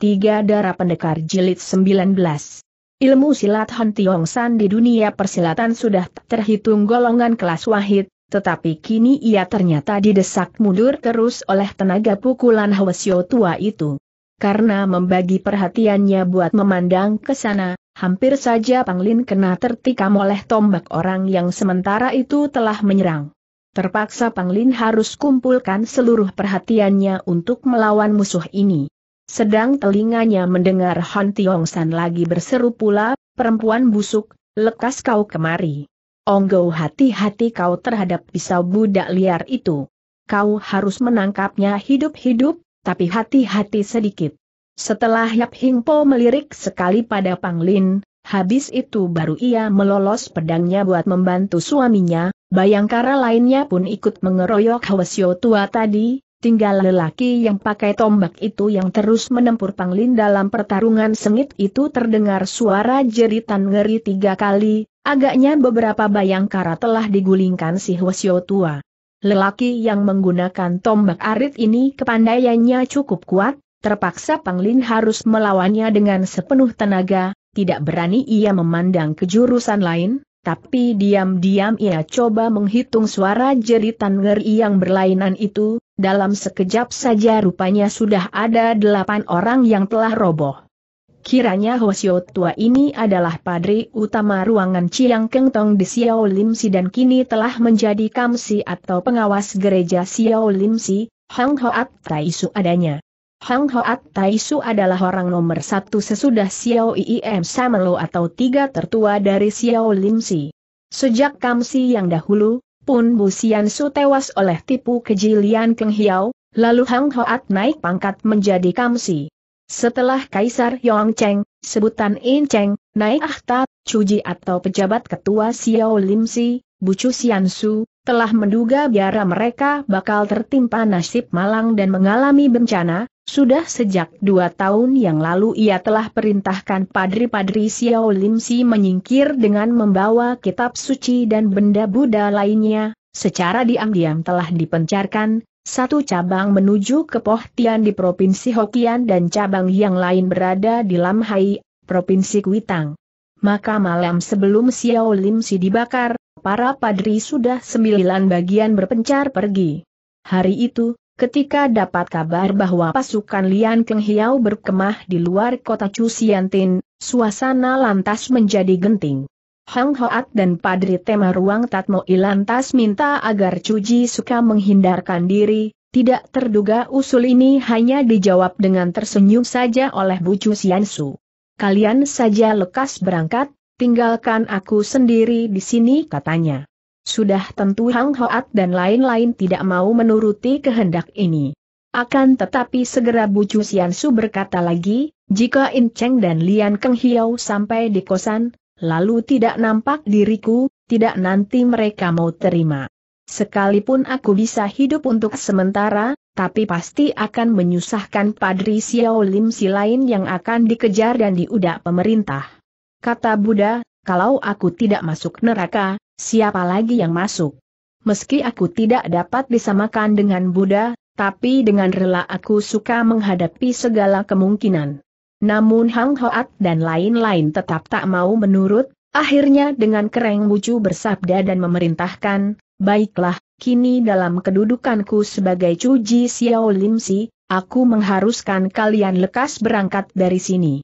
Tiga Darah Pendekar Jilid 19 Ilmu silat Han Tiong San di dunia persilatan sudah terhitung golongan kelas wahid, tetapi kini ia ternyata didesak mundur terus oleh tenaga pukulan Hwasyo tua itu. Karena membagi perhatiannya buat memandang ke sana, hampir saja Panglin kena tertikam oleh tombak orang yang sementara itu telah menyerang. Terpaksa Panglin harus kumpulkan seluruh perhatiannya untuk melawan musuh ini. Sedang telinganya mendengar Han Tiong San lagi berseru pula, perempuan busuk, lekas kau kemari. Onggo hati-hati kau terhadap pisau budak liar itu. Kau harus menangkapnya hidup-hidup, tapi hati-hati sedikit. Setelah Yap Hing Po melirik sekali pada Panglin, habis itu baru ia melolos pedangnya buat membantu suaminya, bayangkara lainnya pun ikut mengeroyok Hwasyo tua tadi, Tinggal lelaki yang pakai tombak itu yang terus menempur Panglin dalam pertarungan sengit itu terdengar suara jeritan ngeri tiga kali, agaknya beberapa bayangkara telah digulingkan si Hwasyo tua. Lelaki yang menggunakan tombak arit ini kepandaiannya cukup kuat, terpaksa Panglin harus melawannya dengan sepenuh tenaga, tidak berani ia memandang ke jurusan lain, tapi diam-diam ia coba menghitung suara jeritan ngeri yang berlainan itu, dalam sekejap saja rupanya sudah ada delapan orang yang telah roboh. Kiranya Hosio tua ini adalah padri utama ruangan Chiang Keng Tong di Xiao Si dan kini telah menjadi kamsi atau pengawas gereja Xiao Si, Hang Hoat Su adanya. Hang Hoat Su adalah orang nomor satu sesudah Xiao Iim Samelo atau tiga tertua dari Xiao Si. Sejak kamsi yang dahulu, pun Bu Sian Su tewas oleh tipu kejilian Keng Hiao, lalu Hang Hoat naik pangkat menjadi Kamsi. Setelah Kaisar Yong Cheng, sebutan In Cheng, naik ahta, cuji atau pejabat ketua Xiao Lim Si, Bu Chu Sian Su, telah menduga biara mereka bakal tertimpa nasib malang dan mengalami bencana, sudah sejak dua tahun yang lalu ia telah perintahkan padri-padri Xiao Lim menyingkir dengan membawa kitab suci dan benda Buddha lainnya, secara diam-diam telah dipencarkan, satu cabang menuju ke Tian di Provinsi Hokian dan cabang yang lain berada di Lamhai, Provinsi Kuitang. Maka malam sebelum Xiao Lim dibakar, para padri sudah sembilan bagian berpencar pergi. Hari itu, ketika dapat kabar bahwa pasukan Lian Keng Hiao berkemah di luar kota Chu Siantin, suasana lantas menjadi genting. Hang Hoat dan Padri Tema Ruang Tatmo lantas minta agar Cuji suka menghindarkan diri, tidak terduga usul ini hanya dijawab dengan tersenyum saja oleh Bu Cusiansu. Kalian saja lekas berangkat, tinggalkan aku sendiri di sini katanya. Sudah tentu Hang Hoat dan lain-lain tidak mau menuruti kehendak ini. Akan tetapi segera Bu Cusian Su berkata lagi, jika In Cheng dan Lian Keng Hiau sampai di kosan, lalu tidak nampak diriku, tidak nanti mereka mau terima. Sekalipun aku bisa hidup untuk sementara, tapi pasti akan menyusahkan Padri Xiao Lim si lain yang akan dikejar dan diudak pemerintah. Kata Buddha, kalau aku tidak masuk neraka, siapa lagi yang masuk? Meski aku tidak dapat disamakan dengan Buddha, tapi dengan rela aku suka menghadapi segala kemungkinan. Namun Hang Hoat dan lain-lain tetap tak mau menurut, akhirnya dengan kereng bucu bersabda dan memerintahkan, Baiklah, kini dalam kedudukanku sebagai Cuji Xiao Lim aku mengharuskan kalian lekas berangkat dari sini.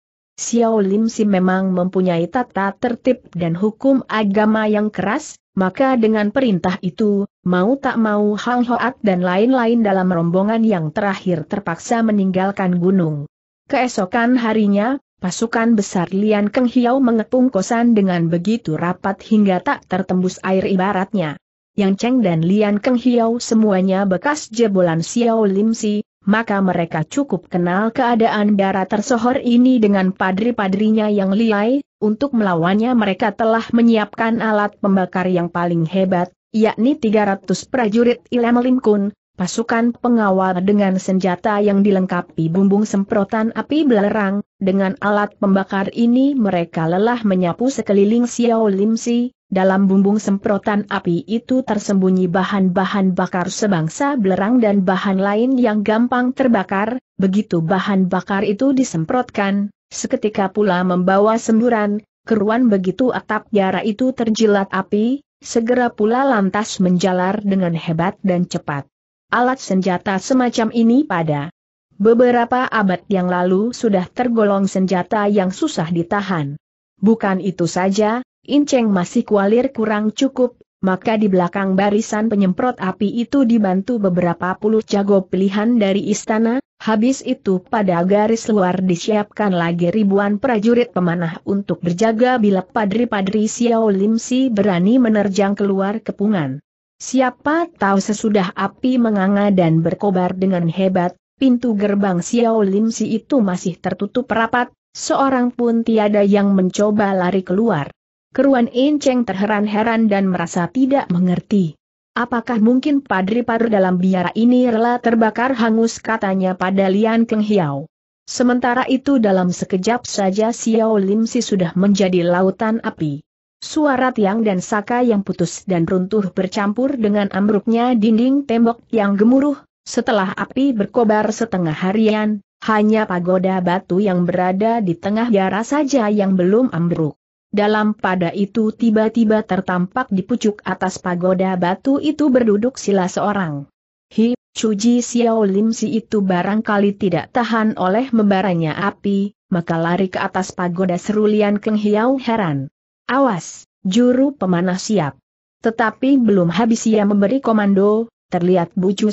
Xiao Lim Si memang mempunyai tata tertib dan hukum agama yang keras, maka dengan perintah itu, mau tak mau Hang Hoat dan lain-lain dalam rombongan yang terakhir terpaksa meninggalkan gunung. Keesokan harinya, pasukan besar Lian Keng Hiao mengepung kosan dengan begitu rapat hingga tak tertembus air ibaratnya. Yang Cheng dan Lian Keng Hiao semuanya bekas jebolan Xiao Lim Si, maka mereka cukup kenal keadaan darah tersohor ini dengan padri-padrinya yang liai, untuk melawannya mereka telah menyiapkan alat pembakar yang paling hebat, yakni 300 prajurit Ilem Limkun, pasukan pengawal dengan senjata yang dilengkapi bumbung semprotan api belerang, dengan alat pembakar ini mereka lelah menyapu sekeliling Xiao Limsi, dalam bumbung semprotan api itu tersembunyi bahan-bahan bakar sebangsa belerang dan bahan lain yang gampang terbakar, begitu bahan bakar itu disemprotkan, seketika pula membawa semburan, keruan begitu atap jara itu terjilat api, segera pula lantas menjalar dengan hebat dan cepat. Alat senjata semacam ini pada beberapa abad yang lalu sudah tergolong senjata yang susah ditahan. Bukan itu saja, Inceng masih kualir kurang cukup, maka di belakang barisan penyemprot api itu dibantu beberapa puluh jago pilihan dari istana, habis itu pada garis luar disiapkan lagi ribuan prajurit pemanah untuk berjaga bila padri-padri Xiao Lim Si berani menerjang keluar kepungan. Siapa tahu sesudah api menganga dan berkobar dengan hebat, pintu gerbang Xiao Lim Si itu masih tertutup rapat, seorang pun tiada yang mencoba lari keluar. Keruan Inceng terheran-heran dan merasa tidak mengerti. Apakah mungkin Padri Par dalam biara ini rela terbakar hangus katanya pada Lian Keng Hiao. Sementara itu dalam sekejap saja Xiao Lim Si sudah menjadi lautan api. Suara tiang dan saka yang putus dan runtuh bercampur dengan ambruknya dinding tembok yang gemuruh, setelah api berkobar setengah harian, hanya pagoda batu yang berada di tengah biara saja yang belum ambruk. Dalam pada itu tiba-tiba tertampak di pucuk atas pagoda batu itu berduduk sila seorang. Hi, Cuji Xiao Lim Si itu barangkali tidak tahan oleh membaranya api, maka lari ke atas pagoda serulian Keng Hiao heran. Awas, juru pemanah siap. Tetapi belum habis ia memberi komando, terlihat Bu Chu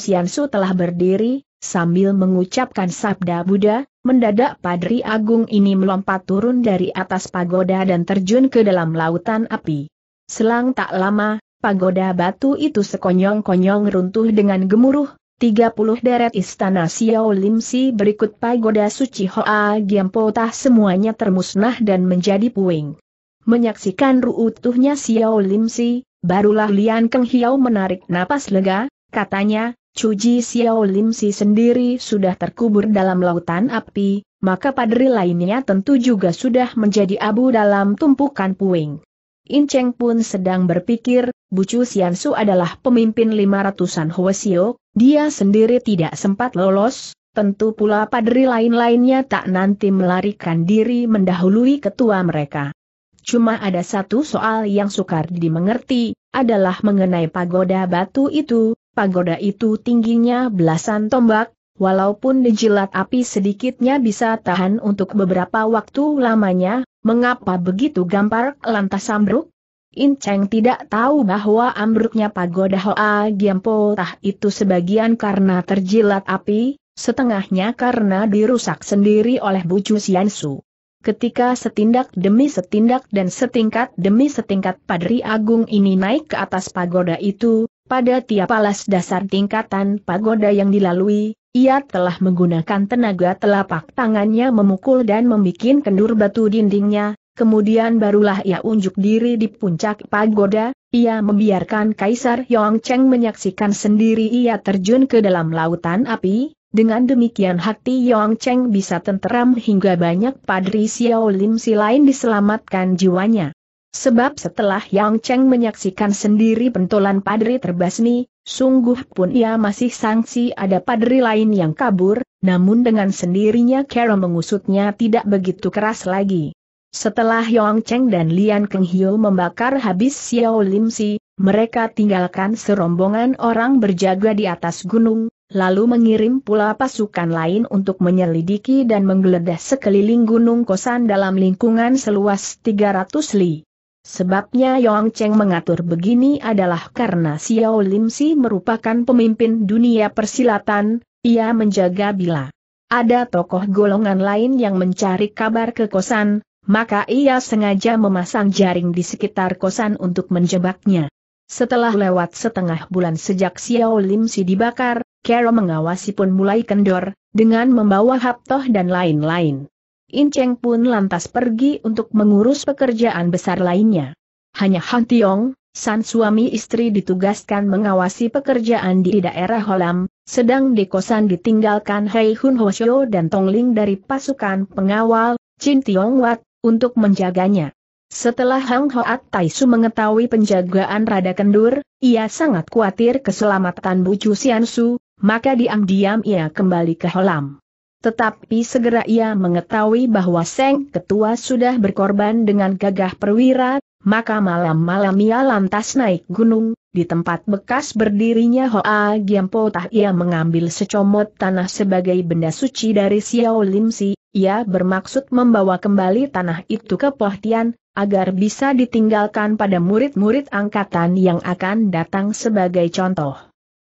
telah berdiri, Sambil mengucapkan sabda Buddha, mendadak Padri Agung ini melompat turun dari atas pagoda dan terjun ke dalam lautan api. Selang tak lama, pagoda batu itu sekonyong-konyong runtuh dengan gemuruh, 30 deret istana Xiao Limsi berikut pagoda suci Hoa Giampo Tah semuanya termusnah dan menjadi puing. Menyaksikan ruutuhnya Xiao Limsi, barulah Lian Keng Hiao menarik napas lega, katanya, Cuji Xiao Lim Si sendiri sudah terkubur dalam lautan api, maka padri lainnya tentu juga sudah menjadi abu dalam tumpukan puing. In Cheng pun sedang berpikir, Bu Bucu Su adalah pemimpin lima ratusan Hwasio, dia sendiri tidak sempat lolos, tentu pula padri lain-lainnya tak nanti melarikan diri mendahului ketua mereka. Cuma ada satu soal yang sukar dimengerti, adalah mengenai pagoda batu itu, pagoda itu tingginya belasan tombak, walaupun dijilat api sedikitnya bisa tahan untuk beberapa waktu lamanya, mengapa begitu gampar lantas ambruk? In tidak tahu bahwa ambruknya pagoda Hoa Giampo Tah itu sebagian karena terjilat api, setengahnya karena dirusak sendiri oleh Bucu Xiansu. Ketika setindak demi setindak dan setingkat demi setingkat Padri Agung ini naik ke atas pagoda itu, pada tiap alas dasar tingkatan pagoda yang dilalui, ia telah menggunakan tenaga telapak tangannya memukul dan membuat kendur batu dindingnya, kemudian barulah ia unjuk diri di puncak pagoda, ia membiarkan Kaisar Yong Cheng menyaksikan sendiri ia terjun ke dalam lautan api, dengan demikian hati Yong Cheng bisa tenteram hingga banyak padri Xiao Lim si lain diselamatkan jiwanya. Sebab setelah Yang Cheng menyaksikan sendiri pentolan padri terbasni, sungguh pun ia masih sangsi ada padri lain yang kabur, namun dengan sendirinya Carol mengusutnya tidak begitu keras lagi. Setelah Yang Cheng dan Lian Keng Hiu membakar habis Xiao Lim Si, mereka tinggalkan serombongan orang berjaga di atas gunung, lalu mengirim pula pasukan lain untuk menyelidiki dan menggeledah sekeliling gunung kosan dalam lingkungan seluas 300 li. Sebabnya Yong Cheng mengatur begini adalah karena Xiao Lim Si merupakan pemimpin dunia persilatan, ia menjaga bila ada tokoh golongan lain yang mencari kabar ke kosan, maka ia sengaja memasang jaring di sekitar kosan untuk menjebaknya. Setelah lewat setengah bulan sejak Xiao Lim Si dibakar, Kero mengawasi pun mulai kendor, dengan membawa Haptoh dan lain-lain. Inceng pun lantas pergi untuk mengurus pekerjaan besar lainnya. Hanya Han Tiong, San suami istri ditugaskan mengawasi pekerjaan di daerah Holam, sedang di kosan ditinggalkan Hei Hun Hoshio dan Tong Ling dari pasukan pengawal, Chin Tiong Wat, untuk menjaganya. Setelah Hang Hoat Taisu mengetahui penjagaan Rada Kendur, ia sangat khawatir keselamatan Bu Chu Su, maka diam-diam ia kembali ke Holam. Tetapi segera ia mengetahui bahwa Seng Ketua sudah berkorban dengan gagah perwira, maka malam-malam ia lantas naik gunung, di tempat bekas berdirinya Hoa Giampo Tah ia mengambil secomot tanah sebagai benda suci dari Xiao Limsi, ia bermaksud membawa kembali tanah itu ke Pohtian, agar bisa ditinggalkan pada murid-murid angkatan yang akan datang sebagai contoh.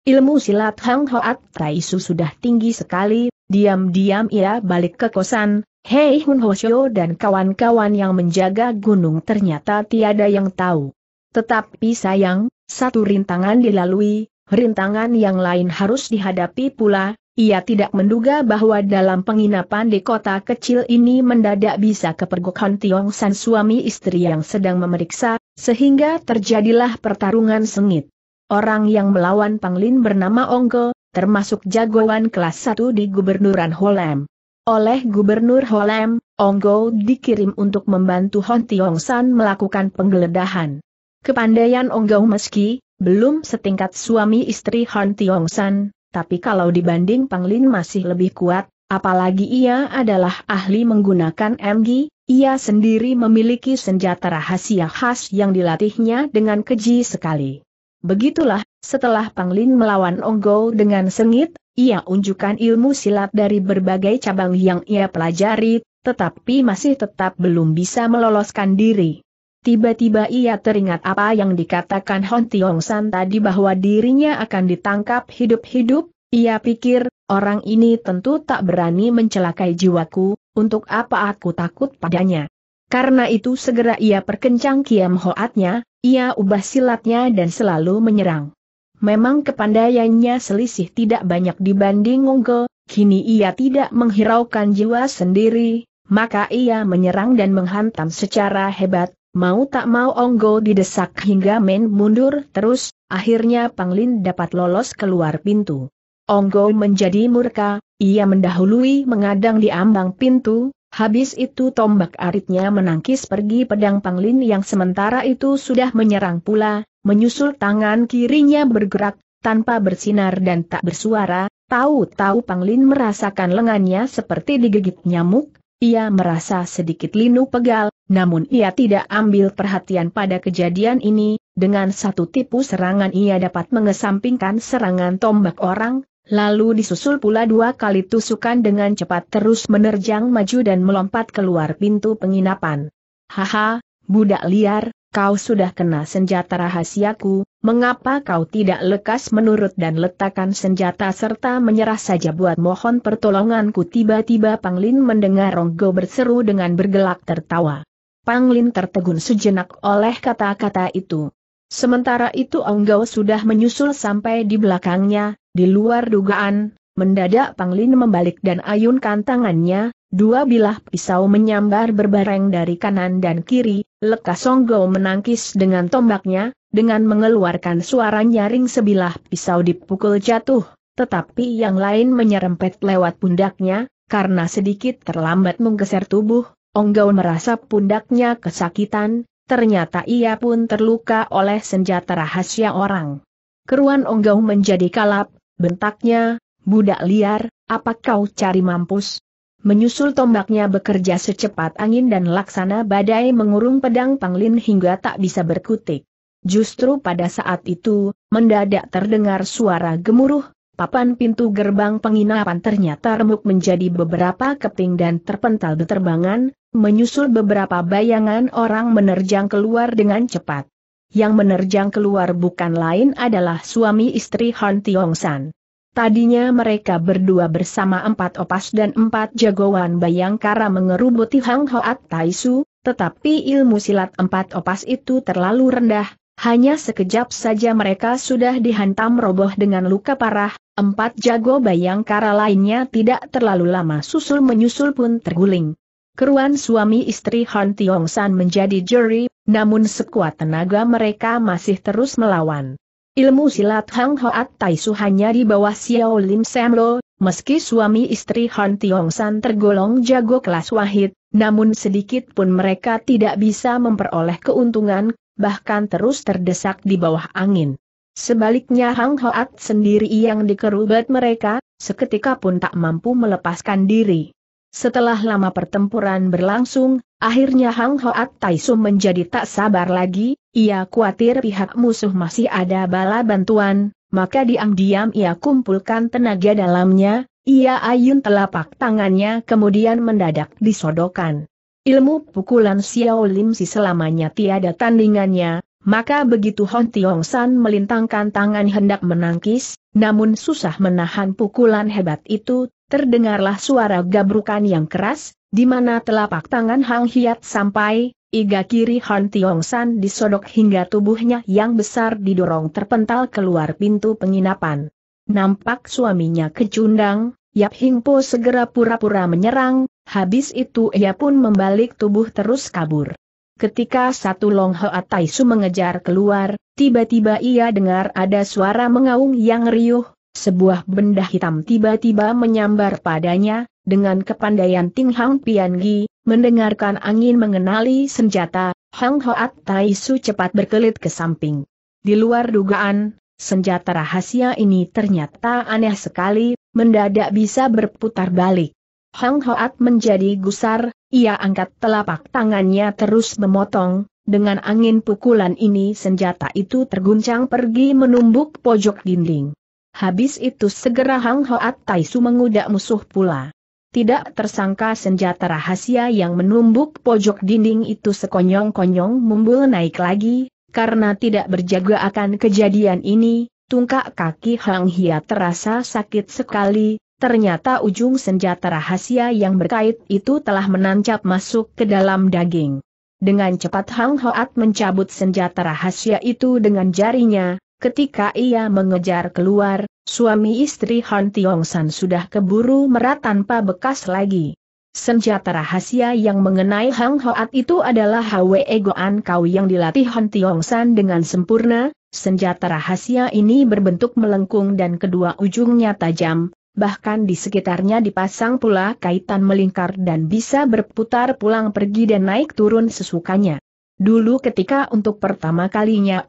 Ilmu silat Hang Hoat Taisu sudah tinggi sekali, diam-diam ia balik ke kosan, Hei Hun Ho Shio dan kawan-kawan yang menjaga gunung ternyata tiada yang tahu. Tetapi sayang, satu rintangan dilalui, rintangan yang lain harus dihadapi pula, ia tidak menduga bahwa dalam penginapan di kota kecil ini mendadak bisa kepergokan Tiong San suami istri yang sedang memeriksa, sehingga terjadilah pertarungan sengit. Orang yang melawan Panglin bernama Ongko, termasuk jagoan kelas 1 di Gubernuran Holem. Oleh Gubernur Holem, Onggo dikirim untuk membantu Hon Tiong San melakukan penggeledahan. Kepandaian Onggo meski belum setingkat suami istri Hon Tiong San, tapi kalau dibanding Panglin masih lebih kuat, apalagi ia adalah ahli menggunakan MG, ia sendiri memiliki senjata rahasia khas yang dilatihnya dengan keji sekali. Begitulah, setelah Panglin melawan Onggo dengan sengit, ia unjukkan ilmu silat dari berbagai cabang yang ia pelajari, tetapi masih tetap belum bisa meloloskan diri. Tiba-tiba ia teringat apa yang dikatakan Hon Tiong San tadi bahwa dirinya akan ditangkap hidup-hidup, ia pikir, orang ini tentu tak berani mencelakai jiwaku, untuk apa aku takut padanya. Karena itu segera ia perkencang kiam hoatnya, ia ubah silatnya dan selalu menyerang. Memang kepandaiannya selisih tidak banyak dibanding Ngongke, kini ia tidak menghiraukan jiwa sendiri, maka ia menyerang dan menghantam secara hebat, mau tak mau Onggo didesak hingga Men mundur terus, akhirnya Panglin dapat lolos keluar pintu. Onggo menjadi murka, ia mendahului mengadang di ambang pintu, Habis itu tombak aritnya menangkis pergi pedang Panglin yang sementara itu sudah menyerang pula, menyusul tangan kirinya bergerak, tanpa bersinar dan tak bersuara, tahu-tahu Panglin merasakan lengannya seperti digigit nyamuk, ia merasa sedikit linu pegal, namun ia tidak ambil perhatian pada kejadian ini, dengan satu tipu serangan ia dapat mengesampingkan serangan tombak orang, Lalu disusul pula dua kali tusukan dengan cepat terus menerjang maju dan melompat keluar pintu penginapan. Haha, budak liar, kau sudah kena senjata rahasiaku, mengapa kau tidak lekas menurut dan letakkan senjata serta menyerah saja buat mohon pertolonganku tiba-tiba Panglin mendengar Ronggo berseru dengan bergelak tertawa. Panglin tertegun sejenak oleh kata-kata itu. Sementara itu Onggau sudah menyusul sampai di belakangnya, di luar dugaan, mendadak Panglin membalik dan ayunkan tangannya, dua bilah pisau menyambar berbareng dari kanan dan kiri, lekas Onggau menangkis dengan tombaknya, dengan mengeluarkan suara nyaring sebilah pisau dipukul jatuh, tetapi yang lain menyerempet lewat pundaknya, karena sedikit terlambat menggeser tubuh, Onggau merasa pundaknya kesakitan, Ternyata ia pun terluka oleh senjata rahasia orang. Keruan Onggau menjadi kalap, bentaknya, budak liar, apa kau cari mampus? Menyusul tombaknya bekerja secepat angin dan laksana badai mengurung pedang Panglin hingga tak bisa berkutik. Justru pada saat itu, mendadak terdengar suara gemuruh, papan pintu gerbang penginapan ternyata remuk menjadi beberapa keping dan terpental beterbangan, Menyusul beberapa bayangan orang menerjang keluar dengan cepat. Yang menerjang keluar bukan lain adalah suami istri Han Tiong San. Tadinya mereka berdua bersama empat opas dan empat jagoan bayangkara mengerubuti Hang Hoat Su, tetapi ilmu silat empat opas itu terlalu rendah, hanya sekejap saja mereka sudah dihantam roboh dengan luka parah, empat jago bayangkara lainnya tidak terlalu lama susul-menyusul pun terguling. Keruan suami istri Han Tiong San menjadi juri, namun sekuat tenaga mereka masih terus melawan. Ilmu silat Hang Hoat Tai Su hanya di bawah Xiao Lim Sam Lo, meski suami istri Han Tiong San tergolong jago kelas wahid, namun sedikit pun mereka tidak bisa memperoleh keuntungan, bahkan terus terdesak di bawah angin. Sebaliknya Hang Hoat sendiri yang dikerubat mereka, seketika pun tak mampu melepaskan diri. Setelah lama pertempuran berlangsung, akhirnya Hang Hoat Su menjadi tak sabar lagi, ia khawatir pihak musuh masih ada bala bantuan, maka diam-diam ia kumpulkan tenaga dalamnya, ia ayun telapak tangannya kemudian mendadak disodokan. Ilmu pukulan Xiao Lim si selamanya tiada tandingannya, maka begitu Hon Tiong San melintangkan tangan hendak menangkis, namun susah menahan pukulan hebat itu, terdengarlah suara gabrukan yang keras, di mana telapak tangan Hang Hiat sampai, iga kiri Han Tiong San disodok hingga tubuhnya yang besar didorong terpental keluar pintu penginapan. Nampak suaminya kecundang, Yap Hing Po segera pura-pura menyerang, habis itu ia pun membalik tubuh terus kabur. Ketika satu Long Hoa Su mengejar keluar, tiba-tiba ia dengar ada suara mengaung yang riuh, sebuah benda hitam tiba-tiba menyambar padanya, dengan kepandaian Ting Hang Pian Gi, mendengarkan angin mengenali senjata, Hang Hoat Tai Su cepat berkelit ke samping. Di luar dugaan, senjata rahasia ini ternyata aneh sekali, mendadak bisa berputar balik. Hang Hoat menjadi gusar, ia angkat telapak tangannya terus memotong, dengan angin pukulan ini senjata itu terguncang pergi menumbuk pojok dinding. Habis itu segera Hang Hoat Taisu mengudak musuh pula. Tidak tersangka senjata rahasia yang menumbuk pojok dinding itu sekonyong-konyong mumbul naik lagi, karena tidak berjaga akan kejadian ini, tungkak kaki Hang Hia terasa sakit sekali, ternyata ujung senjata rahasia yang berkait itu telah menancap masuk ke dalam daging. Dengan cepat Hang Hoat mencabut senjata rahasia itu dengan jarinya, Ketika ia mengejar keluar, suami istri Han Tiong San sudah keburu merat tanpa bekas lagi. Senjata rahasia yang mengenai Hang Hoat itu adalah Hwe Goan Kau yang dilatih Han Tiong San dengan sempurna, senjata rahasia ini berbentuk melengkung dan kedua ujungnya tajam, bahkan di sekitarnya dipasang pula kaitan melingkar dan bisa berputar pulang pergi dan naik turun sesukanya. Dulu ketika untuk pertama kalinya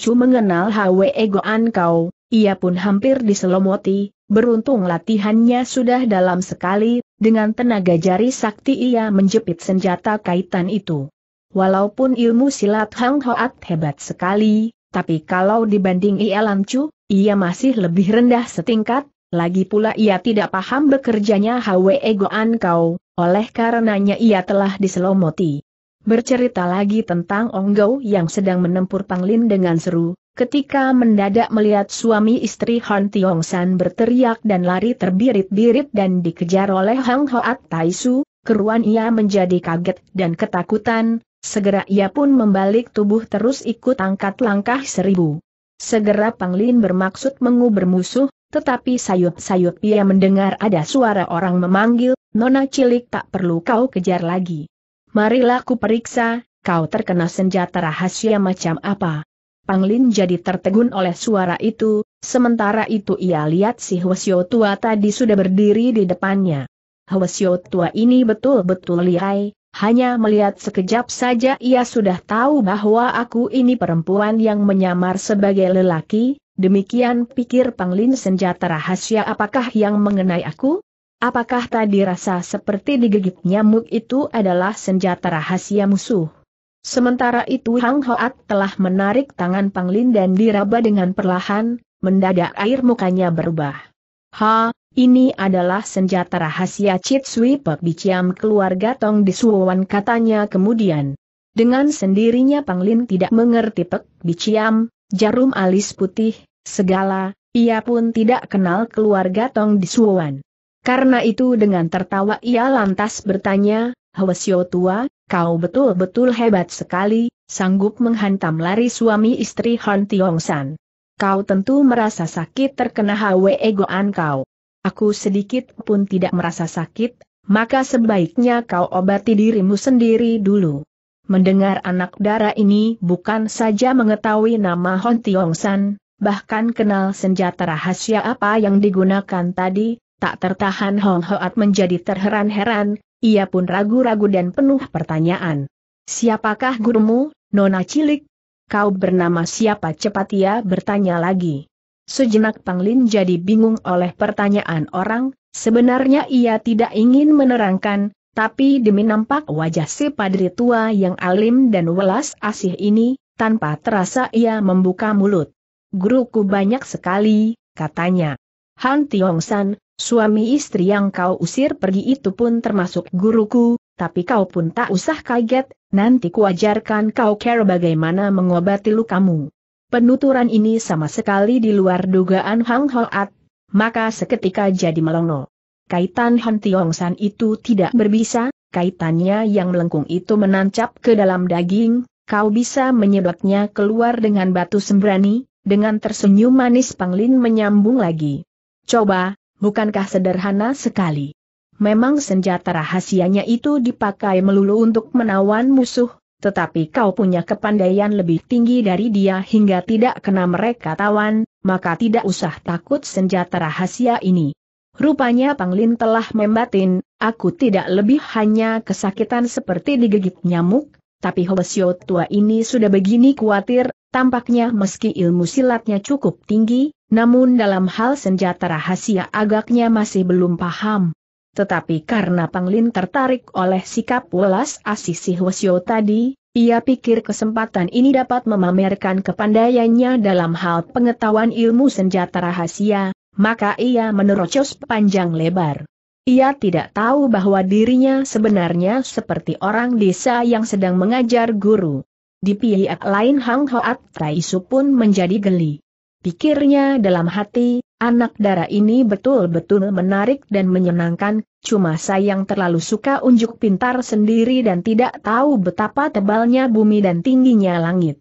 Chu mengenal Hwe Goan Kau, ia pun hampir diselomoti, beruntung latihannya sudah dalam sekali, dengan tenaga jari sakti ia menjepit senjata kaitan itu. Walaupun ilmu silat Hang Hoat hebat sekali, tapi kalau dibanding Chu, ia masih lebih rendah setingkat, lagi pula ia tidak paham bekerjanya Hwe Goan Kau, oleh karenanya ia telah diselomoti bercerita lagi tentang Onggau yang sedang menempur Panglin dengan seru, ketika mendadak melihat suami istri Han Tiong San berteriak dan lari terbirit-birit dan dikejar oleh Hang Hoat Su, keruan ia menjadi kaget dan ketakutan, segera ia pun membalik tubuh terus ikut angkat langkah seribu. Segera Panglin bermaksud mengubur musuh, tetapi sayup-sayup ia mendengar ada suara orang memanggil, Nona cilik tak perlu kau kejar lagi. Marilah ku periksa, kau terkena senjata rahasia macam apa. Panglin jadi tertegun oleh suara itu, sementara itu ia lihat si Hwasyo tua tadi sudah berdiri di depannya. Hwasyo tua ini betul-betul lihai, hanya melihat sekejap saja ia sudah tahu bahwa aku ini perempuan yang menyamar sebagai lelaki, demikian pikir Panglin senjata rahasia apakah yang mengenai aku? Apakah tadi rasa seperti digigit nyamuk itu adalah senjata rahasia musuh? Sementara itu Hang Hoat telah menarik tangan Panglin dan diraba dengan perlahan, mendadak air mukanya berubah. Ha, ini adalah senjata rahasia Chit Sui Pek Biciam keluarga Tong Disuwan katanya kemudian. Dengan sendirinya Panglin tidak mengerti Pek Biciam, jarum alis putih, segala, ia pun tidak kenal keluarga Tong Disuwan. Karena itu dengan tertawa ia lantas bertanya, Hwasyo tua, kau betul-betul hebat sekali, sanggup menghantam lari suami istri Han Tiong San. Kau tentu merasa sakit terkena Hwe egoan kau. Aku sedikit pun tidak merasa sakit, maka sebaiknya kau obati dirimu sendiri dulu. Mendengar anak dara ini bukan saja mengetahui nama Hon Tiong San, bahkan kenal senjata rahasia apa yang digunakan tadi, Tak tertahan Hong Hoat menjadi terheran-heran, ia pun ragu-ragu dan penuh pertanyaan. Siapakah gurumu, Nona Cilik? Kau bernama siapa cepat ia bertanya lagi. Sejenak Lin jadi bingung oleh pertanyaan orang, sebenarnya ia tidak ingin menerangkan, tapi demi nampak wajah si padri tua yang alim dan welas asih ini, tanpa terasa ia membuka mulut. Guruku banyak sekali, katanya. Han Tiong San, Suami istri yang kau usir pergi itu pun termasuk guruku, tapi kau pun tak usah kaget, nanti kuajarkan kau care bagaimana mengobati lukamu. Penuturan ini sama sekali di luar dugaan Hang Hoat, maka seketika jadi melongo. Kaitan Han Tiong San itu tidak berbisa, kaitannya yang melengkung itu menancap ke dalam daging, kau bisa menyedotnya keluar dengan batu sembrani, dengan tersenyum manis Panglin menyambung lagi. Coba, bukankah sederhana sekali? Memang senjata rahasianya itu dipakai melulu untuk menawan musuh, tetapi kau punya kepandaian lebih tinggi dari dia hingga tidak kena mereka tawan, maka tidak usah takut senjata rahasia ini. Rupanya Panglin telah membatin, aku tidak lebih hanya kesakitan seperti digigit nyamuk, tapi Hobesio tua ini sudah begini khawatir, tampaknya meski ilmu silatnya cukup tinggi, namun dalam hal senjata rahasia agaknya masih belum paham. Tetapi karena Panglin tertarik oleh sikap welas asih si tadi, ia pikir kesempatan ini dapat memamerkan kepandaiannya dalam hal pengetahuan ilmu senjata rahasia, maka ia menerocos panjang lebar. Ia tidak tahu bahwa dirinya sebenarnya seperti orang desa yang sedang mengajar guru. Di pihak lain Hang Hoat Taisu pun menjadi geli. Pikirnya dalam hati, anak darah ini betul-betul menarik dan menyenangkan, cuma sayang terlalu suka unjuk pintar sendiri dan tidak tahu betapa tebalnya bumi dan tingginya langit.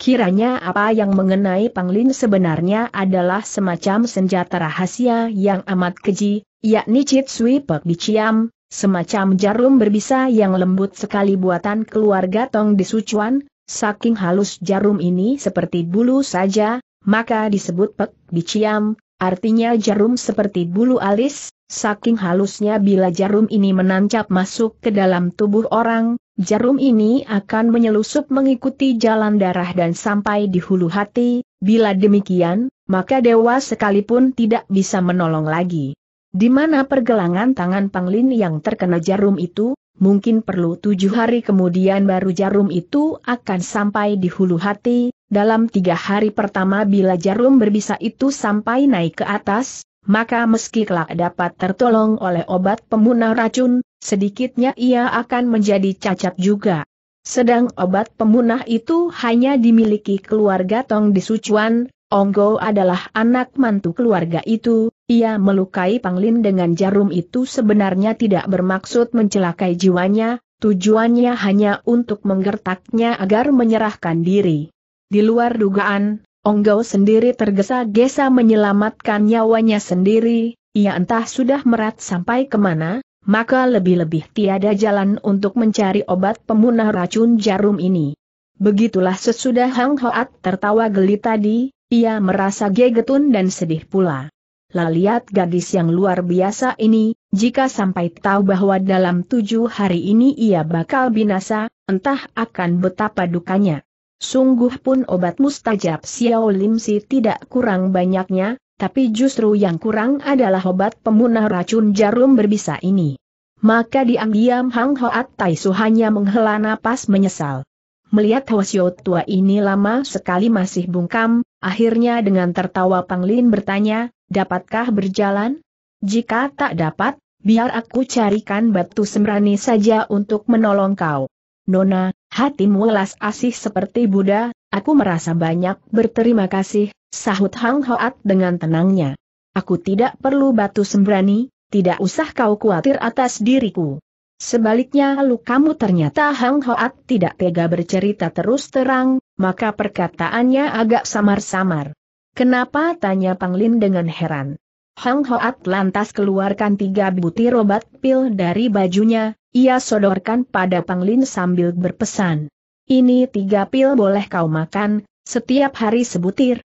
Kiranya apa yang mengenai Panglin sebenarnya adalah semacam senjata rahasia yang amat keji, yakni Chit Sui Pek Diciam, semacam jarum berbisa yang lembut sekali buatan keluarga Tong di Sichuan, saking halus jarum ini seperti bulu saja, maka disebut Pek Diciam, Artinya jarum seperti bulu alis, saking halusnya bila jarum ini menancap masuk ke dalam tubuh orang, jarum ini akan menyelusup mengikuti jalan darah dan sampai di hulu hati, bila demikian, maka dewa sekalipun tidak bisa menolong lagi. Di mana pergelangan tangan Panglin yang terkena jarum itu, mungkin perlu tujuh hari kemudian baru jarum itu akan sampai di hulu hati, dalam tiga hari pertama bila jarum berbisa itu sampai naik ke atas, maka meski kelak dapat tertolong oleh obat pemunah racun, sedikitnya ia akan menjadi cacat juga. Sedang obat pemunah itu hanya dimiliki keluarga Tong di Sucuan, Onggo adalah anak mantu keluarga itu, ia melukai Panglin dengan jarum itu sebenarnya tidak bermaksud mencelakai jiwanya, tujuannya hanya untuk menggertaknya agar menyerahkan diri. Di luar dugaan, Onggau sendiri tergesa-gesa menyelamatkan nyawanya sendiri, ia entah sudah merat sampai kemana, maka lebih-lebih tiada jalan untuk mencari obat pemunah racun jarum ini. Begitulah sesudah Hang Hoat tertawa geli tadi, ia merasa gegetun dan sedih pula lah lihat gadis yang luar biasa ini, jika sampai tahu bahwa dalam tujuh hari ini ia bakal binasa, entah akan betapa dukanya. Sungguh pun obat mustajab Xiao Lim Si tidak kurang banyaknya, tapi justru yang kurang adalah obat pemunah racun jarum berbisa ini. Maka diam-diam Hang Hoat Tai Su hanya menghela napas menyesal. Melihat Hwasyo tua ini lama sekali masih bungkam, akhirnya dengan tertawa Panglin bertanya, Dapatkah berjalan? Jika tak dapat, biar aku carikan batu sembrani saja untuk menolong kau. Nona, hatimu las asih seperti Buddha, aku merasa banyak berterima kasih, sahut Hang Hoat dengan tenangnya. Aku tidak perlu batu sembrani, tidak usah kau khawatir atas diriku. Sebaliknya lalu kamu ternyata Hang Hoat tidak tega bercerita terus terang, maka perkataannya agak samar-samar. Kenapa tanya Panglin dengan heran? Hang Hoat lantas keluarkan tiga butir obat pil dari bajunya, ia sodorkan pada Panglin sambil berpesan. Ini tiga pil boleh kau makan, setiap hari sebutir.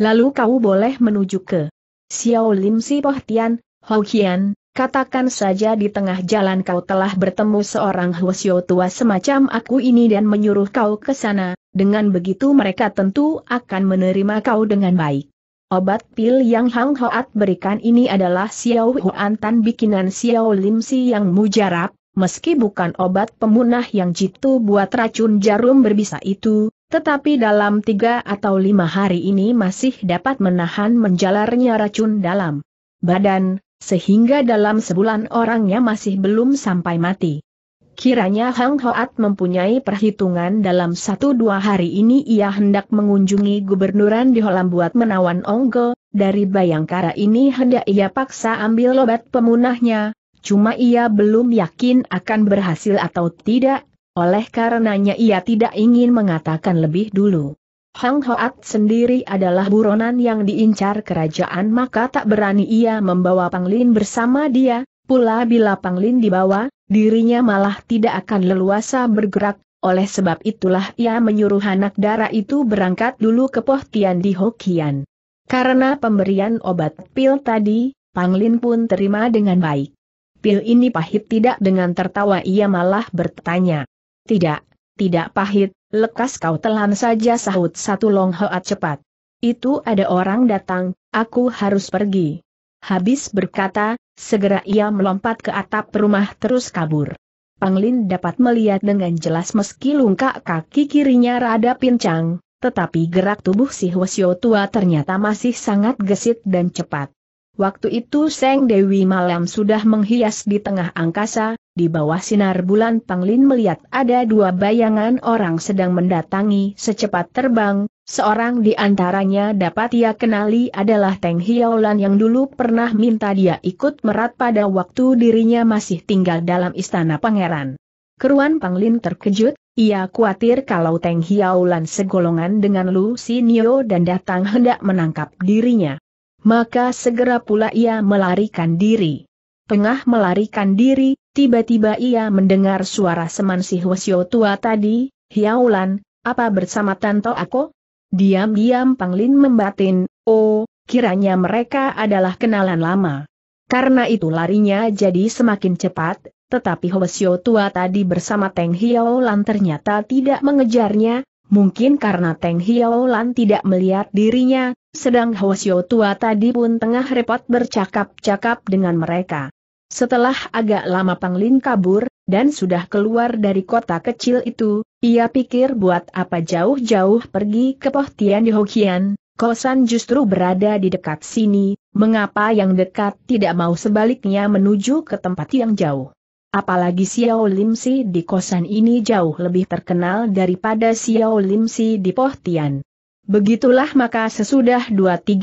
Lalu kau boleh menuju ke Xiao Lim Si Poh Tian, Hou Hian, Katakan saja di tengah jalan kau telah bertemu seorang Hwasyo tua semacam aku ini dan menyuruh kau ke sana, dengan begitu mereka tentu akan menerima kau dengan baik. Obat pil yang Hang Hoat berikan ini adalah Xiao Huan Tan bikinan Xiao Lim Si yang mujarab, meski bukan obat pemunah yang jitu buat racun jarum berbisa itu, tetapi dalam tiga atau lima hari ini masih dapat menahan menjalarnya racun dalam badan, sehingga dalam sebulan orangnya masih belum sampai mati. Kiranya Hang Hoat mempunyai perhitungan dalam satu dua hari ini ia hendak mengunjungi gubernuran di Holam buat menawan Onggo, dari Bayangkara ini hendak ia paksa ambil obat pemunahnya, cuma ia belum yakin akan berhasil atau tidak, oleh karenanya ia tidak ingin mengatakan lebih dulu. Hang Hoat sendiri adalah buronan yang diincar kerajaan maka tak berani ia membawa Panglin bersama dia, pula bila Panglin dibawa, dirinya malah tidak akan leluasa bergerak, oleh sebab itulah ia menyuruh anak darah itu berangkat dulu ke Pohtian di Hokian. Karena pemberian obat pil tadi, Panglin pun terima dengan baik. Pil ini pahit tidak dengan tertawa ia malah bertanya. Tidak, tidak pahit, lekas kau telan saja sahut satu long hoat cepat. Itu ada orang datang, aku harus pergi. Habis berkata, segera ia melompat ke atap rumah terus kabur. Panglin dapat melihat dengan jelas meski lungkak kaki kirinya rada pincang, tetapi gerak tubuh si Hwasyo tua ternyata masih sangat gesit dan cepat. Waktu itu Seng Dewi malam sudah menghias di tengah angkasa, di bawah sinar bulan Panglin melihat ada dua bayangan orang sedang mendatangi secepat terbang, seorang di antaranya dapat ia kenali adalah Teng Hiaolan yang dulu pernah minta dia ikut merat pada waktu dirinya masih tinggal dalam istana pangeran. Keruan Panglin terkejut, ia khawatir kalau Teng Hiaolan segolongan dengan Lu Sinio dan datang hendak menangkap dirinya. Maka segera pula ia melarikan diri tengah melarikan diri, tiba-tiba ia mendengar suara seman si Hwasyo tua tadi, Hiaulan, apa bersama Tanto aku? Diam-diam Panglin membatin, oh, kiranya mereka adalah kenalan lama. Karena itu larinya jadi semakin cepat, tetapi Hwasyo tua tadi bersama Teng Hiaulan ternyata tidak mengejarnya, mungkin karena Teng Hiaulan tidak melihat dirinya, sedang Hwasyo tua tadi pun tengah repot bercakap-cakap dengan mereka. Setelah agak lama Panglin kabur, dan sudah keluar dari kota kecil itu, ia pikir buat apa jauh-jauh pergi ke Pohtian di Hokian, kosan justru berada di dekat sini, mengapa yang dekat tidak mau sebaliknya menuju ke tempat yang jauh. Apalagi Xiao Limsi di kosan ini jauh lebih terkenal daripada Xiao Limsi di Pohtian. Begitulah maka sesudah 2.30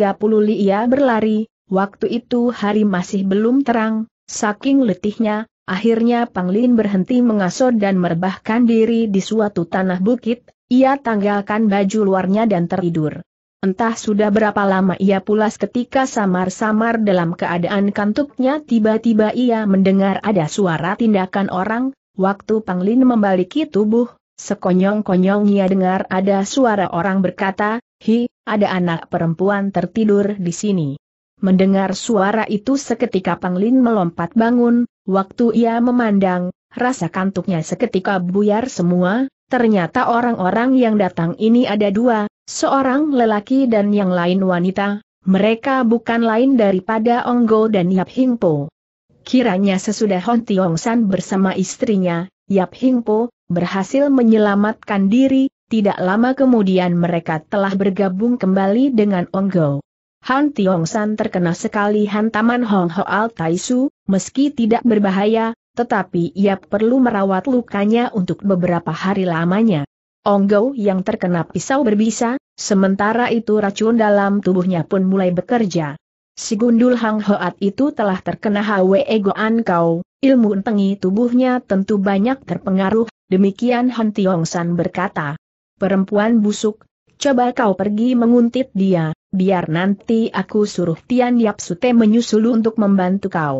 ia berlari, waktu itu hari masih belum terang, Saking letihnya, akhirnya Panglin berhenti mengasuh dan merebahkan diri di suatu tanah bukit, ia tanggalkan baju luarnya dan tertidur. Entah sudah berapa lama ia pulas ketika samar-samar dalam keadaan kantuknya tiba-tiba ia mendengar ada suara tindakan orang, waktu Panglin membaliki tubuh, sekonyong-konyong ia dengar ada suara orang berkata, Hi, ada anak perempuan tertidur di sini. Mendengar suara itu seketika Panglin melompat bangun, waktu ia memandang, rasa kantuknya seketika buyar semua, ternyata orang-orang yang datang ini ada dua, seorang lelaki dan yang lain wanita, mereka bukan lain daripada Onggo dan Yap Hingpo. Kiranya sesudah Hon Tiong San bersama istrinya, Yap Hingpo, berhasil menyelamatkan diri, tidak lama kemudian mereka telah bergabung kembali dengan Onggo. Han Tiong San terkena sekali hantaman Hong Hoal Tai Su, meski tidak berbahaya, tetapi ia perlu merawat lukanya untuk beberapa hari lamanya. Ong Gou yang terkena pisau berbisa, sementara itu racun dalam tubuhnya pun mulai bekerja. Si gundul Hang Hoat itu telah terkena Hwe Goan Kau, ilmu entengi tubuhnya tentu banyak terpengaruh, demikian Han Tiong San berkata. Perempuan busuk, coba kau pergi menguntit dia, biar nanti aku suruh Tian Yap Sute menyusul untuk membantu kau.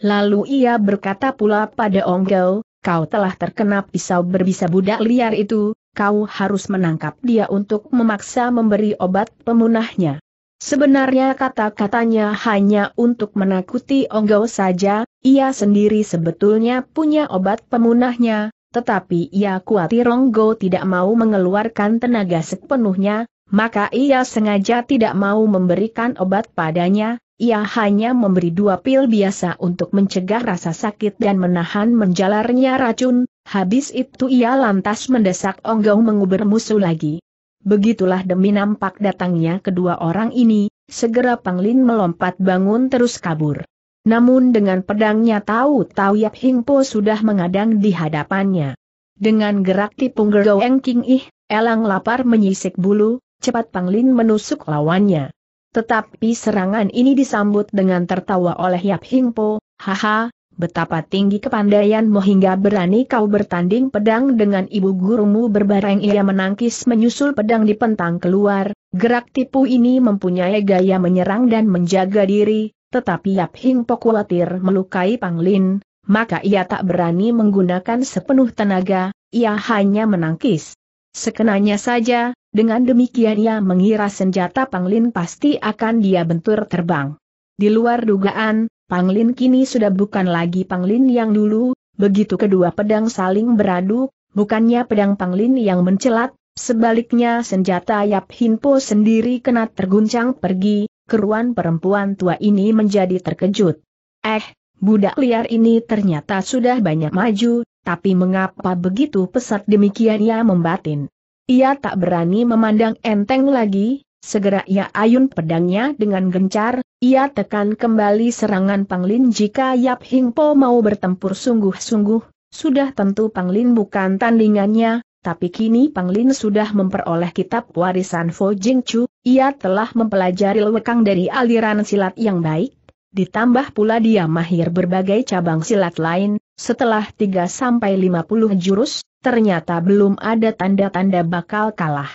Lalu ia berkata pula pada Onggel, kau telah terkena pisau berbisa budak liar itu, kau harus menangkap dia untuk memaksa memberi obat pemunahnya. Sebenarnya kata-katanya hanya untuk menakuti Onggel saja, ia sendiri sebetulnya punya obat pemunahnya, tetapi ia kuati Ronggo tidak mau mengeluarkan tenaga sepenuhnya, maka ia sengaja tidak mau memberikan obat padanya, ia hanya memberi dua pil biasa untuk mencegah rasa sakit dan menahan menjalarnya racun, habis itu ia lantas mendesak Onggong menguber musuh lagi. Begitulah demi nampak datangnya kedua orang ini, segera Panglin melompat bangun terus kabur. Namun dengan pedangnya tahu-tahu Yap Hing Po sudah mengadang di hadapannya. Dengan gerak tipung Gergo engking King Ih, elang lapar menyisik bulu, cepat Panglin menusuk lawannya. Tetapi serangan ini disambut dengan tertawa oleh Yap Hing Po, haha, betapa tinggi kepandaianmu hingga berani kau bertanding pedang dengan ibu gurumu berbareng ia menangkis menyusul pedang di pentang keluar, gerak tipu ini mempunyai gaya menyerang dan menjaga diri, tetapi Yap Hing Po khawatir melukai Panglin, maka ia tak berani menggunakan sepenuh tenaga, ia hanya menangkis. Sekenanya saja, dengan demikian ia mengira senjata Panglin pasti akan dia bentur terbang. Di luar dugaan, Panglin kini sudah bukan lagi Panglin yang dulu, begitu kedua pedang saling beradu, bukannya pedang Panglin yang mencelat, sebaliknya senjata Yap Hing Hinpo sendiri kena terguncang pergi, Keruan perempuan tua ini menjadi terkejut. Eh, budak liar ini ternyata sudah banyak maju, tapi mengapa begitu pesat demikian ia membatin. Ia tak berani memandang enteng lagi, segera ia ayun pedangnya dengan gencar, ia tekan kembali serangan Panglin jika Yap Hingpo mau bertempur sungguh-sungguh, sudah tentu Panglin bukan tandingannya, tapi kini Panglin sudah memperoleh kitab warisan Fo Jing Chu, ia telah mempelajari lekang dari aliran silat yang baik, ditambah pula dia mahir berbagai cabang silat lain, setelah 3-50 jurus, ternyata belum ada tanda-tanda bakal kalah.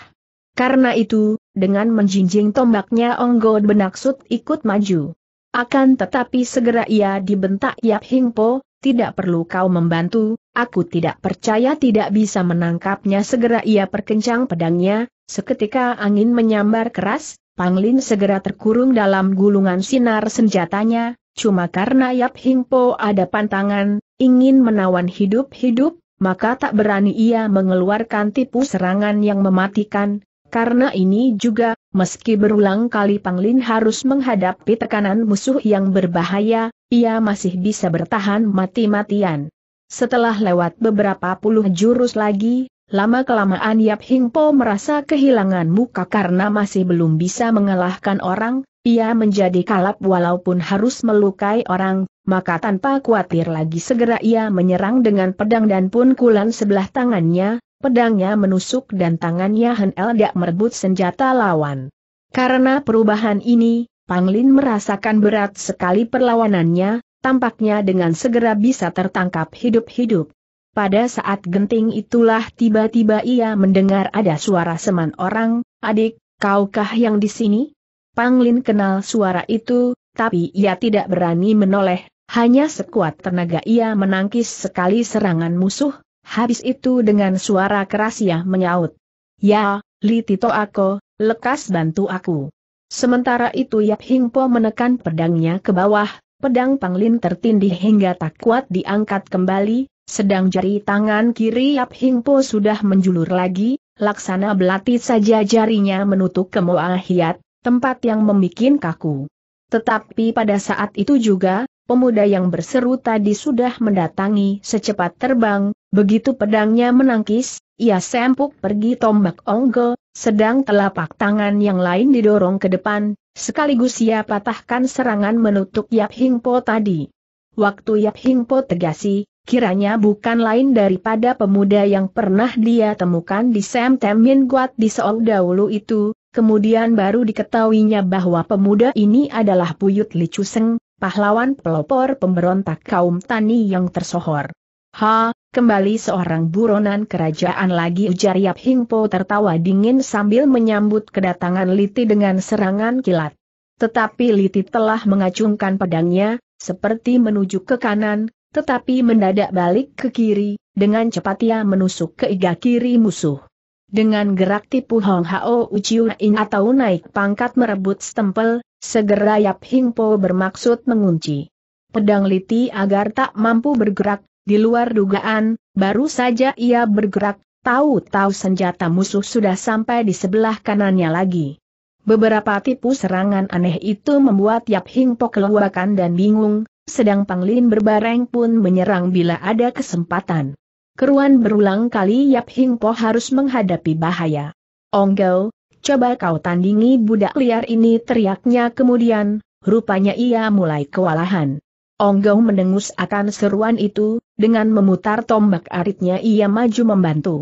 Karena itu, dengan menjinjing tombaknya Onggo benaksud ikut maju. Akan tetapi segera ia dibentak Yap Hing Po, tidak perlu kau membantu, aku tidak percaya tidak bisa menangkapnya segera ia perkencang pedangnya, seketika angin menyambar keras, Panglin segera terkurung dalam gulungan sinar senjatanya, cuma karena Yap Hing Po ada pantangan, ingin menawan hidup-hidup, maka tak berani ia mengeluarkan tipu serangan yang mematikan, karena ini juga, meski berulang kali Panglin harus menghadapi tekanan musuh yang berbahaya, ia masih bisa bertahan mati-matian. Setelah lewat beberapa puluh jurus lagi, lama-kelamaan Yap Po merasa kehilangan muka karena masih belum bisa mengalahkan orang, ia menjadi kalap walaupun harus melukai orang, maka tanpa khawatir lagi segera ia menyerang dengan pedang dan punkulan sebelah tangannya, pedangnya menusuk dan tangannya hendak merebut senjata lawan. Karena perubahan ini, Panglin merasakan berat sekali perlawanannya, tampaknya dengan segera bisa tertangkap hidup-hidup. Pada saat genting itulah tiba-tiba ia mendengar ada suara seman orang, adik, kaukah yang di sini? Panglin kenal suara itu, tapi ia tidak berani menoleh, hanya sekuat tenaga ia menangkis sekali serangan musuh, Habis itu dengan suara keras ia menyaut. Ya, Li Tito aku, lekas bantu aku. Sementara itu Yap Hing Po menekan pedangnya ke bawah, pedang Panglin tertindih hingga tak kuat diangkat kembali, sedang jari tangan kiri Yap Hing Po sudah menjulur lagi, laksana belati saja jarinya menutup Moa hiat, tempat yang membuat kaku. Tetapi pada saat itu juga, pemuda yang berseru tadi sudah mendatangi secepat terbang, begitu pedangnya menangkis, ia sempuk pergi tombak onggo, sedang telapak tangan yang lain didorong ke depan, sekaligus ia patahkan serangan menutup Yap Hing tadi. Waktu Yap Hing Po tegasi, kiranya bukan lain daripada pemuda yang pernah dia temukan di Sam Temin Guat di Seoul dahulu itu, kemudian baru diketahuinya bahwa pemuda ini adalah Buyut chuseng pahlawan pelopor pemberontak kaum tani yang tersohor. Ha, kembali seorang buronan kerajaan lagi ujar Yap Hingpo tertawa dingin sambil menyambut kedatangan Liti dengan serangan kilat. Tetapi Liti telah mengacungkan pedangnya, seperti menuju ke kanan, tetapi mendadak balik ke kiri, dengan cepat ia menusuk ke iga kiri musuh. Dengan gerak tipu Hong Hao Uchiuin atau naik pangkat merebut stempel, segera Yap Hing Po bermaksud mengunci. Pedang liti agar tak mampu bergerak, di luar dugaan, baru saja ia bergerak, tahu-tahu senjata musuh sudah sampai di sebelah kanannya lagi. Beberapa tipu serangan aneh itu membuat Yap Hing Po keluakan dan bingung, sedang Panglin berbareng pun menyerang bila ada kesempatan keruan berulang kali Yap Hing Po harus menghadapi bahaya. Onggel, coba kau tandingi budak liar ini teriaknya kemudian, rupanya ia mulai kewalahan. Onggau mendengus akan seruan itu, dengan memutar tombak aritnya ia maju membantu.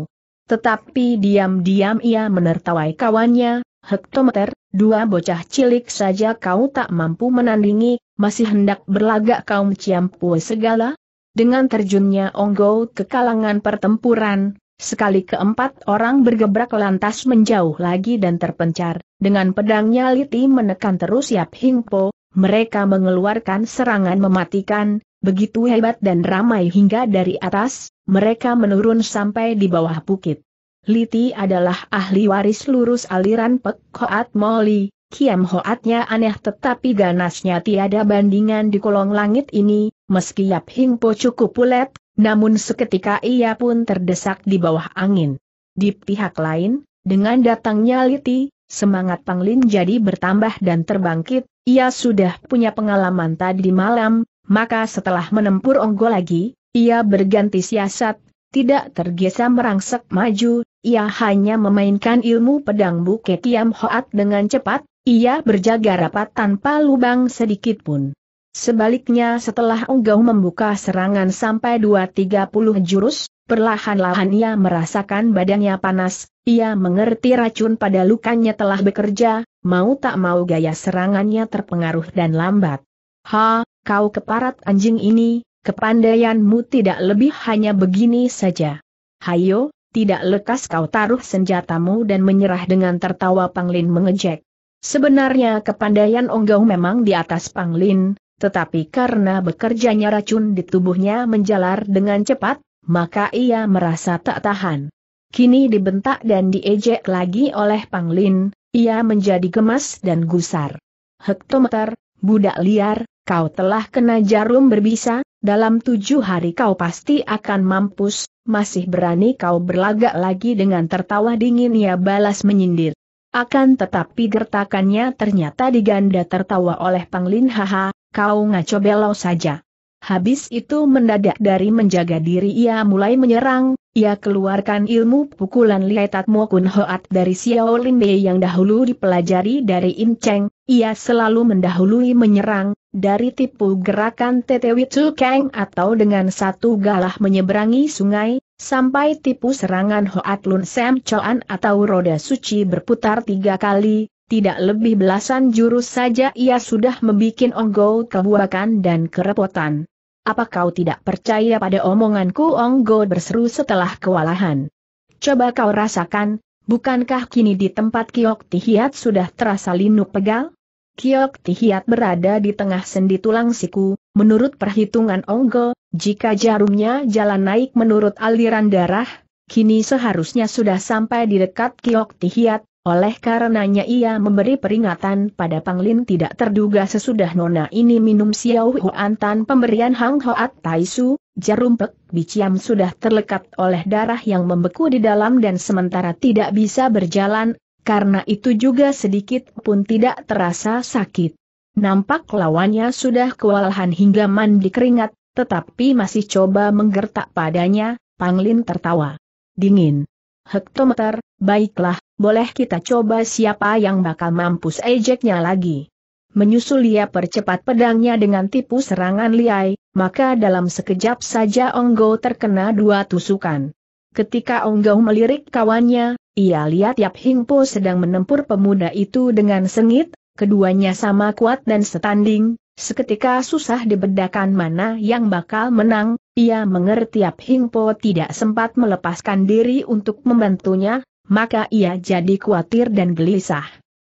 Tetapi diam-diam ia menertawai kawannya, hektometer, dua bocah cilik saja kau tak mampu menandingi, masih hendak berlagak kaum ciampu segala? Dengan terjunnya Onggo ke kalangan pertempuran, Sekali keempat orang bergebrak lantas menjauh lagi dan terpencar, dengan pedangnya Liti menekan terus Yap Hingpo, mereka mengeluarkan serangan mematikan, begitu hebat dan ramai hingga dari atas, mereka menurun sampai di bawah bukit. Liti adalah ahli waris lurus aliran Pek Koat Moli, Kiam Hoatnya aneh tetapi ganasnya tiada bandingan di kolong langit ini, meski Yap Hing Po cukup pulet, namun seketika ia pun terdesak di bawah angin. Di pihak lain, dengan datangnya Liti, semangat Panglin jadi bertambah dan terbangkit, ia sudah punya pengalaman tadi malam, maka setelah menempur Onggo lagi, ia berganti siasat, tidak tergesa merangsek maju, ia hanya memainkan ilmu pedang buke Kiam Hoat dengan cepat, ia berjaga rapat tanpa lubang sedikit pun. Sebaliknya setelah Unggau membuka serangan sampai 2-30 jurus, perlahan-lahan ia merasakan badannya panas, ia mengerti racun pada lukanya telah bekerja, mau tak mau gaya serangannya terpengaruh dan lambat. Ha, kau keparat anjing ini, kepandaianmu tidak lebih hanya begini saja. Hayo, tidak lekas kau taruh senjatamu dan menyerah dengan tertawa Panglin mengejek. Sebenarnya kepandaian Onggau memang di atas Panglin, tetapi karena bekerjanya racun di tubuhnya menjalar dengan cepat, maka ia merasa tak tahan. Kini dibentak dan diejek lagi oleh Panglin, ia menjadi gemas dan gusar. Hektometer, budak liar, kau telah kena jarum berbisa, dalam tujuh hari kau pasti akan mampus, masih berani kau berlagak lagi dengan tertawa dingin ia balas menyindir. Akan tetapi gertakannya ternyata diganda tertawa oleh Panglin Haha, kau ngaco belau saja. Habis itu mendadak dari menjaga diri ia mulai menyerang, ia keluarkan ilmu pukulan Lietat Mokun Hoat dari Xiao Lin Bei yang dahulu dipelajari dari Im Cheng, ia selalu mendahului menyerang, dari tipu gerakan Tetewi Kang atau dengan satu galah menyeberangi sungai, Sampai tipu serangan Hoat Lun Sam Choan atau roda suci berputar tiga kali, tidak lebih belasan jurus saja ia sudah membuat Go kebuakan dan kerepotan. Apa kau tidak percaya pada omonganku Go berseru setelah kewalahan? Coba kau rasakan, bukankah kini di tempat Kiok Tihiat sudah terasa linu pegal? Kiok Tihiat berada di tengah sendi tulang siku, menurut perhitungan Onggo, jika jarumnya jalan naik menurut aliran darah, kini seharusnya sudah sampai di dekat Kiok Tihiat, oleh karenanya ia memberi peringatan pada Panglin tidak terduga sesudah nona ini minum Xiao Huan pemberian Hang Hoat Taisu, jarum pek biciam sudah terlekat oleh darah yang membeku di dalam dan sementara tidak bisa berjalan, karena itu juga sedikit pun tidak terasa sakit. Nampak lawannya sudah kewalahan hingga mandi keringat, tetapi masih coba menggertak padanya, Panglin tertawa. Dingin. Hektometer, baiklah, boleh kita coba siapa yang bakal mampus ejeknya lagi. Menyusul ia percepat pedangnya dengan tipu serangan liai, maka dalam sekejap saja Onggo terkena dua tusukan. Ketika Onggo melirik kawannya, ia lihat Yap Hingpo sedang menempur pemuda itu dengan sengit, keduanya sama kuat dan setanding, seketika susah dibedakan mana yang bakal menang, ia mengerti Yap Hingpo tidak sempat melepaskan diri untuk membantunya, maka ia jadi khawatir dan gelisah.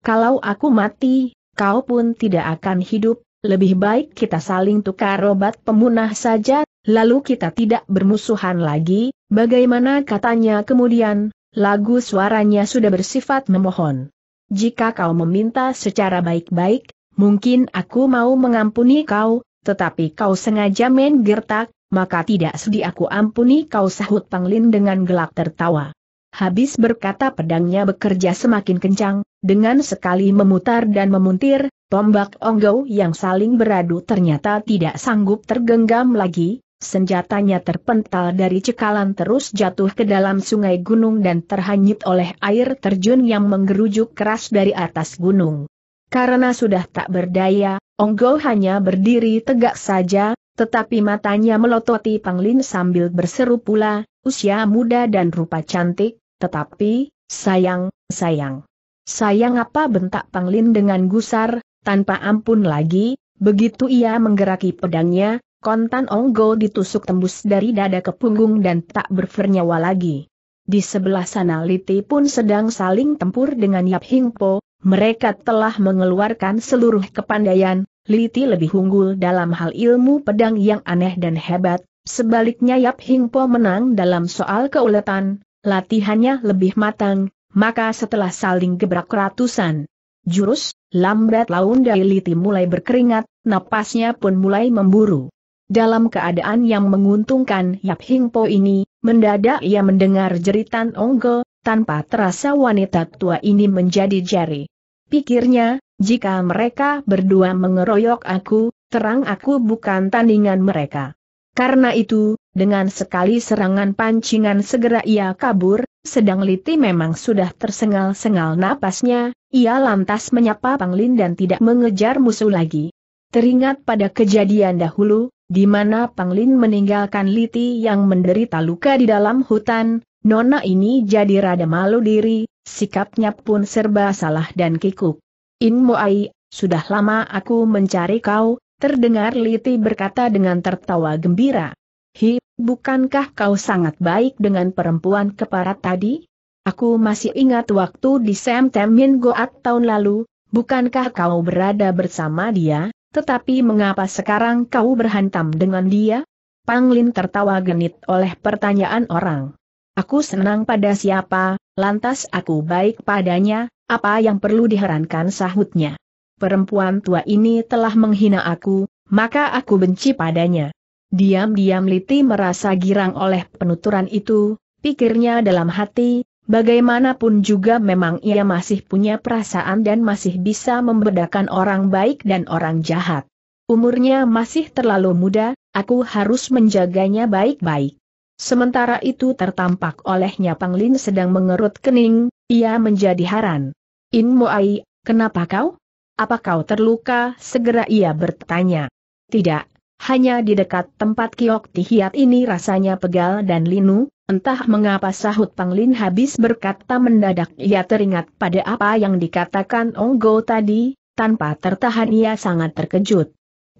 Kalau aku mati, kau pun tidak akan hidup, lebih baik kita saling tukar obat pemunah saja, lalu kita tidak bermusuhan lagi, bagaimana katanya kemudian, Lagu suaranya sudah bersifat memohon. Jika kau meminta secara baik-baik, mungkin aku mau mengampuni kau, tetapi kau sengaja main gertak, maka tidak sedi aku ampuni kau sahut Panglin dengan gelak tertawa. Habis berkata pedangnya bekerja semakin kencang, dengan sekali memutar dan memuntir, tombak onggau yang saling beradu ternyata tidak sanggup tergenggam lagi, Senjatanya terpental dari cekalan terus jatuh ke dalam sungai gunung dan terhanyut oleh air terjun yang menggerujuk keras dari atas gunung. Karena sudah tak berdaya, Onggo hanya berdiri tegak saja, tetapi matanya melototi Panglin sambil berseru pula, usia muda dan rupa cantik, tetapi, sayang, sayang. Sayang apa bentak Panglin dengan gusar, tanpa ampun lagi, begitu ia menggeraki pedangnya, kontan onggol ditusuk tembus dari dada ke punggung dan tak bernyawa lagi. Di sebelah sana Liti pun sedang saling tempur dengan Yap Hing Po, mereka telah mengeluarkan seluruh kepandaian, Liti lebih unggul dalam hal ilmu pedang yang aneh dan hebat, sebaliknya Yap Hing Po menang dalam soal keuletan, latihannya lebih matang, maka setelah saling gebrak ratusan jurus, lambat laun dari Liti mulai berkeringat, napasnya pun mulai memburu. Dalam keadaan yang menguntungkan Yap Hing Po ini, mendadak ia mendengar jeritan Onggo, tanpa terasa wanita tua ini menjadi jari. Pikirnya, jika mereka berdua mengeroyok aku, terang aku bukan tandingan mereka. Karena itu, dengan sekali serangan pancingan segera ia kabur, sedang Liti memang sudah tersengal-sengal napasnya, ia lantas menyapa Panglin dan tidak mengejar musuh lagi. Teringat pada kejadian dahulu, di mana Panglin meninggalkan Liti yang menderita luka di dalam hutan, Nona ini jadi rada malu diri, sikapnya pun serba salah dan kikuk. In Moai, sudah lama aku mencari kau, terdengar Liti berkata dengan tertawa gembira. Hi, bukankah kau sangat baik dengan perempuan keparat tadi? Aku masih ingat waktu di Sam Temin Goat tahun lalu, bukankah kau berada bersama dia? Tetapi mengapa sekarang kau berhantam dengan dia? Panglin tertawa genit oleh pertanyaan orang. Aku senang pada siapa, lantas aku baik padanya, apa yang perlu diherankan sahutnya. Perempuan tua ini telah menghina aku, maka aku benci padanya. Diam-diam Liti merasa girang oleh penuturan itu, pikirnya dalam hati, Bagaimanapun juga memang ia masih punya perasaan dan masih bisa membedakan orang baik dan orang jahat. Umurnya masih terlalu muda, aku harus menjaganya baik-baik. Sementara itu tertampak olehnya Panglin sedang mengerut kening, ia menjadi haran. In Moai, kenapa kau? Apa kau terluka? Segera ia bertanya. Tidak, hanya di dekat tempat kiok tihiat ini rasanya pegal dan linu, entah mengapa sahut Panglin habis berkata mendadak ia teringat pada apa yang dikatakan Onggo tadi, tanpa tertahan ia sangat terkejut.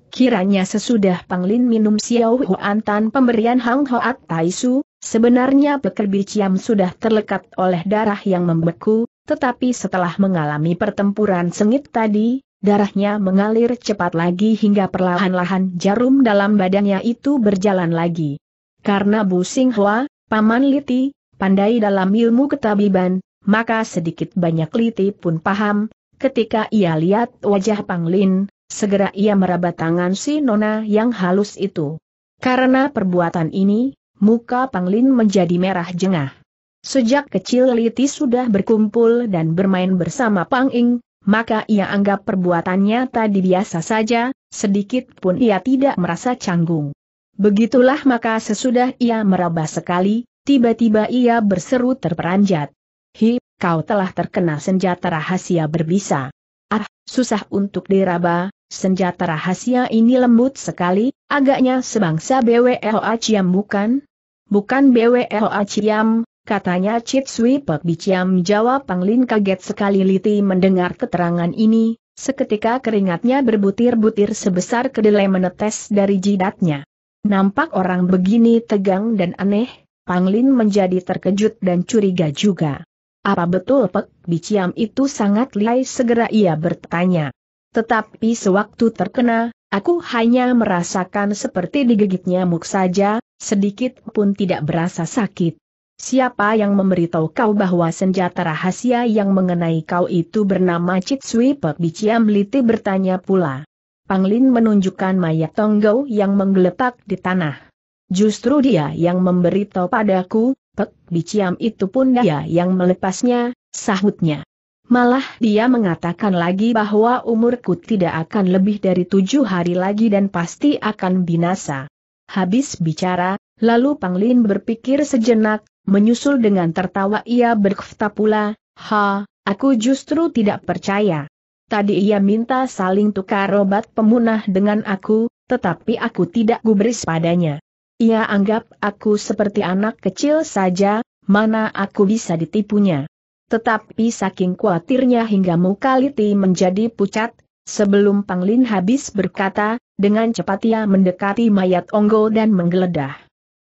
Kiranya sesudah Panglin minum Xiao Huan pemberian Hang Hoat Taisu, sebenarnya pekerbi Ciam sudah terlekat oleh darah yang membeku, tetapi setelah mengalami pertempuran sengit tadi, Darahnya mengalir cepat lagi hingga perlahan-lahan jarum dalam badannya itu berjalan lagi. Karena Bu Singhua, Paman Liti, pandai dalam ilmu ketabiban, maka sedikit banyak Liti pun paham, ketika ia lihat wajah Panglin, segera ia meraba tangan si Nona yang halus itu. Karena perbuatan ini, muka Panglin menjadi merah jengah. Sejak kecil Liti sudah berkumpul dan bermain bersama Pang Ing, maka ia anggap perbuatannya tadi biasa saja, sedikit pun ia tidak merasa canggung. Begitulah maka sesudah ia meraba sekali, tiba-tiba ia berseru terperanjat. Hi, kau telah terkena senjata rahasia berbisa. Ah, susah untuk diraba, senjata rahasia ini lembut sekali, agaknya sebangsa BWLA yang bukan? Bukan BWLA yang katanya Chit Sui Pek Biciam jawab Panglin kaget sekali Liti mendengar keterangan ini, seketika keringatnya berbutir-butir sebesar kedelai menetes dari jidatnya. Nampak orang begini tegang dan aneh, Panglin menjadi terkejut dan curiga juga. Apa betul Pek Biciam itu sangat lihai segera ia bertanya. Tetapi sewaktu terkena, Aku hanya merasakan seperti digigit nyamuk saja, sedikit pun tidak berasa sakit. Siapa yang memberitahu kau bahwa senjata rahasia yang mengenai kau itu bernama Chitsui Pek Biciam Liti bertanya pula. Panglin menunjukkan mayat Tonggau yang menggeletak di tanah. Justru dia yang memberitahu padaku, Pek Biciam itu pun dia yang melepasnya, sahutnya. Malah dia mengatakan lagi bahwa umurku tidak akan lebih dari tujuh hari lagi dan pasti akan binasa. Habis bicara, lalu Panglin berpikir sejenak, Menyusul dengan tertawa ia berkata pula, Ha, aku justru tidak percaya. Tadi ia minta saling tukar obat pemunah dengan aku, tetapi aku tidak gubris padanya. Ia anggap aku seperti anak kecil saja, mana aku bisa ditipunya. Tetapi saking khawatirnya hingga muka Liti menjadi pucat, sebelum Panglin habis berkata, dengan cepat ia mendekati mayat Onggo dan menggeledah.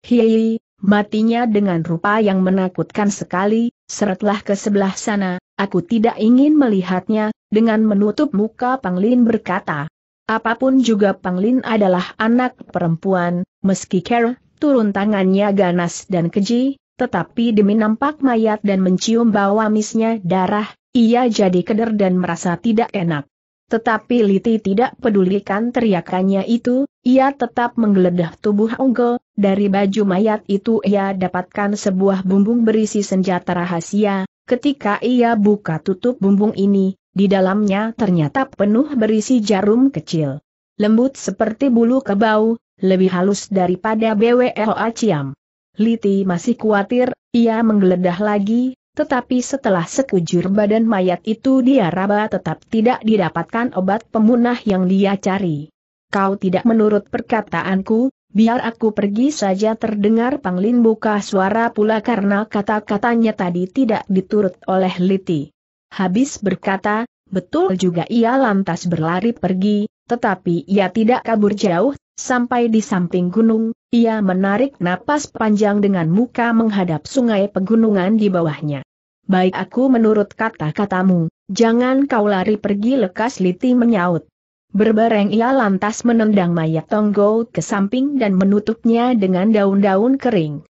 Hihi, Matinya dengan rupa yang menakutkan sekali, seretlah ke sebelah sana, aku tidak ingin melihatnya, dengan menutup muka Panglin berkata. Apapun juga Panglin adalah anak perempuan, meski Care, turun tangannya ganas dan keji, tetapi demi nampak mayat dan mencium bau amisnya darah, ia jadi keder dan merasa tidak enak. Tetapi Liti tidak pedulikan teriakannya itu, ia tetap menggeledah tubuh unggul. dari baju mayat itu ia dapatkan sebuah bumbung berisi senjata rahasia, ketika ia buka tutup bumbung ini, di dalamnya ternyata penuh berisi jarum kecil. Lembut seperti bulu kebau, lebih halus daripada BWLOA aciam. Liti masih khawatir, ia menggeledah lagi, tetapi setelah sekujur badan mayat itu dia raba tetap tidak didapatkan obat pemunah yang dia cari. Kau tidak menurut perkataanku, biar aku pergi saja terdengar Panglin buka suara pula karena kata-katanya tadi tidak diturut oleh Liti. Habis berkata, betul juga ia lantas berlari pergi, tetapi ia tidak kabur jauh Sampai di samping gunung, ia menarik napas panjang dengan muka menghadap sungai pegunungan di bawahnya. Baik aku menurut kata-katamu, jangan kau lari pergi lekas Liti menyaut. Berbareng ia lantas menendang mayat Tonggo ke samping dan menutupnya dengan daun-daun kering.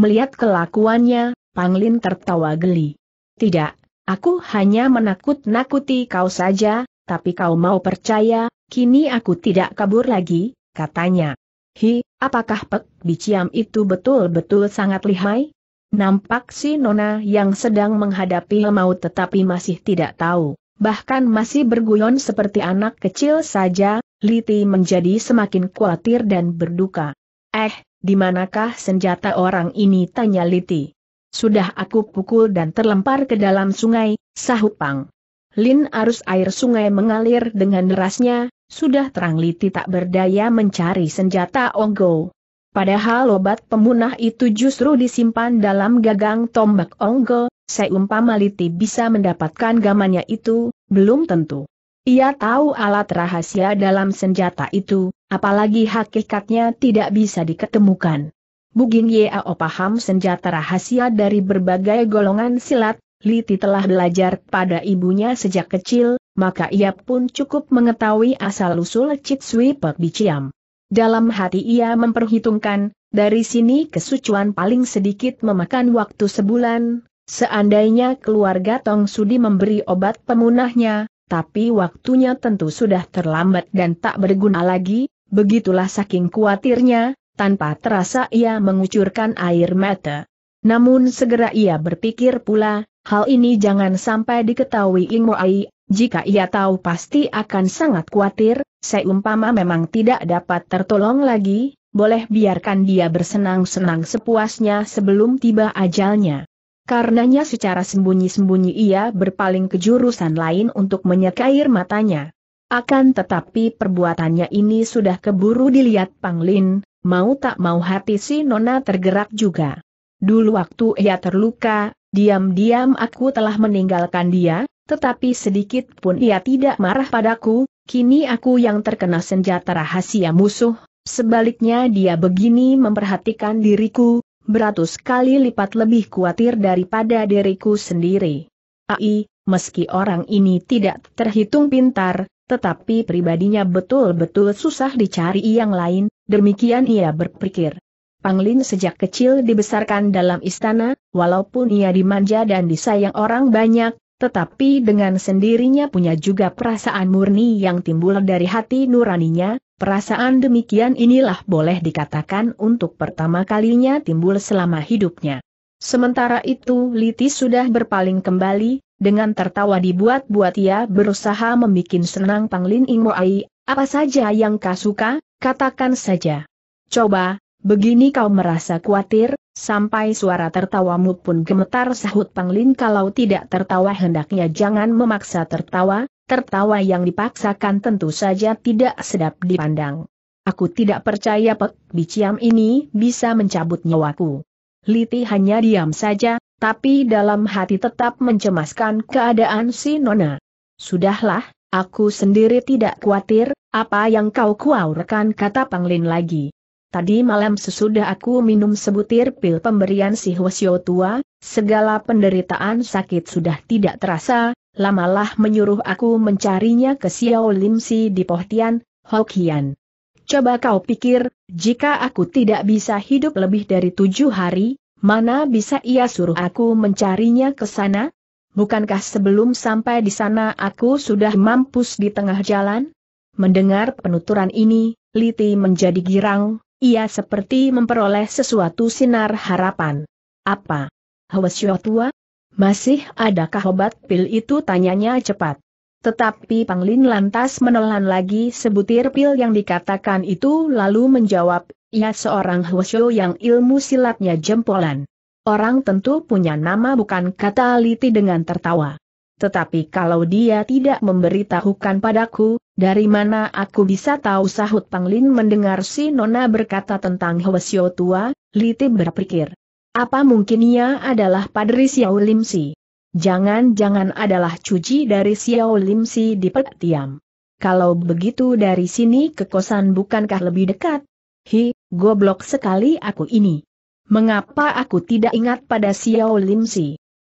Melihat kelakuannya, Panglin tertawa geli. Tidak, aku hanya menakut-nakuti kau saja, tapi kau mau percaya, kini aku tidak kabur lagi, katanya. Hi, apakah Pek Biciam itu betul-betul sangat lihai? Nampak si Nona yang sedang menghadapi maut tetapi masih tidak tahu, bahkan masih berguyon seperti anak kecil saja, Liti menjadi semakin khawatir dan berduka. Eh, di manakah senjata orang ini? tanya Liti. Sudah aku pukul dan terlempar ke dalam sungai, sahupang. Lin arus air sungai mengalir dengan derasnya, sudah terang liti tak berdaya mencari senjata Onggo. Padahal obat pemunah itu justru disimpan dalam gagang tombak Onggo, seumpama liti bisa mendapatkan gamannya itu, belum tentu. Ia tahu alat rahasia dalam senjata itu, apalagi hakikatnya tidak bisa diketemukan. Bugin Yeo paham senjata rahasia dari berbagai golongan silat, Liti telah belajar pada ibunya sejak kecil, maka ia pun cukup mengetahui asal-usul Chitsui Pek Biciam. Dalam hati ia memperhitungkan, dari sini kesucuan paling sedikit memakan waktu sebulan, seandainya keluarga Tong Sudi memberi obat pemunahnya, tapi waktunya tentu sudah terlambat dan tak berguna lagi, begitulah saking khawatirnya, tanpa terasa ia mengucurkan air mata. Namun segera ia berpikir pula, hal ini jangan sampai diketahui Ing Moai jika ia tahu pasti akan sangat khawatir, seumpama memang tidak dapat tertolong lagi, boleh biarkan dia bersenang-senang sepuasnya sebelum tiba ajalnya. Karenanya secara sembunyi-sembunyi ia berpaling ke jurusan lain untuk menyekair matanya. Akan tetapi perbuatannya ini sudah keburu dilihat Panglin, mau tak mau hati si Nona tergerak juga. Dulu waktu ia terluka, diam-diam aku telah meninggalkan dia, tetapi sedikit pun ia tidak marah padaku, kini aku yang terkena senjata rahasia musuh, sebaliknya dia begini memperhatikan diriku, beratus kali lipat lebih kuatir daripada diriku sendiri. Ai, meski orang ini tidak terhitung pintar, tetapi pribadinya betul-betul susah dicari yang lain, demikian ia berpikir. Panglin sejak kecil dibesarkan dalam istana, walaupun ia dimanja dan disayang orang banyak, tetapi dengan sendirinya punya juga perasaan murni yang timbul dari hati nuraninya, perasaan demikian inilah boleh dikatakan untuk pertama kalinya timbul selama hidupnya. Sementara itu Liti sudah berpaling kembali, dengan tertawa dibuat-buat ia berusaha membuat senang Panglin Ingmoai, apa saja yang kau suka, katakan saja. Coba, begini kau merasa khawatir, Sampai suara tertawamu pun gemetar sahut Panglin kalau tidak tertawa hendaknya jangan memaksa tertawa, tertawa yang dipaksakan tentu saja tidak sedap dipandang. Aku tidak percaya Pek Biciam ini bisa mencabut nyawaku. Liti hanya diam saja, tapi dalam hati tetap mencemaskan keadaan si Nona. Sudahlah, aku sendiri tidak khawatir, apa yang kau kuaurkan kata Panglin lagi. Tadi malam sesudah aku minum sebutir pil pemberian si Hwasyo tua, segala penderitaan sakit sudah tidak terasa, lamalah menyuruh aku mencarinya ke Xiao Limsi di Pohtian, Hokian. Coba kau pikir, jika aku tidak bisa hidup lebih dari tujuh hari, mana bisa ia suruh aku mencarinya ke sana? Bukankah sebelum sampai di sana aku sudah mampus di tengah jalan? Mendengar penuturan ini, Liti menjadi girang, ia seperti memperoleh sesuatu sinar harapan. Apa? Hwasyo tua? Masih adakah obat pil itu tanyanya cepat. Tetapi Panglin lantas menelan lagi sebutir pil yang dikatakan itu lalu menjawab, ia seorang Hwasyo yang ilmu silatnya jempolan. Orang tentu punya nama bukan kata Liti dengan tertawa. Tetapi kalau dia tidak memberitahukan padaku, dari mana aku bisa tahu sahut Panglin mendengar si Nona berkata tentang Hwasyo tua, Liti berpikir. Apa mungkin ia adalah padri Xiao Lim Si? Jangan-jangan adalah cuci dari Xiao Lim Si di Petiam. Kalau begitu dari sini ke kosan bukankah lebih dekat? Hi, goblok sekali aku ini. Mengapa aku tidak ingat pada Xiao Lim Si?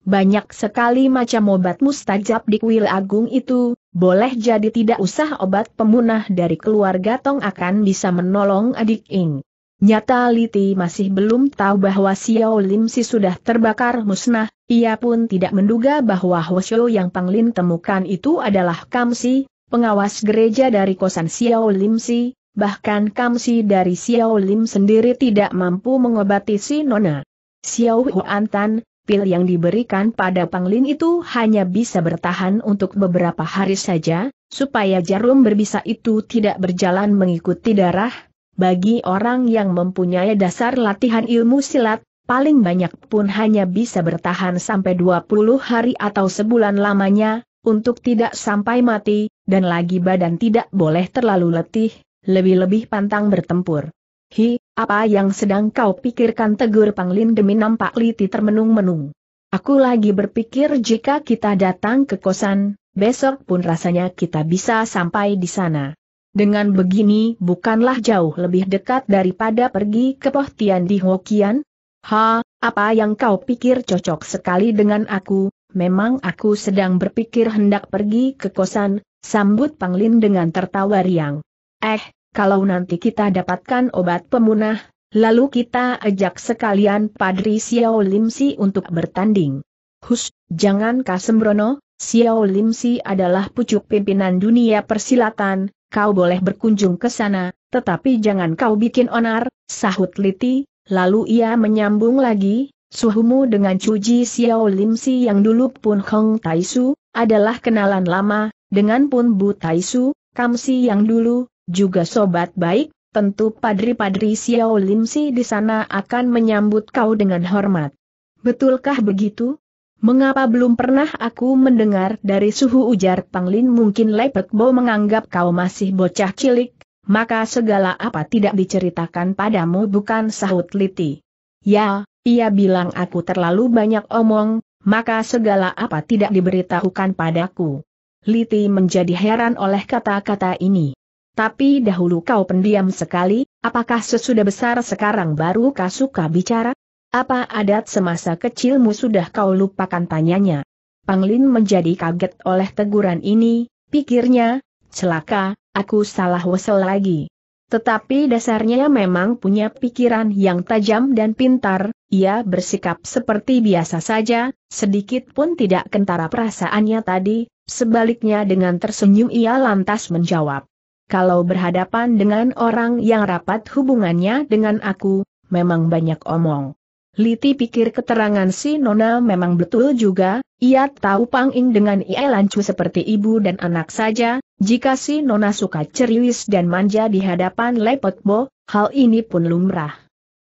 Banyak sekali macam obat mustajab di kuil agung itu, boleh jadi tidak usah obat pemunah dari keluarga Tong akan bisa menolong adik Ing. Nyata Liti masih belum tahu bahwa Xiao Lim Si sudah terbakar musnah, ia pun tidak menduga bahwa Hoshio yang Panglin temukan itu adalah Kamsi, pengawas gereja dari kosan Xiao Lim Si, bahkan Kamsi dari Xiao Lim sendiri tidak mampu mengobati si Nona. Xiao Huantan, pil yang diberikan pada Panglin itu hanya bisa bertahan untuk beberapa hari saja, supaya jarum berbisa itu tidak berjalan mengikuti darah. Bagi orang yang mempunyai dasar latihan ilmu silat, paling banyak pun hanya bisa bertahan sampai 20 hari atau sebulan lamanya, untuk tidak sampai mati, dan lagi badan tidak boleh terlalu letih, lebih-lebih pantang bertempur. Hi, apa yang sedang kau pikirkan tegur Panglin demi nampak Liti termenung-menung. Aku lagi berpikir jika kita datang ke kosan, besok pun rasanya kita bisa sampai di sana. Dengan begini bukanlah jauh lebih dekat daripada pergi ke Pohtian di Hokian? Ha, apa yang kau pikir cocok sekali dengan aku, memang aku sedang berpikir hendak pergi ke kosan, sambut Panglin dengan tertawa riang. Eh, kalau nanti kita dapatkan obat pemunah, lalu kita ajak sekalian Padri Xiao Lim untuk bertanding. Hus, jangan kasembrono, Xiao Lim Si adalah pucuk pimpinan dunia persilatan, kau boleh berkunjung ke sana, tetapi jangan kau bikin onar, sahut Liti, lalu ia menyambung lagi, suhumu dengan Cuji Xiao Lim yang dulu pun Hong Taisu, adalah kenalan lama, dengan pun Bu Taisu, Kamsi yang dulu, juga sobat baik, tentu padri-padri Xiao Lim si di sana akan menyambut kau dengan hormat. Betulkah begitu? Mengapa belum pernah aku mendengar dari suhu ujar Panglin mungkin Lepek Bo menganggap kau masih bocah cilik, maka segala apa tidak diceritakan padamu bukan sahut Liti. Ya, ia bilang aku terlalu banyak omong, maka segala apa tidak diberitahukan padaku. Liti menjadi heran oleh kata-kata ini. Tapi dahulu kau pendiam sekali, apakah sesudah besar sekarang baru kau suka bicara? Apa adat semasa kecilmu sudah kau lupakan tanyanya? Panglin menjadi kaget oleh teguran ini, pikirnya, celaka, aku salah wesel lagi. Tetapi dasarnya memang punya pikiran yang tajam dan pintar, ia bersikap seperti biasa saja, sedikit pun tidak kentara perasaannya tadi, sebaliknya dengan tersenyum ia lantas menjawab kalau berhadapan dengan orang yang rapat hubungannya dengan aku, memang banyak omong. Liti pikir keterangan si Nona memang betul juga, ia tahu Pang Ing dengan ia Lancu seperti ibu dan anak saja, jika si Nona suka ceriwis dan manja di hadapan Lepot Bo, hal ini pun lumrah.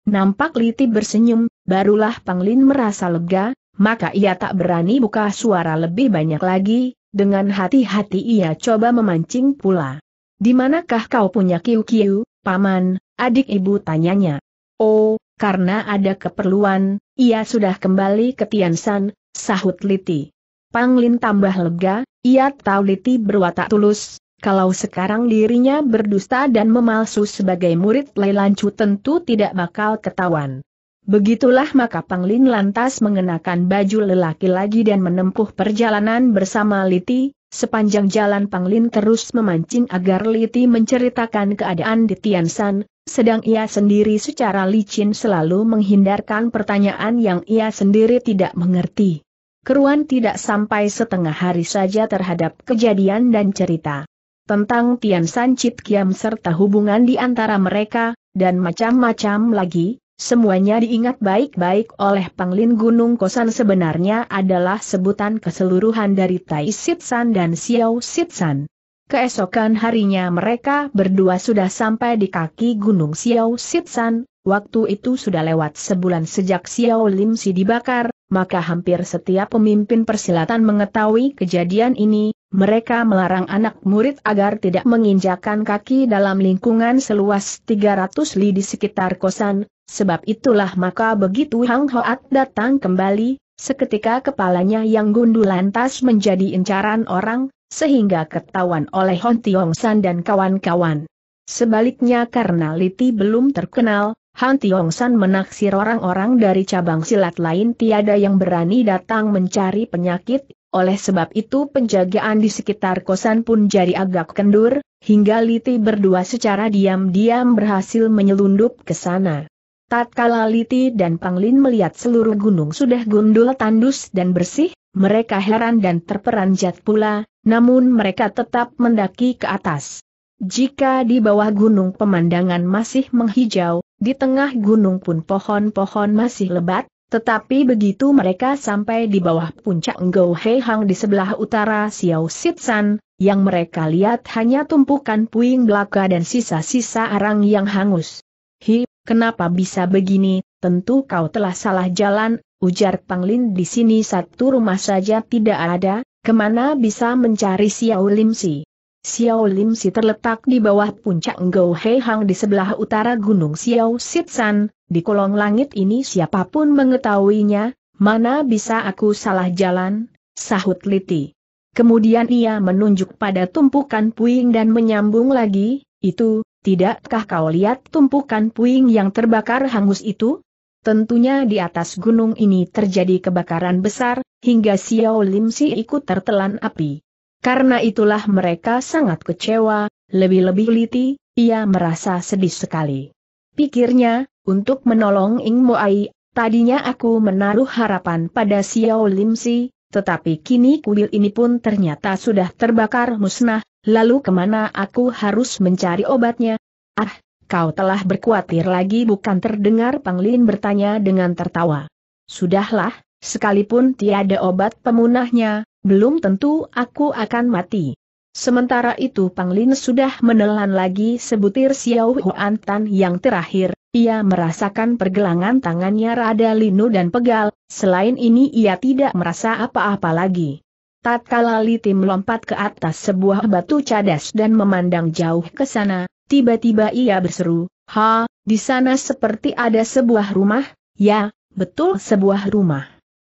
Nampak Liti bersenyum, barulah Pang Lin merasa lega, maka ia tak berani buka suara lebih banyak lagi, dengan hati-hati ia coba memancing pula. Di manakah kau punya kiu-kiu, paman, adik ibu tanyanya. Oh, karena ada keperluan, ia sudah kembali ke Tiansan, sahut Liti. Panglin tambah lega, ia tahu Liti berwatak tulus, kalau sekarang dirinya berdusta dan memalsu sebagai murid Leilancu tentu tidak bakal ketahuan. Begitulah maka Panglin lantas mengenakan baju lelaki lagi dan menempuh perjalanan bersama Liti, Sepanjang jalan Panglin terus memancing agar Liti menceritakan keadaan di Tiansan, sedang ia sendiri secara licin selalu menghindarkan pertanyaan yang ia sendiri tidak mengerti. Keruan tidak sampai setengah hari saja terhadap kejadian dan cerita tentang Tiansan Chit Kiam serta hubungan di antara mereka, dan macam-macam lagi, Semuanya diingat baik-baik oleh Panglin Gunung Kosan sebenarnya adalah sebutan keseluruhan dari Tai Sitsan dan Xiao Sitsan. Keesokan harinya mereka berdua sudah sampai di kaki Gunung Xiao Sitsan, waktu itu sudah lewat sebulan sejak Xiao Lim Si dibakar, maka hampir setiap pemimpin persilatan mengetahui kejadian ini, mereka melarang anak murid agar tidak menginjakan kaki dalam lingkungan seluas 300 li di sekitar kosan, sebab itulah maka begitu Hang Hoat datang kembali, seketika kepalanya yang gundul lantas menjadi incaran orang, sehingga ketahuan oleh Hon Tiong San dan kawan-kawan. Sebaliknya karena Liti belum terkenal, Han Tiong San menaksir orang-orang dari cabang silat lain tiada yang berani datang mencari penyakit, oleh sebab itu penjagaan di sekitar kosan pun jadi agak kendur, hingga Liti berdua secara diam-diam berhasil menyelundup ke sana. Tatkala Liti dan Panglin melihat seluruh gunung sudah gundul tandus dan bersih, mereka heran dan terperanjat pula, namun mereka tetap mendaki ke atas. Jika di bawah gunung pemandangan masih menghijau, di tengah gunung pun pohon-pohon masih lebat, tetapi begitu mereka sampai di bawah puncak Ngou Heihang di sebelah utara Xiao Sitsan, yang mereka lihat hanya tumpukan puing belaka dan sisa-sisa arang yang hangus. Hi, kenapa bisa begini, tentu kau telah salah jalan, ujar Panglin di sini satu rumah saja tidak ada, kemana bisa mencari Xiao Lim Si. Xiao Lim Si terletak di bawah puncak Gou Hei di sebelah utara Gunung Xiao Sitsan, di kolong langit ini siapapun mengetahuinya, mana bisa aku salah jalan, sahut Liti. Kemudian ia menunjuk pada tumpukan puing dan menyambung lagi, itu, tidakkah kau lihat tumpukan puing yang terbakar hangus itu? Tentunya di atas gunung ini terjadi kebakaran besar, hingga Xiao Lim Si ikut tertelan api. Karena itulah mereka sangat kecewa, lebih-lebih Liti, ia merasa sedih sekali. Pikirnya, untuk menolong Ing Moai, tadinya aku menaruh harapan pada Xiao Lim Si, tetapi kini kuil ini pun ternyata sudah terbakar musnah, lalu kemana aku harus mencari obatnya? Ah, kau telah berkuatir lagi bukan terdengar Panglin bertanya dengan tertawa. Sudahlah, sekalipun tiada obat pemunahnya, belum tentu aku akan mati. Sementara itu Panglin sudah menelan lagi sebutir Xiao Huan Tan yang terakhir, ia merasakan pergelangan tangannya rada linu dan pegal, selain ini ia tidak merasa apa-apa lagi. Tatkala Li Tim melompat ke atas sebuah batu cadas dan memandang jauh ke sana, tiba-tiba ia berseru, Ha, di sana seperti ada sebuah rumah, ya, betul sebuah rumah.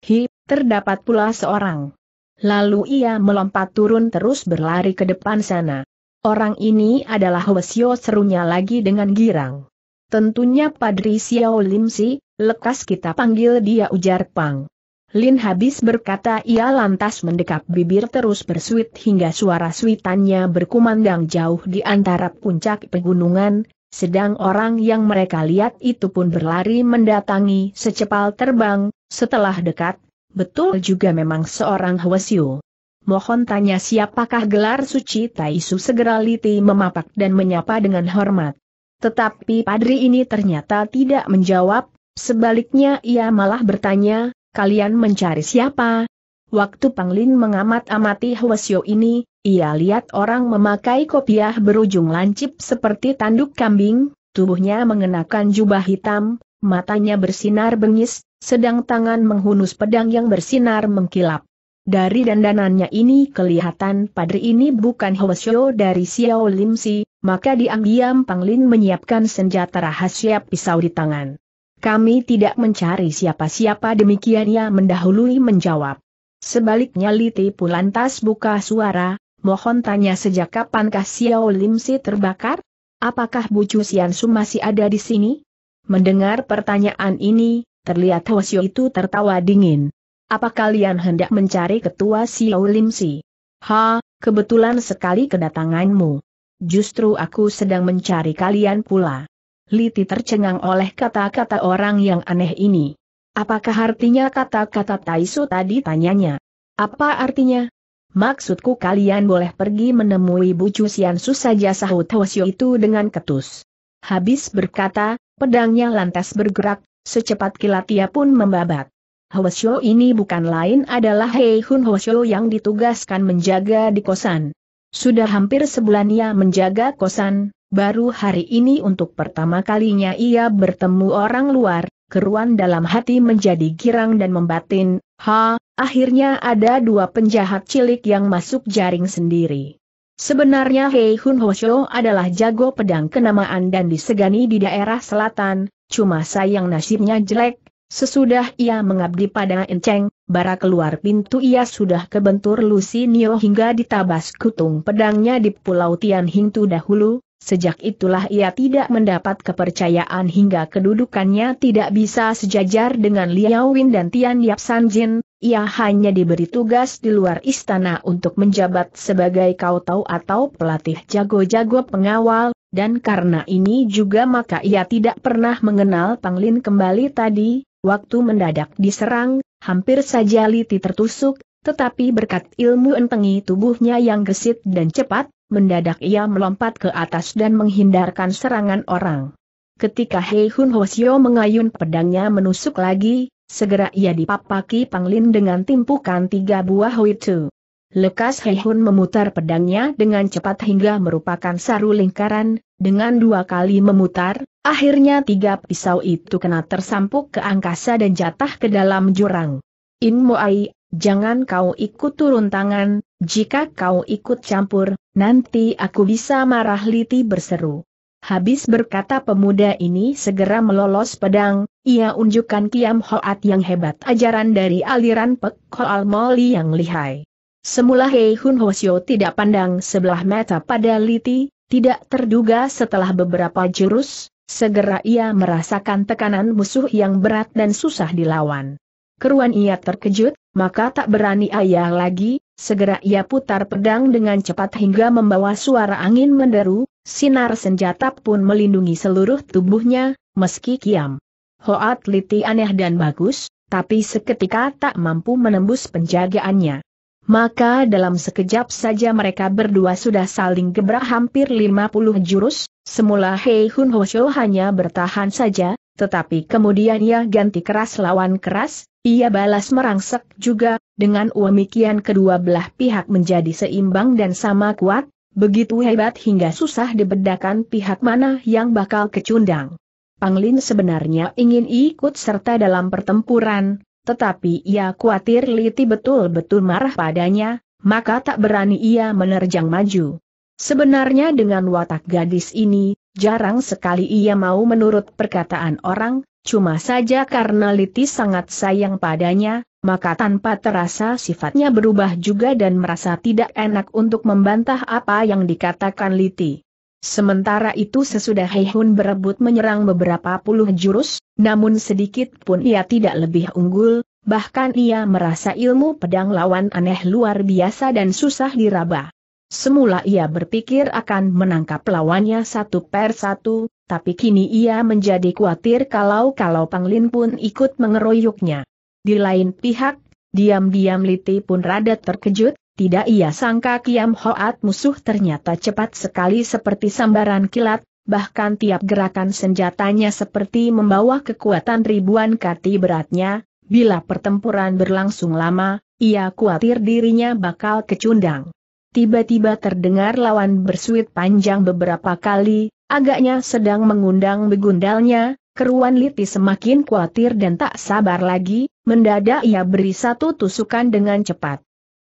Hi, terdapat pula seorang Lalu ia melompat turun terus berlari ke depan sana. Orang ini adalah Wesio serunya lagi dengan girang. Tentunya Padri Xiao Lim Si, lekas kita panggil dia ujar Pang. Lin habis berkata ia lantas mendekap bibir terus bersuit hingga suara suitannya berkumandang jauh di antara puncak pegunungan, sedang orang yang mereka lihat itu pun berlari mendatangi secepal terbang, setelah dekat betul juga memang seorang Hwasyu. Mohon tanya siapakah gelar suci Taisu segera Liti memapak dan menyapa dengan hormat. Tetapi padri ini ternyata tidak menjawab, sebaliknya ia malah bertanya, kalian mencari siapa? Waktu Panglin mengamat-amati Hwasyo ini, ia lihat orang memakai kopiah berujung lancip seperti tanduk kambing, tubuhnya mengenakan jubah hitam, matanya bersinar bengis, sedang tangan menghunus pedang yang bersinar mengkilap. Dari dandanannya ini kelihatan padri ini bukan Hwasyo dari Xiao Lim Si, maka diam-diam Panglin menyiapkan senjata rahasia pisau di tangan. Kami tidak mencari siapa-siapa demikian ia mendahului menjawab. Sebaliknya Liti Pulantas buka suara, mohon tanya sejak kapankah Xiao Lim Si terbakar? Apakah Bu Cusian Su masih ada di sini? Mendengar pertanyaan ini, terlihat Hwasyo itu tertawa dingin. Apa kalian hendak mencari ketua Xiao Lim Si? Ha, kebetulan sekali kedatanganmu. Justru aku sedang mencari kalian pula. Liti tercengang oleh kata-kata orang yang aneh ini. Apakah artinya kata-kata Taisu tadi tanyanya? Apa artinya? Maksudku kalian boleh pergi menemui Bu Cusiansu saja sahut Hwasyo itu dengan ketus. Habis berkata, pedangnya lantas bergerak, Secepat kilat ia pun membabat. Hwasyo ini bukan lain adalah Hei Hun Hwasyo yang ditugaskan menjaga di kosan. Sudah hampir sebulan ia menjaga kosan, baru hari ini untuk pertama kalinya ia bertemu orang luar, keruan dalam hati menjadi girang dan membatin, ha, akhirnya ada dua penjahat cilik yang masuk jaring sendiri. Sebenarnya Hei Hun Hosho adalah jago pedang kenamaan dan disegani di daerah selatan, Cuma sayang nasibnya jelek, sesudah ia mengabdi pada Enceng, bara keluar pintu ia sudah kebentur Lucy Nio hingga ditabas kutung pedangnya di Pulau Tian Hintu dahulu, Sejak itulah ia tidak mendapat kepercayaan hingga kedudukannya tidak bisa sejajar dengan Liao Win dan Tian Yap San Jin, ia hanya diberi tugas di luar istana untuk menjabat sebagai kau tahu atau pelatih jago-jago pengawal, dan karena ini juga maka ia tidak pernah mengenal Panglin kembali tadi, waktu mendadak diserang, hampir saja liti tertusuk, tetapi berkat ilmu entengi tubuhnya yang gesit dan cepat, mendadak ia melompat ke atas dan menghindarkan serangan orang. Ketika Hei Hun Hosio mengayun pedangnya menusuk lagi, segera ia dipapaki Panglin dengan timpukan tiga buah huitu. Lekas Heihun memutar pedangnya dengan cepat hingga merupakan saru lingkaran, dengan dua kali memutar, akhirnya tiga pisau itu kena tersampuk ke angkasa dan jatah ke dalam jurang. In Moai, jangan kau ikut turun tangan, jika kau ikut campur, nanti aku bisa marah Liti berseru. Habis berkata pemuda ini segera melolos pedang, ia unjukkan Kiam Hoat yang hebat ajaran dari aliran Pek Moli yang lihai. Semula Hei Hun tidak pandang sebelah mata pada Liti, tidak terduga setelah beberapa jurus, segera ia merasakan tekanan musuh yang berat dan susah dilawan. Keruan ia terkejut, maka tak berani ayah lagi, segera ia putar pedang dengan cepat hingga membawa suara angin menderu, sinar senjata pun melindungi seluruh tubuhnya, meski kiam. Hoat Liti aneh dan bagus, tapi seketika tak mampu menembus penjagaannya maka dalam sekejap saja mereka berdua sudah saling gebrak hampir 50 jurus, semula Hei Hun Ho Shou hanya bertahan saja, tetapi kemudian ia ganti keras lawan keras, ia balas merangsek juga, dengan uamikian kedua belah pihak menjadi seimbang dan sama kuat, begitu hebat hingga susah dibedakan pihak mana yang bakal kecundang. Panglin sebenarnya ingin ikut serta dalam pertempuran, tetapi ia khawatir Liti betul-betul marah padanya, maka tak berani ia menerjang maju. Sebenarnya dengan watak gadis ini, jarang sekali ia mau menurut perkataan orang, cuma saja karena Liti sangat sayang padanya, maka tanpa terasa sifatnya berubah juga dan merasa tidak enak untuk membantah apa yang dikatakan Liti. Sementara itu sesudah Heihun berebut menyerang beberapa puluh jurus, namun sedikit pun ia tidak lebih unggul, bahkan ia merasa ilmu pedang lawan aneh luar biasa dan susah diraba. Semula ia berpikir akan menangkap lawannya satu per satu, tapi kini ia menjadi khawatir kalau-kalau Panglin pun ikut mengeroyoknya. Di lain pihak, diam-diam Liti pun rada terkejut, tidak ia sangka Kiam Hoat musuh ternyata cepat sekali seperti sambaran kilat, bahkan tiap gerakan senjatanya seperti membawa kekuatan ribuan kati beratnya, bila pertempuran berlangsung lama, ia khawatir dirinya bakal kecundang. Tiba-tiba terdengar lawan bersuit panjang beberapa kali, agaknya sedang mengundang begundalnya, keruan Liti semakin khawatir dan tak sabar lagi, mendadak ia beri satu tusukan dengan cepat.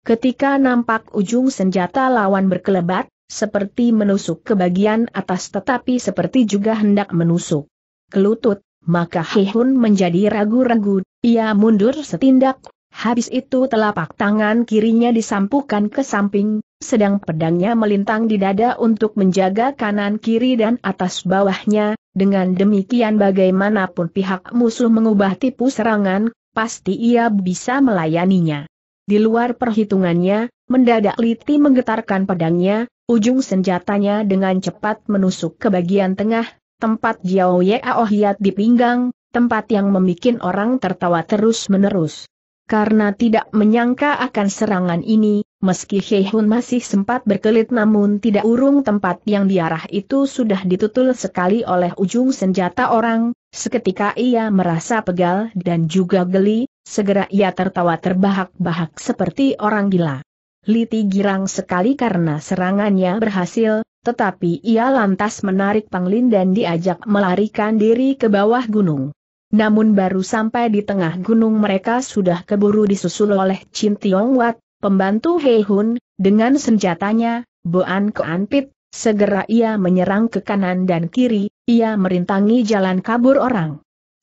Ketika nampak ujung senjata lawan berkelebat, seperti menusuk ke bagian atas tetapi seperti juga hendak menusuk. Kelutut, maka Hihun menjadi ragu-ragu, ia mundur setindak, habis itu telapak tangan kirinya disampukan ke samping, sedang pedangnya melintang di dada untuk menjaga kanan kiri dan atas bawahnya, dengan demikian bagaimanapun pihak musuh mengubah tipu serangan, pasti ia bisa melayaninya. Di luar perhitungannya, mendadak Liti menggetarkan pedangnya, ujung senjatanya dengan cepat menusuk ke bagian tengah, tempat Jiao Ye Aohiat di pinggang, tempat yang membuat orang tertawa terus-menerus. Karena tidak menyangka akan serangan ini, meski Heihun masih sempat berkelit namun tidak urung tempat yang diarah itu sudah ditutul sekali oleh ujung senjata orang, seketika ia merasa pegal dan juga geli, Segera ia tertawa terbahak-bahak seperti orang gila. Liti girang sekali karena serangannya berhasil, tetapi ia lantas menarik Panglin dan diajak melarikan diri ke bawah gunung. Namun baru sampai di tengah gunung mereka sudah keburu disusul oleh Chin Tiong Wat, pembantu Hei Hun, dengan senjatanya, Boan Koan Pit, segera ia menyerang ke kanan dan kiri, ia merintangi jalan kabur orang.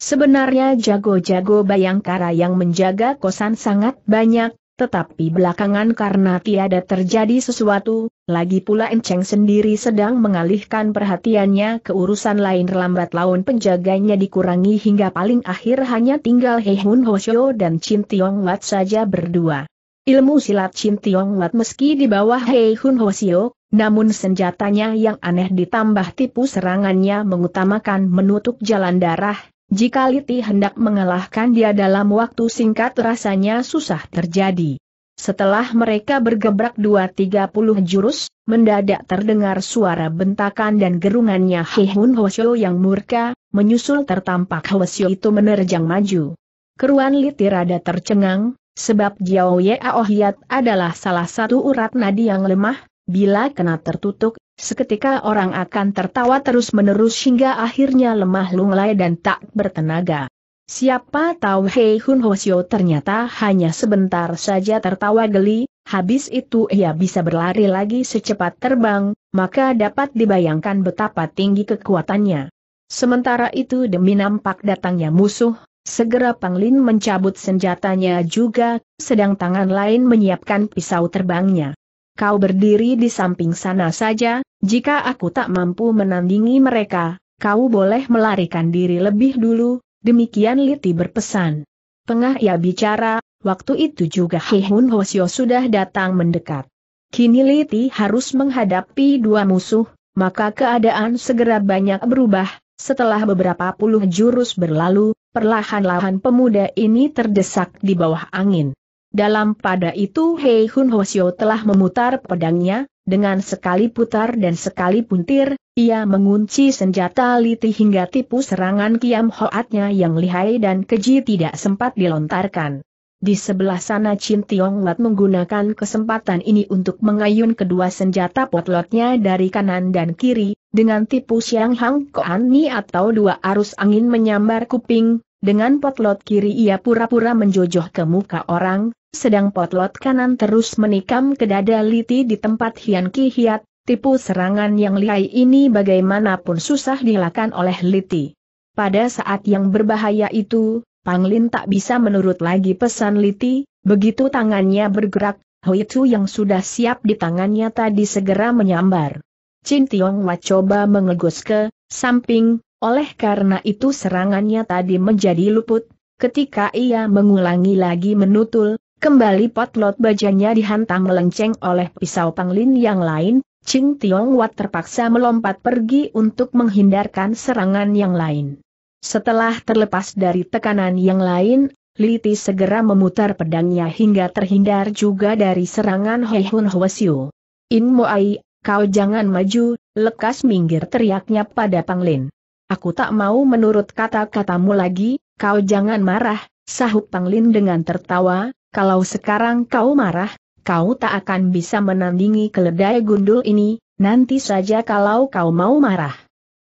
Sebenarnya jago-jago Bayangkara yang menjaga kosan sangat banyak, tetapi belakangan karena tiada terjadi sesuatu, lagi pula Enceng sendiri sedang mengalihkan perhatiannya ke urusan lain lambat laun penjaganya dikurangi hingga paling akhir hanya tinggal Hei Hun Hoshio dan Chin Tiong Wat saja berdua. Ilmu silat Chin Tiong Wat meski di bawah Hei Hun Hoshio, namun senjatanya yang aneh ditambah tipu serangannya mengutamakan menutup jalan darah, jika Liti hendak mengalahkan dia dalam waktu singkat rasanya susah terjadi. Setelah mereka bergebrak tiga puluh jurus, mendadak terdengar suara bentakan dan gerungannya Hihun Hwasyo yang murka, menyusul tertampak Hwasyo itu menerjang maju. Keruan Liti rada tercengang, sebab Jiao Ye Aohiat adalah salah satu urat nadi yang lemah, bila kena tertutup Seketika orang akan tertawa terus-menerus hingga akhirnya lemah lunglai dan tak bertenaga. Siapa tahu Hei Hun Hoshio ternyata hanya sebentar saja tertawa geli, habis itu ia bisa berlari lagi secepat terbang, maka dapat dibayangkan betapa tinggi kekuatannya. Sementara itu demi nampak datangnya musuh, segera Panglin mencabut senjatanya juga, sedang tangan lain menyiapkan pisau terbangnya kau berdiri di samping sana saja, jika aku tak mampu menandingi mereka, kau boleh melarikan diri lebih dulu, demikian Liti berpesan. Tengah ia bicara, waktu itu juga Hihun Hosio sudah datang mendekat. Kini Liti harus menghadapi dua musuh, maka keadaan segera banyak berubah, setelah beberapa puluh jurus berlalu, perlahan-lahan pemuda ini terdesak di bawah angin. Dalam pada itu Hei Hun Hosio telah memutar pedangnya, dengan sekali putar dan sekali puntir, ia mengunci senjata liti hingga tipu serangan Kiam Hoatnya yang lihai dan keji tidak sempat dilontarkan. Di sebelah sana Chin Tiong Lat menggunakan kesempatan ini untuk mengayun kedua senjata potlotnya dari kanan dan kiri, dengan tipu Siang Hang Koan Ni atau dua arus angin menyambar kuping, dengan potlot kiri ia pura-pura menjojoh ke muka orang, sedang potlot kanan terus menikam ke dada Liti di tempat Hian Ki Hiat, tipu serangan yang lihai ini bagaimanapun susah dilakukan oleh Liti. Pada saat yang berbahaya itu, Panglin tak bisa menurut lagi pesan Liti, begitu tangannya bergerak, hui Tzu yang sudah siap di tangannya tadi segera menyambar. Chin Tiong Wa coba mengegus ke samping, oleh karena itu serangannya tadi menjadi luput, Ketika ia mengulangi lagi menutul, Kembali potlot bajanya dihantam melenceng oleh pisau panglin yang lain, Ching Tiong Wat terpaksa melompat pergi untuk menghindarkan serangan yang lain. Setelah terlepas dari tekanan yang lain, Liti segera memutar pedangnya hingga terhindar juga dari serangan Hei Hun Hwasyu. In Moai, kau jangan maju, lekas minggir teriaknya pada Panglin. Aku tak mau menurut kata-katamu lagi, kau jangan marah, sahut Panglin dengan tertawa, kalau sekarang kau marah, kau tak akan bisa menandingi keledai gundul ini, nanti saja kalau kau mau marah.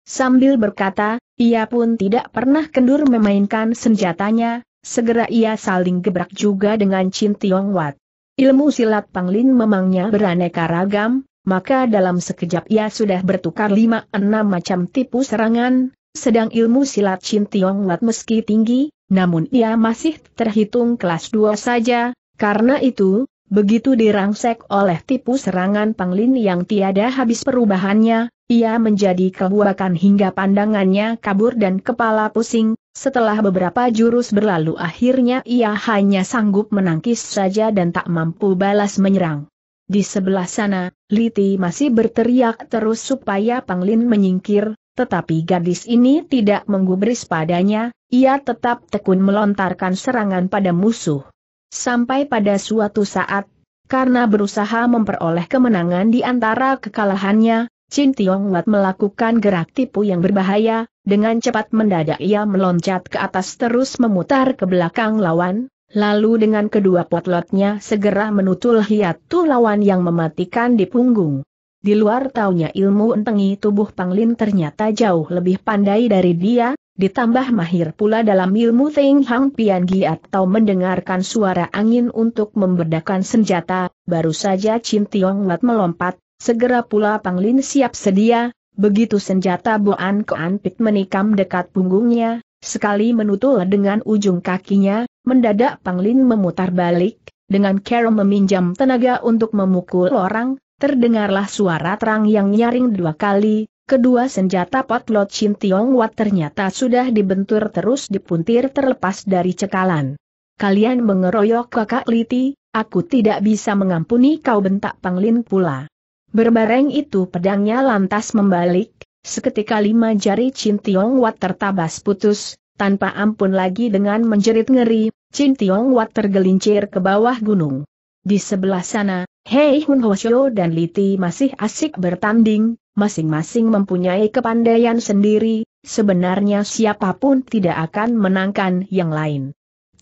Sambil berkata, ia pun tidak pernah kendur memainkan senjatanya, segera ia saling gebrak juga dengan Chin Tiong Wat. Ilmu silat Panglin memangnya beraneka ragam, maka dalam sekejap ia sudah bertukar lima enam macam tipu serangan, sedang ilmu silat Chin Tiong Wat meski tinggi, namun ia masih terhitung kelas 2 saja, karena itu, begitu dirangsek oleh tipu serangan Panglin yang tiada habis perubahannya, ia menjadi kebuakan hingga pandangannya kabur dan kepala pusing, setelah beberapa jurus berlalu akhirnya ia hanya sanggup menangkis saja dan tak mampu balas menyerang. Di sebelah sana, Liti masih berteriak terus supaya Panglin menyingkir, tetapi gadis ini tidak menggubris padanya, ia tetap tekun melontarkan serangan pada musuh. Sampai pada suatu saat, karena berusaha memperoleh kemenangan di antara kekalahannya, Chin Tiong Wat melakukan gerak tipu yang berbahaya, dengan cepat mendadak ia meloncat ke atas terus memutar ke belakang lawan, lalu dengan kedua potlotnya segera menutul hiatu lawan yang mematikan di punggung. Di luar taunya ilmu entengi tubuh Panglin ternyata jauh lebih pandai dari dia, ditambah mahir pula dalam ilmu Teng Hang Pian Gi atau mendengarkan suara angin untuk membedakan senjata, baru saja Chin Tiong Wat melompat, segera pula Panglin siap sedia, begitu senjata Boan Koan Pit menikam dekat punggungnya, Sekali menutul dengan ujung kakinya, mendadak Panglin memutar balik, dengan cara meminjam tenaga untuk memukul orang, terdengarlah suara terang yang nyaring dua kali, kedua senjata potlot Chin Tiong Wat ternyata sudah dibentur terus dipuntir terlepas dari cekalan. Kalian mengeroyok kakak Liti, aku tidak bisa mengampuni kau bentak Panglin pula. Berbareng itu pedangnya lantas membalik, seketika lima jari Chin Tiong Wat tertabas putus, tanpa ampun lagi dengan menjerit ngeri, Chin Tiong Wat tergelincir ke bawah gunung. Di sebelah sana, Hei Hun Hoshio dan Liti masih asik bertanding, masing-masing mempunyai kepandaian sendiri, sebenarnya siapapun tidak akan menangkan yang lain.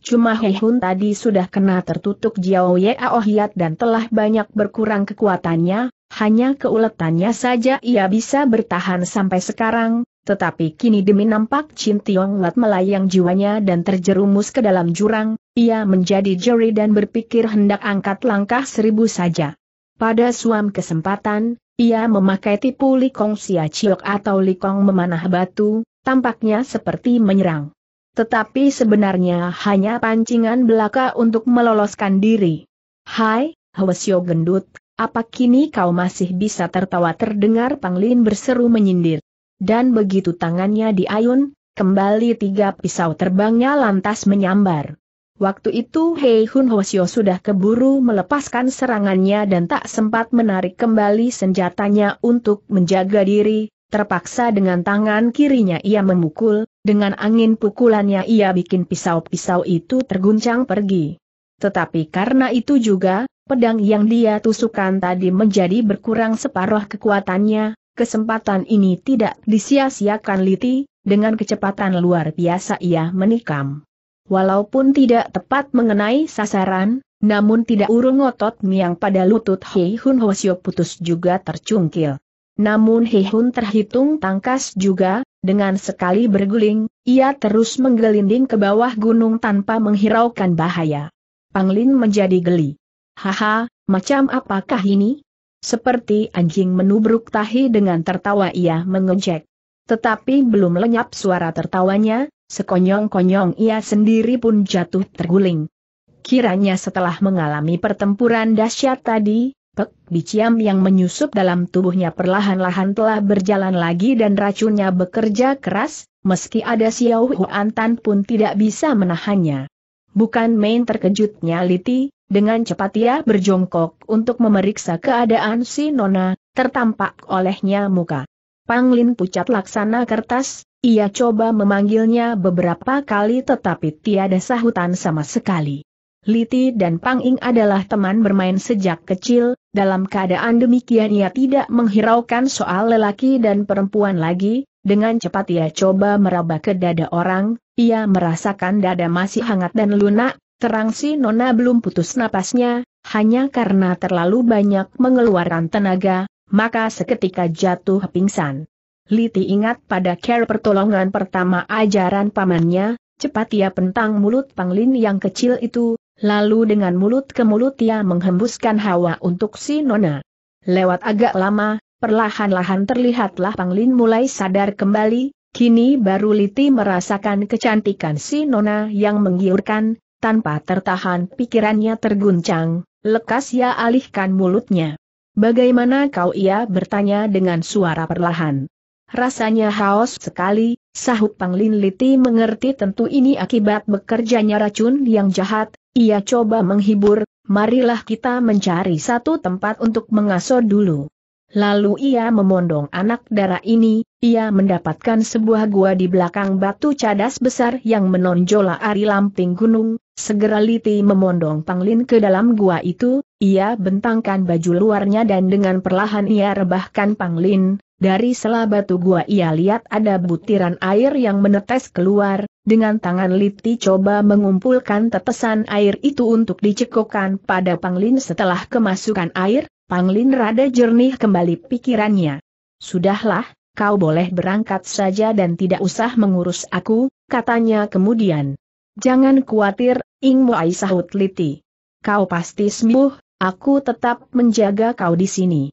Cuma Hei Hun tadi sudah kena tertutup Jiao Oh Aohiat dan telah banyak berkurang kekuatannya, hanya keuletannya saja ia bisa bertahan sampai sekarang, tetapi kini demi nampak Chin Tiong Lat melayang jiwanya dan terjerumus ke dalam jurang, ia menjadi jeri dan berpikir hendak angkat langkah seribu saja. Pada suam kesempatan, ia memakai tipu likong sia ciok atau likong memanah batu, tampaknya seperti menyerang. Tetapi sebenarnya hanya pancingan belaka untuk meloloskan diri. Hai, Hwasyo gendut, apa kini kau masih bisa tertawa terdengar Panglin berseru menyindir dan begitu tangannya diayun, kembali tiga pisau terbangnya lantas menyambar. Waktu itu Hei Hun sudah keburu melepaskan serangannya dan tak sempat menarik kembali senjatanya untuk menjaga diri, terpaksa dengan tangan kirinya ia memukul, dengan angin pukulannya ia bikin pisau-pisau itu terguncang pergi. Tetapi karena itu juga, pedang yang dia tusukan tadi menjadi berkurang separuh kekuatannya, kesempatan ini tidak disia-siakan Liti, dengan kecepatan luar biasa ia menikam. Walaupun tidak tepat mengenai sasaran, namun tidak urung otot miang pada lutut Hei Hun putus juga tercungkil. Namun Hei Hun terhitung tangkas juga, dengan sekali berguling, ia terus menggelinding ke bawah gunung tanpa menghiraukan bahaya. Panglin menjadi geli. Haha, macam apakah ini? Seperti anjing menubruk tahi dengan tertawa ia mengejek. Tetapi belum lenyap suara tertawanya, sekonyong-konyong ia sendiri pun jatuh terguling. Kiranya setelah mengalami pertempuran dahsyat tadi, pek biciam yang menyusup dalam tubuhnya perlahan-lahan telah berjalan lagi dan racunnya bekerja keras, meski ada Xiao Huantan pun tidak bisa menahannya. Bukan main terkejutnya Liti, dengan cepat ia berjongkok untuk memeriksa keadaan si Nona, tertampak olehnya muka. Panglin pucat laksana kertas, ia coba memanggilnya beberapa kali tetapi tiada sahutan sama sekali. Liti dan Pang Ing adalah teman bermain sejak kecil, dalam keadaan demikian ia tidak menghiraukan soal lelaki dan perempuan lagi, dengan cepat ia coba meraba ke dada orang, ia merasakan dada masih hangat dan lunak, Terang si Nona belum putus napasnya, hanya karena terlalu banyak mengeluarkan tenaga, maka seketika jatuh pingsan. Liti ingat pada care pertolongan pertama ajaran pamannya, cepat ia pentang mulut Panglin yang kecil itu, lalu dengan mulut ke mulut ia menghembuskan hawa untuk si Nona. Lewat agak lama, perlahan-lahan terlihatlah Panglin mulai sadar kembali, kini baru Liti merasakan kecantikan si Nona yang menggiurkan, tanpa tertahan pikirannya terguncang, lekas ia alihkan mulutnya. Bagaimana kau ia bertanya dengan suara perlahan. Rasanya haus sekali, sahut Panglin Liti mengerti tentu ini akibat bekerjanya racun yang jahat, ia coba menghibur, marilah kita mencari satu tempat untuk mengasuh dulu. Lalu ia memondong anak darah ini, ia mendapatkan sebuah gua di belakang batu cadas besar yang menonjol ari lamping gunung, Segera Liti memondong Panglin ke dalam gua itu, ia bentangkan baju luarnya dan dengan perlahan ia rebahkan Panglin, dari sela batu gua ia lihat ada butiran air yang menetes keluar, dengan tangan Liti coba mengumpulkan tetesan air itu untuk dicekokkan pada Panglin setelah kemasukan air, Panglin rada jernih kembali pikirannya. Sudahlah, kau boleh berangkat saja dan tidak usah mengurus aku, katanya kemudian. Jangan khawatir, Ing Muai sahut liti. Kau pasti sembuh, aku tetap menjaga kau di sini.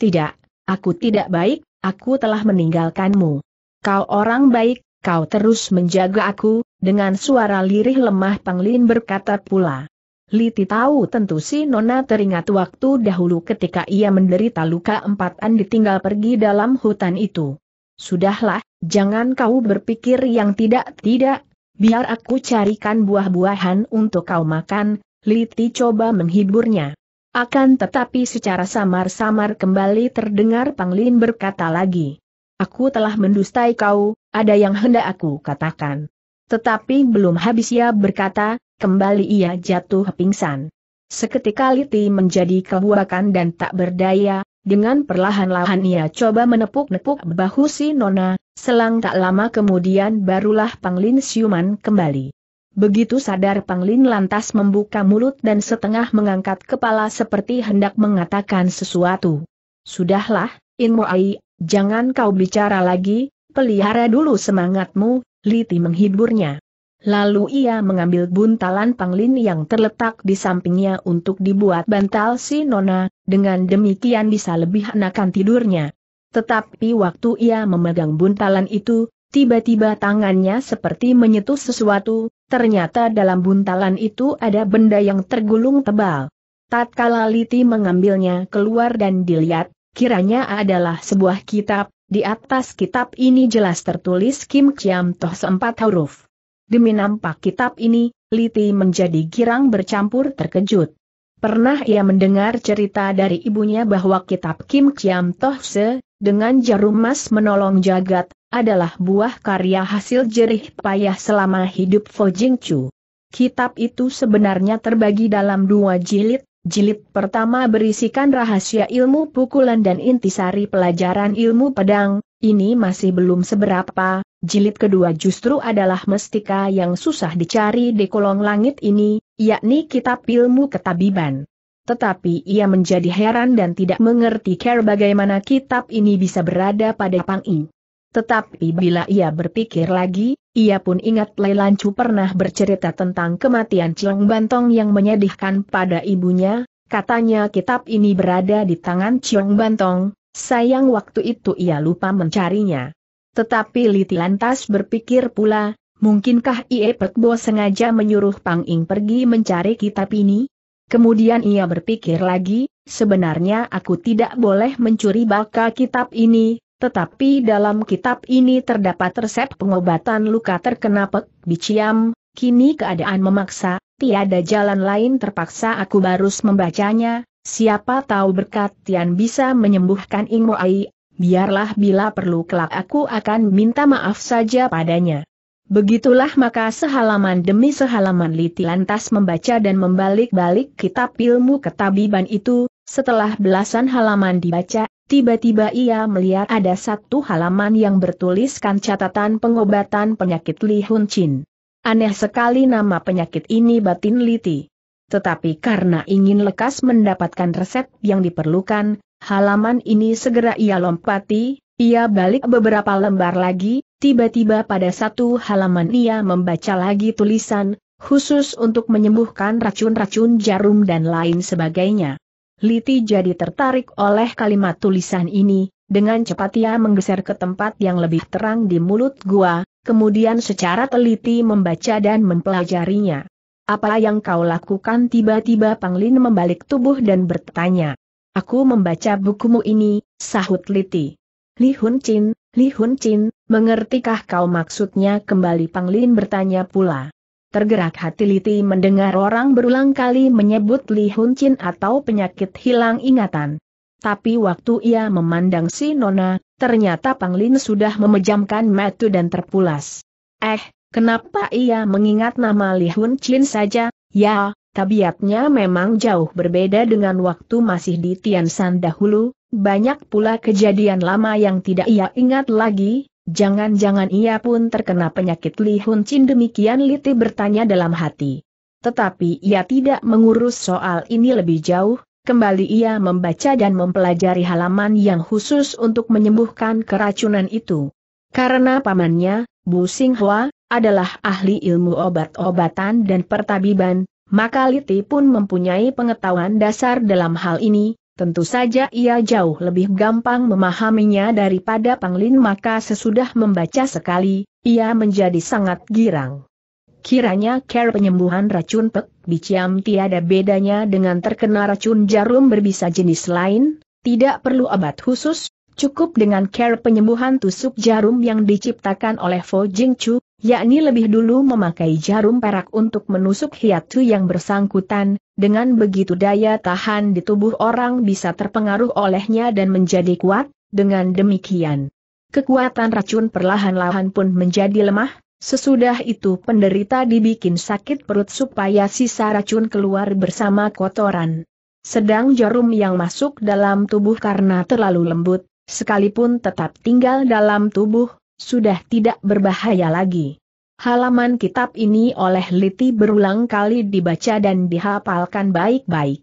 Tidak, aku tidak baik, aku telah meninggalkanmu. Kau orang baik, kau terus menjaga aku, dengan suara lirih lemah Panglin berkata pula. Liti tahu tentu si Nona teringat waktu dahulu ketika ia menderita luka empatan ditinggal pergi dalam hutan itu. Sudahlah, jangan kau berpikir yang tidak-tidak, Biar aku carikan buah-buahan untuk kau makan, Liti coba menghiburnya. Akan tetapi secara samar-samar kembali terdengar Panglin berkata lagi. Aku telah mendustai kau, ada yang hendak aku katakan. Tetapi belum habis ia berkata, kembali ia jatuh pingsan. Seketika Liti menjadi kebuakan dan tak berdaya, dengan perlahan-lahan ia coba menepuk-nepuk bahu si Nona, selang tak lama kemudian barulah Panglin siuman kembali. Begitu sadar Panglin lantas membuka mulut dan setengah mengangkat kepala seperti hendak mengatakan sesuatu. Sudahlah, Inmoai, jangan kau bicara lagi, pelihara dulu semangatmu, Liti menghiburnya. Lalu ia mengambil buntalan panglin yang terletak di sampingnya untuk dibuat bantal si Nona, dengan demikian bisa lebih enakan tidurnya. Tetapi waktu ia memegang buntalan itu, tiba-tiba tangannya seperti menyentuh sesuatu, ternyata dalam buntalan itu ada benda yang tergulung tebal. Tatkala Liti mengambilnya keluar dan dilihat, kiranya adalah sebuah kitab, di atas kitab ini jelas tertulis Kim Chiam Toh seempat huruf. Demi nampak kitab ini, Liti menjadi girang bercampur terkejut. Pernah ia mendengar cerita dari ibunya bahwa kitab Kim Chiam Toh Se, dengan jarum emas menolong jagat, adalah buah karya hasil jerih payah selama hidup Fo Jing Chu. Kitab itu sebenarnya terbagi dalam dua jilid, jilid pertama berisikan rahasia ilmu pukulan dan intisari pelajaran ilmu pedang, ini masih belum seberapa, Jilid kedua justru adalah mestika yang susah dicari di kolong langit ini, yakni kitab ilmu ketabiban. Tetapi ia menjadi heran dan tidak mengerti care bagaimana kitab ini bisa berada pada Pang Tetapi bila ia berpikir lagi, ia pun ingat lelancu pernah bercerita tentang kematian Ciong Bantong yang menyedihkan pada ibunya, katanya kitab ini berada di tangan Ciong Bantong, sayang waktu itu ia lupa mencarinya. Tetapi Li lantas berpikir pula, mungkinkah Ie Pekbo sengaja menyuruh Pang Ing pergi mencari kitab ini? Kemudian ia berpikir lagi, sebenarnya aku tidak boleh mencuri baka kitab ini, tetapi dalam kitab ini terdapat resep pengobatan luka terkena Pek Biciam, kini keadaan memaksa, tiada jalan lain terpaksa aku harus membacanya, siapa tahu berkat Tian bisa menyembuhkan Ing Moai, biarlah bila perlu kelak aku akan minta maaf saja padanya. Begitulah maka sehalaman demi sehalaman Liti lantas membaca dan membalik-balik kitab ilmu ketabiban itu, setelah belasan halaman dibaca, tiba-tiba ia melihat ada satu halaman yang bertuliskan catatan pengobatan penyakit Li Hun Chin. Aneh sekali nama penyakit ini batin Liti. Tetapi karena ingin lekas mendapatkan resep yang diperlukan, Halaman ini segera ia lompati, ia balik beberapa lembar lagi, tiba-tiba pada satu halaman ia membaca lagi tulisan, khusus untuk menyembuhkan racun-racun jarum dan lain sebagainya. Liti jadi tertarik oleh kalimat tulisan ini, dengan cepat ia menggeser ke tempat yang lebih terang di mulut gua, kemudian secara teliti membaca dan mempelajarinya. Apa yang kau lakukan tiba-tiba Panglin membalik tubuh dan bertanya. Aku membaca bukumu ini, sahut Liti. Li Hun Chin, Li Hun Chin, mengertikah kau maksudnya kembali Panglin bertanya pula. Tergerak hati Liti mendengar orang berulang kali menyebut Li Hun Chin atau penyakit hilang ingatan. Tapi waktu ia memandang si Nona, ternyata Panglin sudah memejamkan mata dan terpulas. Eh, kenapa ia mengingat nama Li Hun Chin saja? Ya, Tabiatnya memang jauh berbeda dengan waktu masih di Tian San dahulu, banyak pula kejadian lama yang tidak ia ingat lagi, jangan-jangan ia pun terkena penyakit Li Hun Chin demikian Liti bertanya dalam hati. Tetapi ia tidak mengurus soal ini lebih jauh, kembali ia membaca dan mempelajari halaman yang khusus untuk menyembuhkan keracunan itu. Karena pamannya, Bu Singhua, adalah ahli ilmu obat-obatan dan pertabiban, maka Liti pun mempunyai pengetahuan dasar dalam hal ini, tentu saja ia jauh lebih gampang memahaminya daripada Panglin maka sesudah membaca sekali, ia menjadi sangat girang. Kiranya care penyembuhan racun pek biciam tiada bedanya dengan terkena racun jarum berbisa jenis lain, tidak perlu abad khusus, cukup dengan care penyembuhan tusuk jarum yang diciptakan oleh Fo Jing Chu, yakni lebih dulu memakai jarum perak untuk menusuk hiatu yang bersangkutan, dengan begitu daya tahan di tubuh orang bisa terpengaruh olehnya dan menjadi kuat, dengan demikian. Kekuatan racun perlahan-lahan pun menjadi lemah, sesudah itu penderita dibikin sakit perut supaya sisa racun keluar bersama kotoran. Sedang jarum yang masuk dalam tubuh karena terlalu lembut, sekalipun tetap tinggal dalam tubuh, sudah tidak berbahaya lagi. Halaman kitab ini oleh Liti berulang kali dibaca dan dihafalkan baik-baik.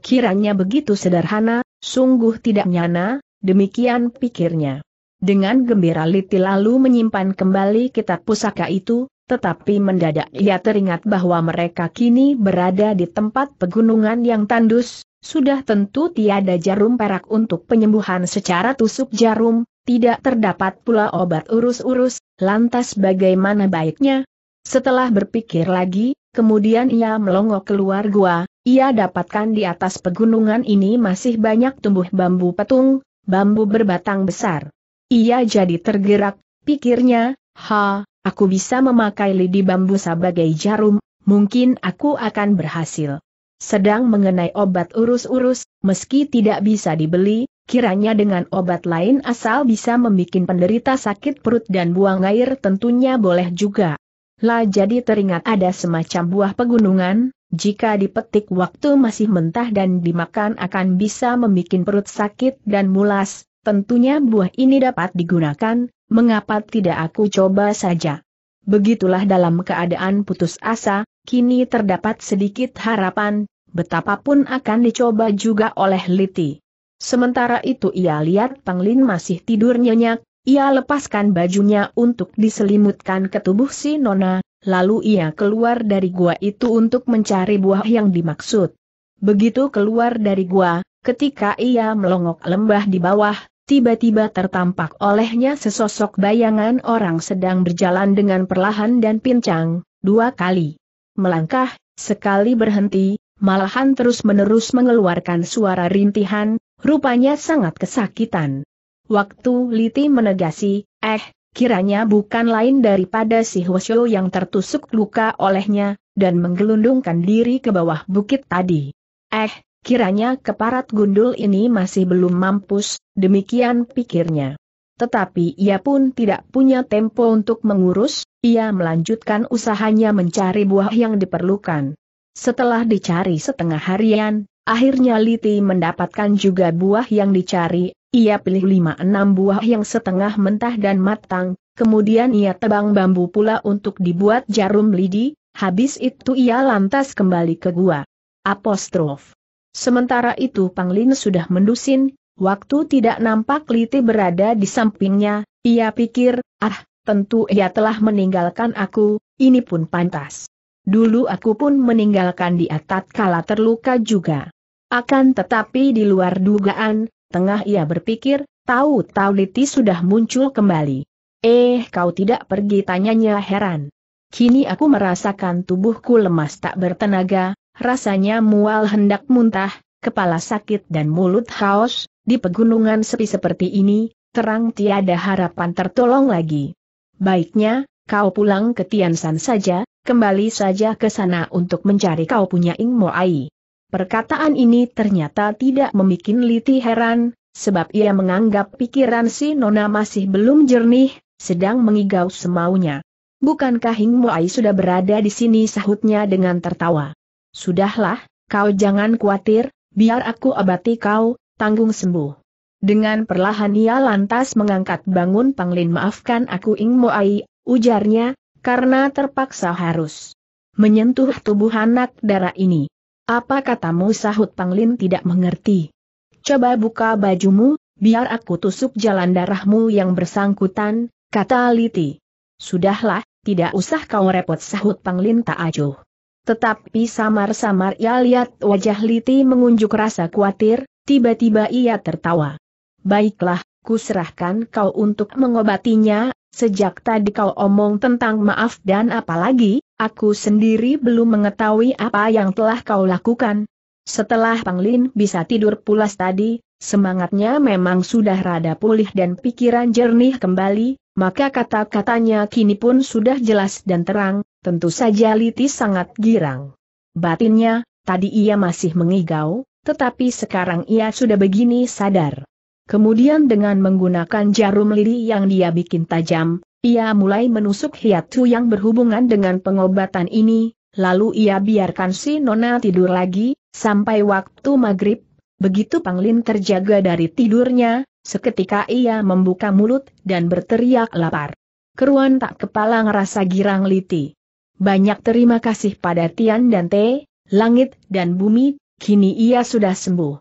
Kiranya begitu sederhana, sungguh tidak nyana, demikian pikirnya. Dengan gembira Liti lalu menyimpan kembali kitab pusaka itu, tetapi mendadak ia teringat bahwa mereka kini berada di tempat pegunungan yang tandus, sudah tentu tiada jarum perak untuk penyembuhan secara tusuk jarum, tidak terdapat pula obat urus-urus, lantas bagaimana baiknya? Setelah berpikir lagi, kemudian ia melongo keluar gua, ia dapatkan di atas pegunungan ini masih banyak tumbuh bambu petung, bambu berbatang besar. Ia jadi tergerak, pikirnya, ha, aku bisa memakai lidi bambu sebagai jarum, mungkin aku akan berhasil. Sedang mengenai obat urus-urus, meski tidak bisa dibeli, Kiranya dengan obat lain asal bisa membuat penderita sakit perut dan buang air tentunya boleh juga. Lah jadi teringat ada semacam buah pegunungan, jika dipetik waktu masih mentah dan dimakan akan bisa membuat perut sakit dan mulas, tentunya buah ini dapat digunakan, mengapa tidak aku coba saja. Begitulah dalam keadaan putus asa, kini terdapat sedikit harapan, betapapun akan dicoba juga oleh Liti. Sementara itu ia lihat Lin masih tidur nyenyak, ia lepaskan bajunya untuk diselimutkan ke tubuh si Nona, lalu ia keluar dari gua itu untuk mencari buah yang dimaksud. Begitu keluar dari gua, ketika ia melongok lembah di bawah, tiba-tiba tertampak olehnya sesosok bayangan orang sedang berjalan dengan perlahan dan pincang, dua kali. Melangkah, sekali berhenti, malahan terus-menerus mengeluarkan suara rintihan, Rupanya sangat kesakitan. Waktu Liti menegasi, eh, kiranya bukan lain daripada si Hwasyo yang tertusuk luka olehnya, dan menggelundungkan diri ke bawah bukit tadi. Eh, kiranya keparat gundul ini masih belum mampus, demikian pikirnya. Tetapi ia pun tidak punya tempo untuk mengurus, ia melanjutkan usahanya mencari buah yang diperlukan. Setelah dicari setengah harian, Akhirnya Liti mendapatkan juga buah yang dicari, ia pilih lima enam buah yang setengah mentah dan matang, kemudian ia tebang bambu pula untuk dibuat jarum lidi, habis itu ia lantas kembali ke gua. Apostrof. Sementara itu Panglin sudah mendusin, waktu tidak nampak Liti berada di sampingnya, ia pikir, ah, tentu ia telah meninggalkan aku, ini pun pantas. Dulu aku pun meninggalkan di dia kala terluka juga. Akan tetapi di luar dugaan, tengah ia berpikir, tahu-tahu Liti sudah muncul kembali. Eh, kau tidak pergi tanyanya heran. Kini aku merasakan tubuhku lemas tak bertenaga, rasanya mual hendak muntah, kepala sakit dan mulut haus, di pegunungan sepi seperti ini, terang tiada harapan tertolong lagi. Baiknya, kau pulang ke Tiansan saja, kembali saja ke sana untuk mencari kau punya Ing Moai. Perkataan ini ternyata tidak membuat Liti heran, sebab ia menganggap pikiran si Nona masih belum jernih, sedang mengigau semaunya. Bukankah Hing Muai sudah berada di sini sahutnya dengan tertawa. Sudahlah, kau jangan khawatir, biar aku abati kau, tanggung sembuh. Dengan perlahan ia lantas mengangkat bangun Panglin maafkan aku Ing Moai, ujarnya, karena terpaksa harus menyentuh tubuh anak darah ini. Apa katamu sahut Panglin tidak mengerti. Coba buka bajumu, biar aku tusuk jalan darahmu yang bersangkutan, kata Liti. Sudahlah, tidak usah kau repot sahut Panglin tak acuh. Tetapi samar-samar ia lihat wajah Liti mengunjuk rasa khawatir, tiba-tiba ia tertawa. Baiklah, kuserahkan kau untuk mengobatinya, sejak tadi kau omong tentang maaf dan apalagi, Aku sendiri belum mengetahui apa yang telah kau lakukan. Setelah Panglin bisa tidur pulas tadi, semangatnya memang sudah rada pulih dan pikiran jernih kembali, maka kata-katanya kini pun sudah jelas dan terang, tentu saja Liti sangat girang. Batinnya, tadi ia masih mengigau, tetapi sekarang ia sudah begini sadar. Kemudian dengan menggunakan jarum lili yang dia bikin tajam, ia mulai menusuk hiatu yang berhubungan dengan pengobatan ini, lalu ia biarkan si Nona tidur lagi, sampai waktu maghrib, begitu Panglin terjaga dari tidurnya, seketika ia membuka mulut dan berteriak lapar. Keruan tak kepala ngerasa girang liti. Banyak terima kasih pada Tian dan Te, langit dan bumi, kini ia sudah sembuh.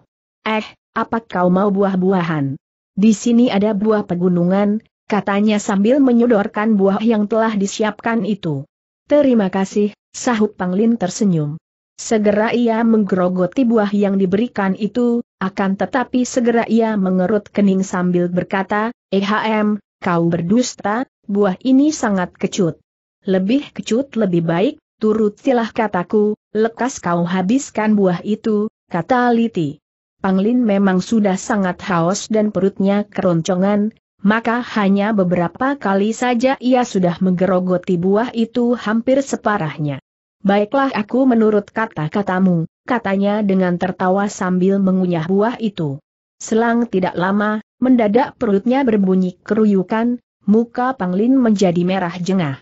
Eh, apa kau mau buah-buahan? Di sini ada buah pegunungan, katanya sambil menyodorkan buah yang telah disiapkan itu. Terima kasih, sahut Panglin tersenyum. Segera ia menggerogoti buah yang diberikan itu, akan tetapi segera ia mengerut kening sambil berkata, EHM, kau berdusta, buah ini sangat kecut. Lebih kecut lebih baik, turut silah kataku, lekas kau habiskan buah itu, kata Liti. Panglin memang sudah sangat haus dan perutnya keroncongan, maka hanya beberapa kali saja ia sudah menggerogoti buah itu hampir separahnya. Baiklah aku menurut kata-katamu, katanya dengan tertawa sambil mengunyah buah itu. Selang tidak lama, mendadak perutnya berbunyi keruyukan, muka Panglin menjadi merah jengah.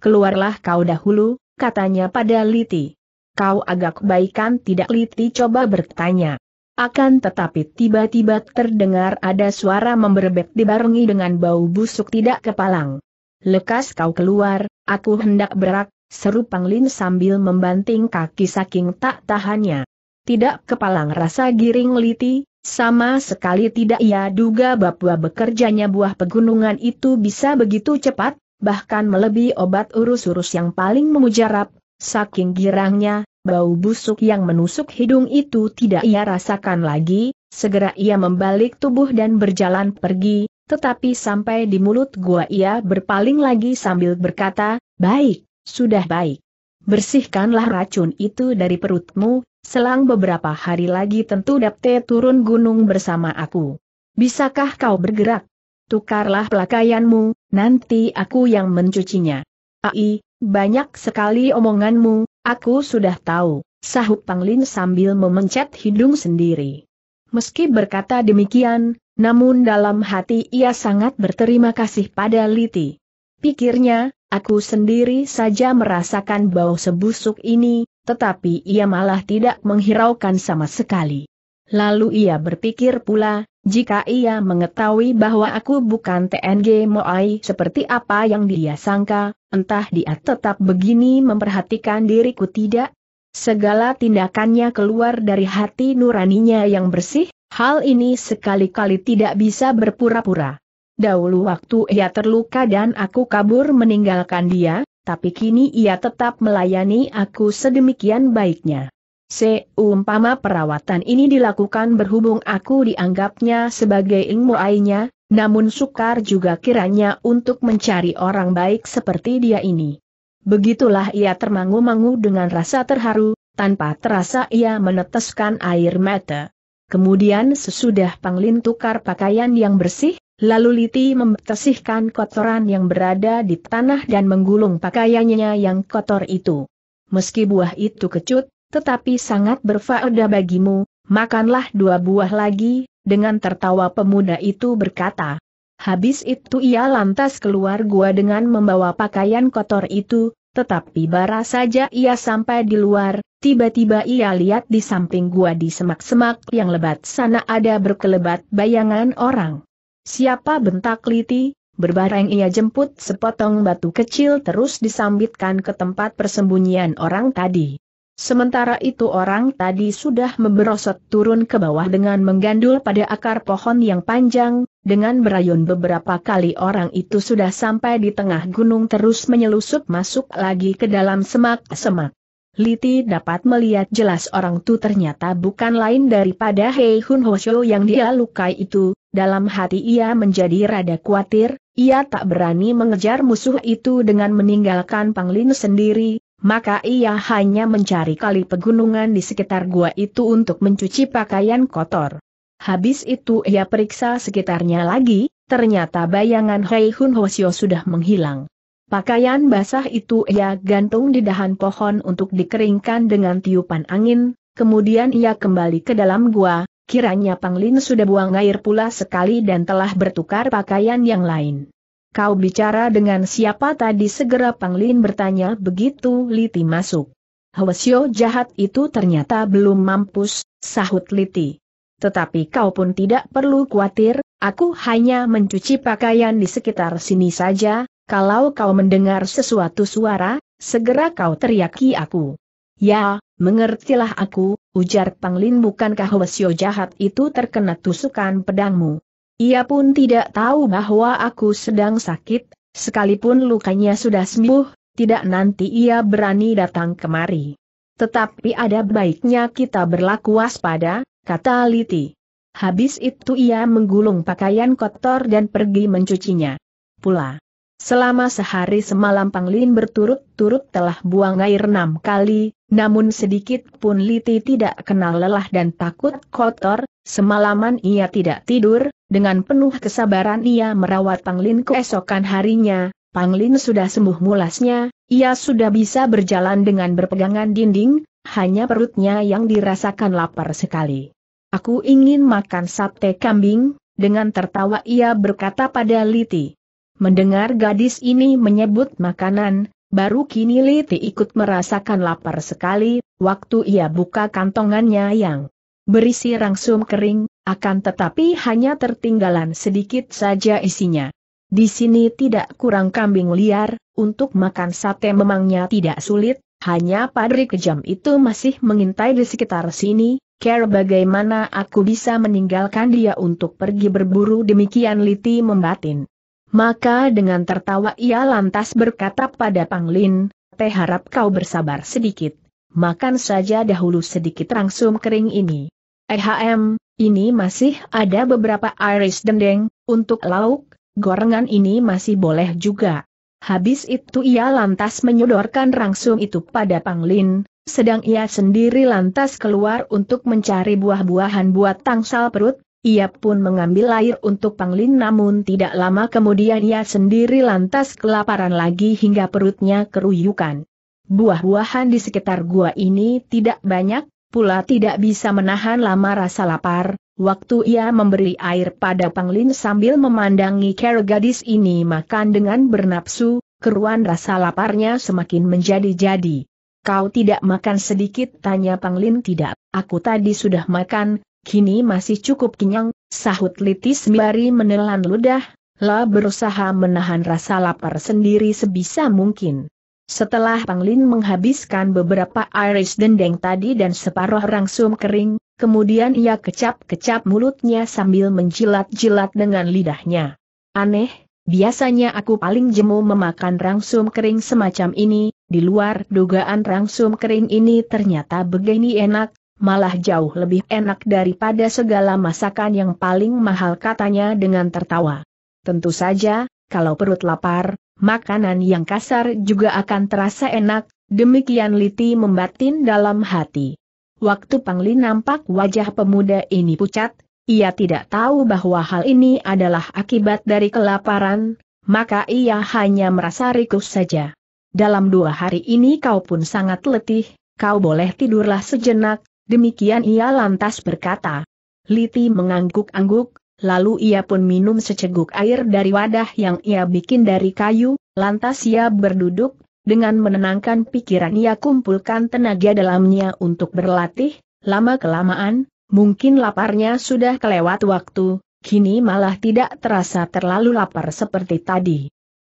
Keluarlah kau dahulu, katanya pada Liti. Kau agak baikan tidak Liti coba bertanya. Akan tetapi tiba-tiba terdengar ada suara memberebek dibarengi dengan bau busuk tidak kepalang. Lekas kau keluar, aku hendak berak, seru Panglin sambil membanting kaki saking tak tahannya. Tidak kepalang rasa giring liti, sama sekali tidak ia duga bahwa bekerjanya buah pegunungan itu bisa begitu cepat, bahkan melebihi obat urus-urus yang paling memujarab, saking girangnya, bau busuk yang menusuk hidung itu tidak ia rasakan lagi, segera ia membalik tubuh dan berjalan pergi, tetapi sampai di mulut gua ia berpaling lagi sambil berkata, baik, sudah baik. Bersihkanlah racun itu dari perutmu, selang beberapa hari lagi tentu dapte turun gunung bersama aku. Bisakah kau bergerak? Tukarlah pelakaianmu, nanti aku yang mencucinya. Ai, banyak sekali omonganmu, Aku sudah tahu, sahut Panglin sambil memencet hidung sendiri. Meski berkata demikian, namun dalam hati ia sangat berterima kasih pada Liti. Pikirnya, aku sendiri saja merasakan bau sebusuk ini, tetapi ia malah tidak menghiraukan sama sekali. Lalu ia berpikir pula, jika ia mengetahui bahwa aku bukan TNG Moai seperti apa yang dia sangka, entah dia tetap begini memperhatikan diriku tidak? Segala tindakannya keluar dari hati nuraninya yang bersih, hal ini sekali-kali tidak bisa berpura-pura. Dahulu waktu ia terluka dan aku kabur meninggalkan dia, tapi kini ia tetap melayani aku sedemikian baiknya. Seumpama perawatan ini dilakukan berhubung aku dianggapnya sebagai ilmu ainya, namun sukar juga kiranya untuk mencari orang baik seperti dia ini. Begitulah ia termangu-mangu dengan rasa terharu, tanpa terasa ia meneteskan air mata. Kemudian sesudah Panglin tukar pakaian yang bersih, lalu Liti membersihkan kotoran yang berada di tanah dan menggulung pakaiannya yang kotor itu. Meski buah itu kecut, tetapi sangat berfaedah bagimu, makanlah dua buah lagi, dengan tertawa pemuda itu berkata. Habis itu ia lantas keluar gua dengan membawa pakaian kotor itu, tetapi bara saja ia sampai di luar, tiba-tiba ia lihat di samping gua di semak-semak yang lebat sana ada berkelebat bayangan orang. Siapa bentak liti, berbareng ia jemput sepotong batu kecil terus disambitkan ke tempat persembunyian orang tadi. Sementara itu orang tadi sudah memberosot turun ke bawah dengan menggandul pada akar pohon yang panjang, dengan berayun beberapa kali orang itu sudah sampai di tengah gunung terus menyelusup masuk lagi ke dalam semak-semak. Liti dapat melihat jelas orang itu ternyata bukan lain daripada Hei Hun Hoshio yang dia lukai itu, dalam hati ia menjadi rada khawatir, ia tak berani mengejar musuh itu dengan meninggalkan Panglin sendiri, maka ia hanya mencari kali pegunungan di sekitar gua itu untuk mencuci pakaian kotor. Habis itu ia periksa sekitarnya lagi, ternyata bayangan Hei Hun Hosio sudah menghilang. Pakaian basah itu ia gantung di dahan pohon untuk dikeringkan dengan tiupan angin, kemudian ia kembali ke dalam gua, kiranya Panglin sudah buang air pula sekali dan telah bertukar pakaian yang lain. Kau bicara dengan siapa tadi segera Panglin bertanya begitu Liti masuk. Hwasyo jahat itu ternyata belum mampus, sahut Liti. Tetapi kau pun tidak perlu khawatir, aku hanya mencuci pakaian di sekitar sini saja, kalau kau mendengar sesuatu suara, segera kau teriaki aku. Ya, mengertilah aku, ujar Panglin bukankah Hwasyo jahat itu terkena tusukan pedangmu. Ia pun tidak tahu bahwa aku sedang sakit, sekalipun lukanya sudah sembuh, tidak nanti ia berani datang kemari. Tetapi ada baiknya kita berlaku waspada, kata Liti. Habis itu ia menggulung pakaian kotor dan pergi mencucinya. Pula. Selama sehari semalam Panglin berturut-turut telah buang air enam kali, namun sedikit pun Liti tidak kenal lelah dan takut kotor, semalaman ia tidak tidur, dengan penuh kesabaran ia merawat Panglin keesokan harinya, Panglin sudah sembuh mulasnya, ia sudah bisa berjalan dengan berpegangan dinding, hanya perutnya yang dirasakan lapar sekali. Aku ingin makan sate kambing, dengan tertawa ia berkata pada Liti. Mendengar gadis ini menyebut makanan, baru kini Liti ikut merasakan lapar sekali, waktu ia buka kantongannya yang berisi rangsum kering, akan tetapi hanya tertinggalan sedikit saja isinya. Di sini tidak kurang kambing liar, untuk makan sate memangnya tidak sulit, hanya padri kejam itu masih mengintai di sekitar sini, care bagaimana aku bisa meninggalkan dia untuk pergi berburu demikian Liti membatin. Maka dengan tertawa ia lantas berkata pada Panglin, teh harap kau bersabar sedikit, makan saja dahulu sedikit rangsum kering ini. EHM, ini masih ada beberapa iris dendeng, untuk lauk, gorengan ini masih boleh juga. Habis itu ia lantas menyodorkan rangsum itu pada Panglin, sedang ia sendiri lantas keluar untuk mencari buah-buahan buat tangsal perut, ia pun mengambil air untuk Panglin namun tidak lama kemudian ia sendiri lantas kelaparan lagi hingga perutnya keruyukan. Buah-buahan di sekitar gua ini tidak banyak, pula tidak bisa menahan lama rasa lapar, waktu ia memberi air pada Panglin sambil memandangi kera gadis ini makan dengan bernapsu, keruan rasa laparnya semakin menjadi-jadi. Kau tidak makan sedikit tanya Panglin tidak, aku tadi sudah makan, kini masih cukup kenyang, sahut litis sembari menelan ludah, La berusaha menahan rasa lapar sendiri sebisa mungkin. Setelah Panglin menghabiskan beberapa iris dendeng tadi dan separuh rangsum kering, kemudian ia kecap-kecap mulutnya sambil menjilat-jilat dengan lidahnya. Aneh, biasanya aku paling jemu memakan rangsum kering semacam ini, di luar dugaan rangsum kering ini ternyata begini enak, malah jauh lebih enak daripada segala masakan yang paling mahal katanya dengan tertawa. Tentu saja, kalau perut lapar, makanan yang kasar juga akan terasa enak, demikian Liti membatin dalam hati. Waktu Pangli nampak wajah pemuda ini pucat, ia tidak tahu bahwa hal ini adalah akibat dari kelaparan, maka ia hanya merasa rikus saja. Dalam dua hari ini kau pun sangat letih, kau boleh tidurlah sejenak, Demikian ia lantas berkata. Liti mengangguk-angguk, lalu ia pun minum seceguk air dari wadah yang ia bikin dari kayu, lantas ia berduduk, dengan menenangkan pikiran ia kumpulkan tenaga dalamnya untuk berlatih, lama-kelamaan, mungkin laparnya sudah kelewat waktu, kini malah tidak terasa terlalu lapar seperti tadi.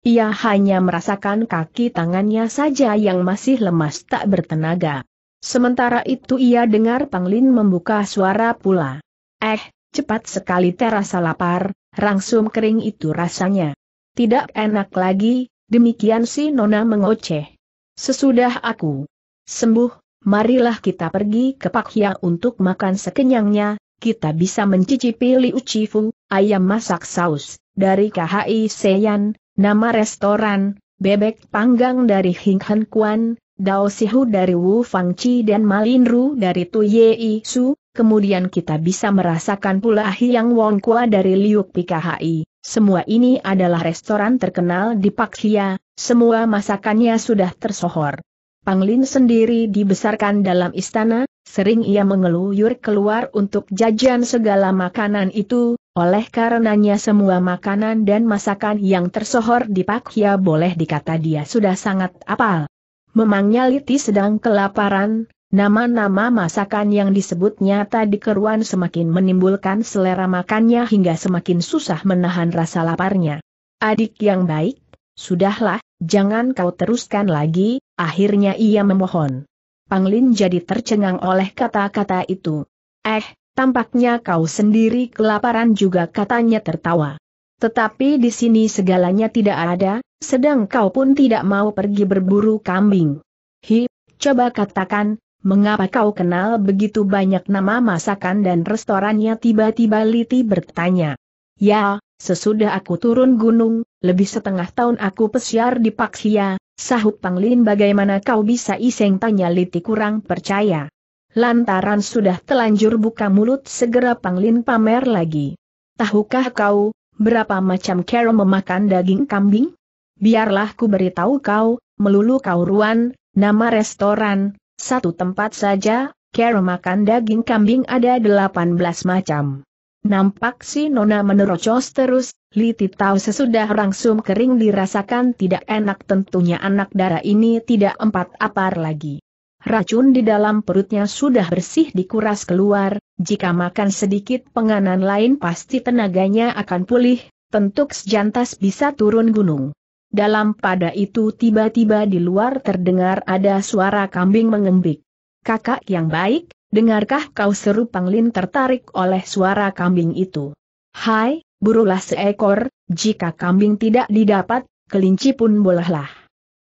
Ia hanya merasakan kaki tangannya saja yang masih lemas tak bertenaga. Sementara itu ia dengar Panglin membuka suara pula. Eh, cepat sekali terasa lapar, rangsum kering itu rasanya. Tidak enak lagi, demikian si Nona mengoceh. Sesudah aku sembuh, marilah kita pergi ke Hia untuk makan sekenyangnya, kita bisa mencicipi Liu Chifu, ayam masak saus, dari KHI Seyan, nama restoran, bebek panggang dari Hing Han Kuan, Dao Sihu dari Wu Fang Chi dan Malinru dari Tu I Su, kemudian kita bisa merasakan pula Hiang Wong Kua dari Liuk PKHI. Semua ini adalah restoran terkenal di Hia, semua masakannya sudah tersohor. Panglin sendiri dibesarkan dalam istana, sering ia mengeluyur keluar untuk jajan segala makanan itu, oleh karenanya semua makanan dan masakan yang tersohor di Hia boleh dikata dia sudah sangat apal. Memangnya Liti sedang kelaparan, nama-nama masakan yang disebutnya tadi keruan semakin menimbulkan selera makannya hingga semakin susah menahan rasa laparnya. Adik yang baik, sudahlah, jangan kau teruskan lagi, akhirnya ia memohon. Panglin jadi tercengang oleh kata-kata itu. Eh, tampaknya kau sendiri kelaparan juga katanya tertawa. Tetapi di sini segalanya tidak ada, sedang kau pun tidak mau pergi berburu kambing. Hi, coba katakan, mengapa kau kenal begitu banyak nama masakan dan restorannya tiba-tiba Liti bertanya. Ya, sesudah aku turun gunung, lebih setengah tahun aku pesiar di Paksia, sahut Panglin bagaimana kau bisa iseng tanya Liti kurang percaya. Lantaran sudah telanjur buka mulut segera Panglin pamer lagi. Tahukah kau, berapa macam Carol memakan daging kambing? Biarlah ku beritahu kau, melulu kau ruan, nama restoran, satu tempat saja, Carol makan daging kambing ada delapan belas macam. Nampak si Nona menerocos terus, Liti tahu sesudah rangsum kering dirasakan tidak enak tentunya anak darah ini tidak empat apar lagi. Racun di dalam perutnya sudah bersih dikuras keluar, jika makan sedikit penganan lain pasti tenaganya akan pulih, Tentu sejantas bisa turun gunung. Dalam pada itu tiba-tiba di luar terdengar ada suara kambing mengembik. Kakak yang baik, dengarkah kau seru Panglin tertarik oleh suara kambing itu. Hai, burulah seekor, jika kambing tidak didapat, kelinci pun bolehlah.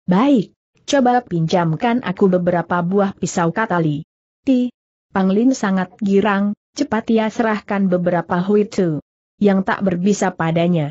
Baik, coba pinjamkan aku beberapa buah pisau Katali. Li. Ti. Panglin sangat girang, cepat ia serahkan beberapa huitu yang tak berbisa padanya.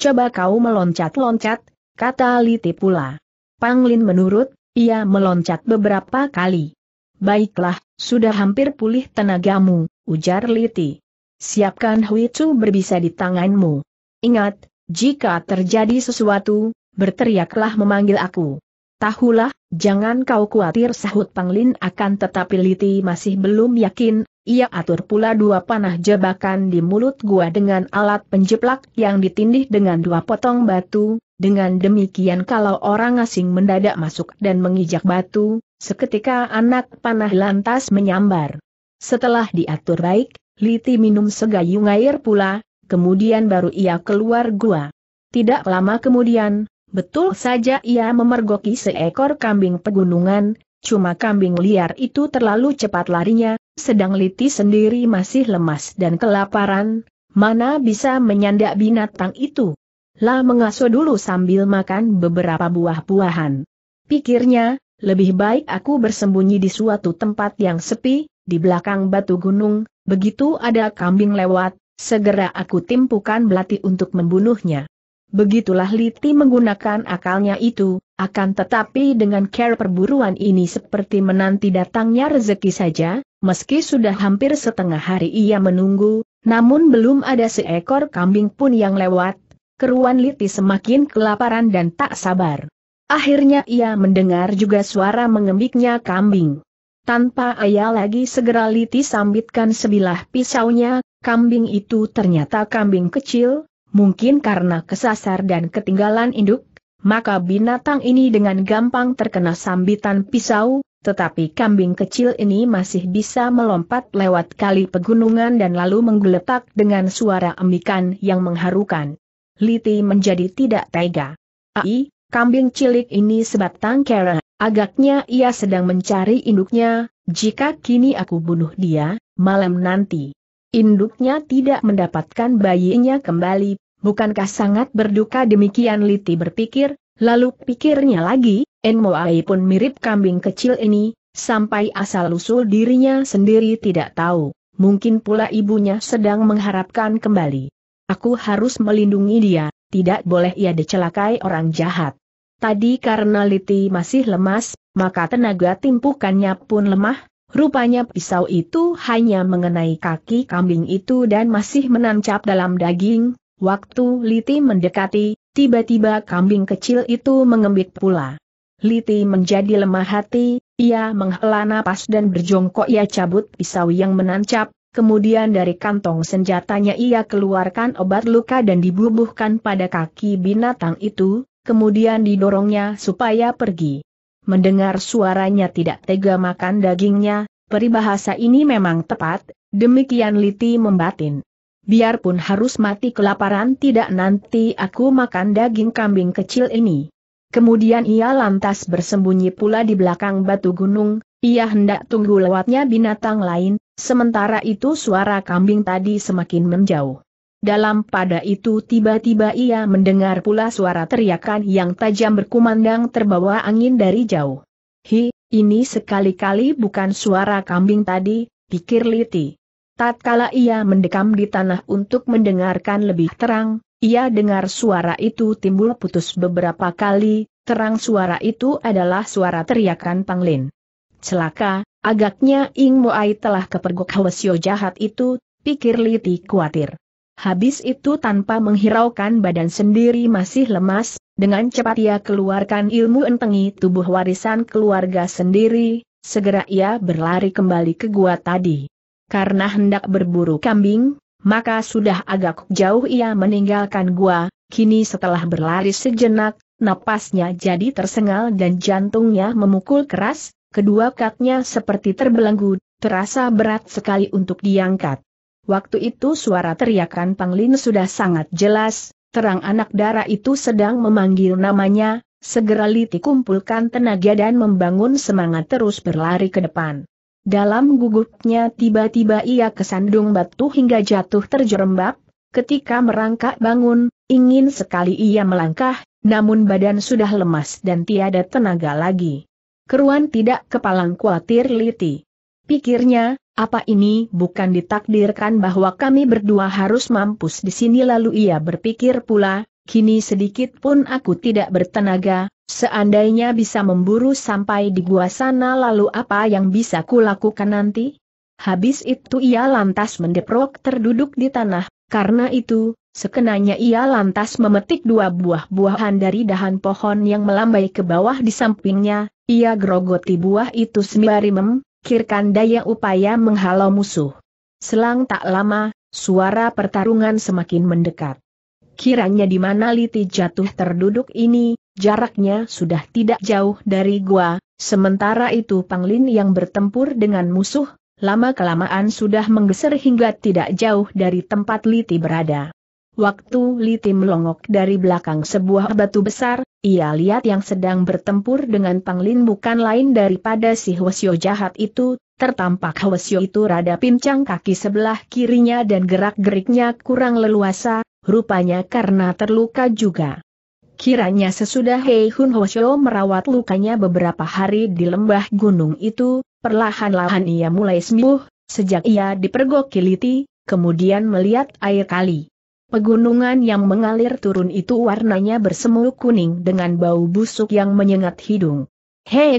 Coba kau meloncat-loncat, kata Li Ti pula. Panglin menurut, ia meloncat beberapa kali. Baiklah, sudah hampir pulih tenagamu, ujar Liti. Siapkan huitu berbisa di tanganmu. Ingat, jika terjadi sesuatu, berteriaklah memanggil aku. Tahulah, jangan kau khawatir sahut Panglin akan tetapi Liti masih belum yakin, ia atur pula dua panah jebakan di mulut gua dengan alat penjeplak yang ditindih dengan dua potong batu, dengan demikian kalau orang asing mendadak masuk dan mengijak batu, seketika anak panah lantas menyambar. Setelah diatur baik, Liti minum segayung air pula, kemudian baru ia keluar gua. Tidak lama kemudian, Betul saja ia memergoki seekor kambing pegunungan, cuma kambing liar itu terlalu cepat larinya, sedang Liti sendiri masih lemas dan kelaparan, mana bisa menyandak binatang itu. Lah mengasuh dulu sambil makan beberapa buah-buahan. Pikirnya, lebih baik aku bersembunyi di suatu tempat yang sepi, di belakang batu gunung, begitu ada kambing lewat, segera aku timpukan belati untuk membunuhnya. Begitulah Liti menggunakan akalnya itu, akan tetapi dengan care perburuan ini seperti menanti datangnya rezeki saja, meski sudah hampir setengah hari ia menunggu, namun belum ada seekor kambing pun yang lewat, keruan Liti semakin kelaparan dan tak sabar. Akhirnya ia mendengar juga suara mengembiknya kambing. Tanpa ayah lagi segera Liti sambitkan sebilah pisaunya, kambing itu ternyata kambing kecil, mungkin karena kesasar dan ketinggalan induk, maka binatang ini dengan gampang terkena sambitan pisau, tetapi kambing kecil ini masih bisa melompat lewat kali pegunungan dan lalu menggeletak dengan suara emikan yang mengharukan. Liti menjadi tidak tega. Ai, kambing cilik ini sebatang kera, agaknya ia sedang mencari induknya, jika kini aku bunuh dia, malam nanti Induknya tidak mendapatkan bayinya kembali, bukankah sangat berduka demikian Liti berpikir, lalu pikirnya lagi, Enmoai pun mirip kambing kecil ini, sampai asal-usul dirinya sendiri tidak tahu, mungkin pula ibunya sedang mengharapkan kembali. Aku harus melindungi dia, tidak boleh ia dicelakai orang jahat. Tadi karena Liti masih lemas, maka tenaga timpukannya pun lemah, Rupanya pisau itu hanya mengenai kaki kambing itu dan masih menancap dalam daging. Waktu Liti mendekati, tiba-tiba kambing kecil itu mengembik pula. Liti menjadi lemah hati, ia menghela napas dan berjongkok ia cabut pisau yang menancap, kemudian dari kantong senjatanya ia keluarkan obat luka dan dibubuhkan pada kaki binatang itu, kemudian didorongnya supaya pergi mendengar suaranya tidak tega makan dagingnya, peribahasa ini memang tepat, demikian Liti membatin. Biarpun harus mati kelaparan tidak nanti aku makan daging kambing kecil ini. Kemudian ia lantas bersembunyi pula di belakang batu gunung, ia hendak tunggu lewatnya binatang lain, sementara itu suara kambing tadi semakin menjauh. Dalam pada itu tiba-tiba ia mendengar pula suara teriakan yang tajam berkumandang terbawa angin dari jauh. Hi, ini sekali-kali bukan suara kambing tadi, pikir Liti. Tatkala ia mendekam di tanah untuk mendengarkan lebih terang, ia dengar suara itu timbul putus beberapa kali, terang suara itu adalah suara teriakan Panglin. Celaka, agaknya Ing Moai telah kepergok Hwasyo jahat itu, pikir Liti khawatir. Habis itu tanpa menghiraukan badan sendiri masih lemas, dengan cepat ia keluarkan ilmu entengi tubuh warisan keluarga sendiri, segera ia berlari kembali ke gua tadi. Karena hendak berburu kambing, maka sudah agak jauh ia meninggalkan gua, kini setelah berlari sejenak, napasnya jadi tersengal dan jantungnya memukul keras, kedua kakinya seperti terbelenggu, terasa berat sekali untuk diangkat. Waktu itu suara teriakan Panglin sudah sangat jelas, terang anak darah itu sedang memanggil namanya, segera Liti kumpulkan tenaga dan membangun semangat terus berlari ke depan. Dalam gugupnya tiba-tiba ia kesandung batu hingga jatuh terjerembab, ketika merangkak bangun, ingin sekali ia melangkah, namun badan sudah lemas dan tiada tenaga lagi. Keruan tidak kepalang khawatir Liti. Pikirnya, apa ini bukan ditakdirkan bahwa kami berdua harus mampus di sini lalu ia berpikir pula, kini sedikit pun aku tidak bertenaga, seandainya bisa memburu sampai di gua sana lalu apa yang bisa kulakukan nanti? Habis itu ia lantas mendeprok terduduk di tanah, karena itu, Sekenanya ia lantas memetik dua buah-buahan dari dahan pohon yang melambai ke bawah di sampingnya, ia grogoti buah itu sembari mem, memikirkan daya upaya menghalau musuh. Selang tak lama, suara pertarungan semakin mendekat. Kiranya di mana Liti jatuh terduduk ini, jaraknya sudah tidak jauh dari gua, sementara itu Panglin yang bertempur dengan musuh, lama-kelamaan sudah menggeser hingga tidak jauh dari tempat Liti berada. Waktu Liti melongok dari belakang sebuah batu besar, ia lihat yang sedang bertempur dengan Panglin bukan lain daripada si Hwasyo jahat itu, tertampak Hwasyo itu rada pincang kaki sebelah kirinya dan gerak-geriknya kurang leluasa, rupanya karena terluka juga. Kiranya sesudah Hei Hun Hwasyo merawat lukanya beberapa hari di lembah gunung itu, perlahan-lahan ia mulai sembuh, sejak ia dipergoki Liti, kemudian melihat air kali. Pegunungan yang mengalir turun itu warnanya bersemu kuning dengan bau busuk yang menyengat hidung.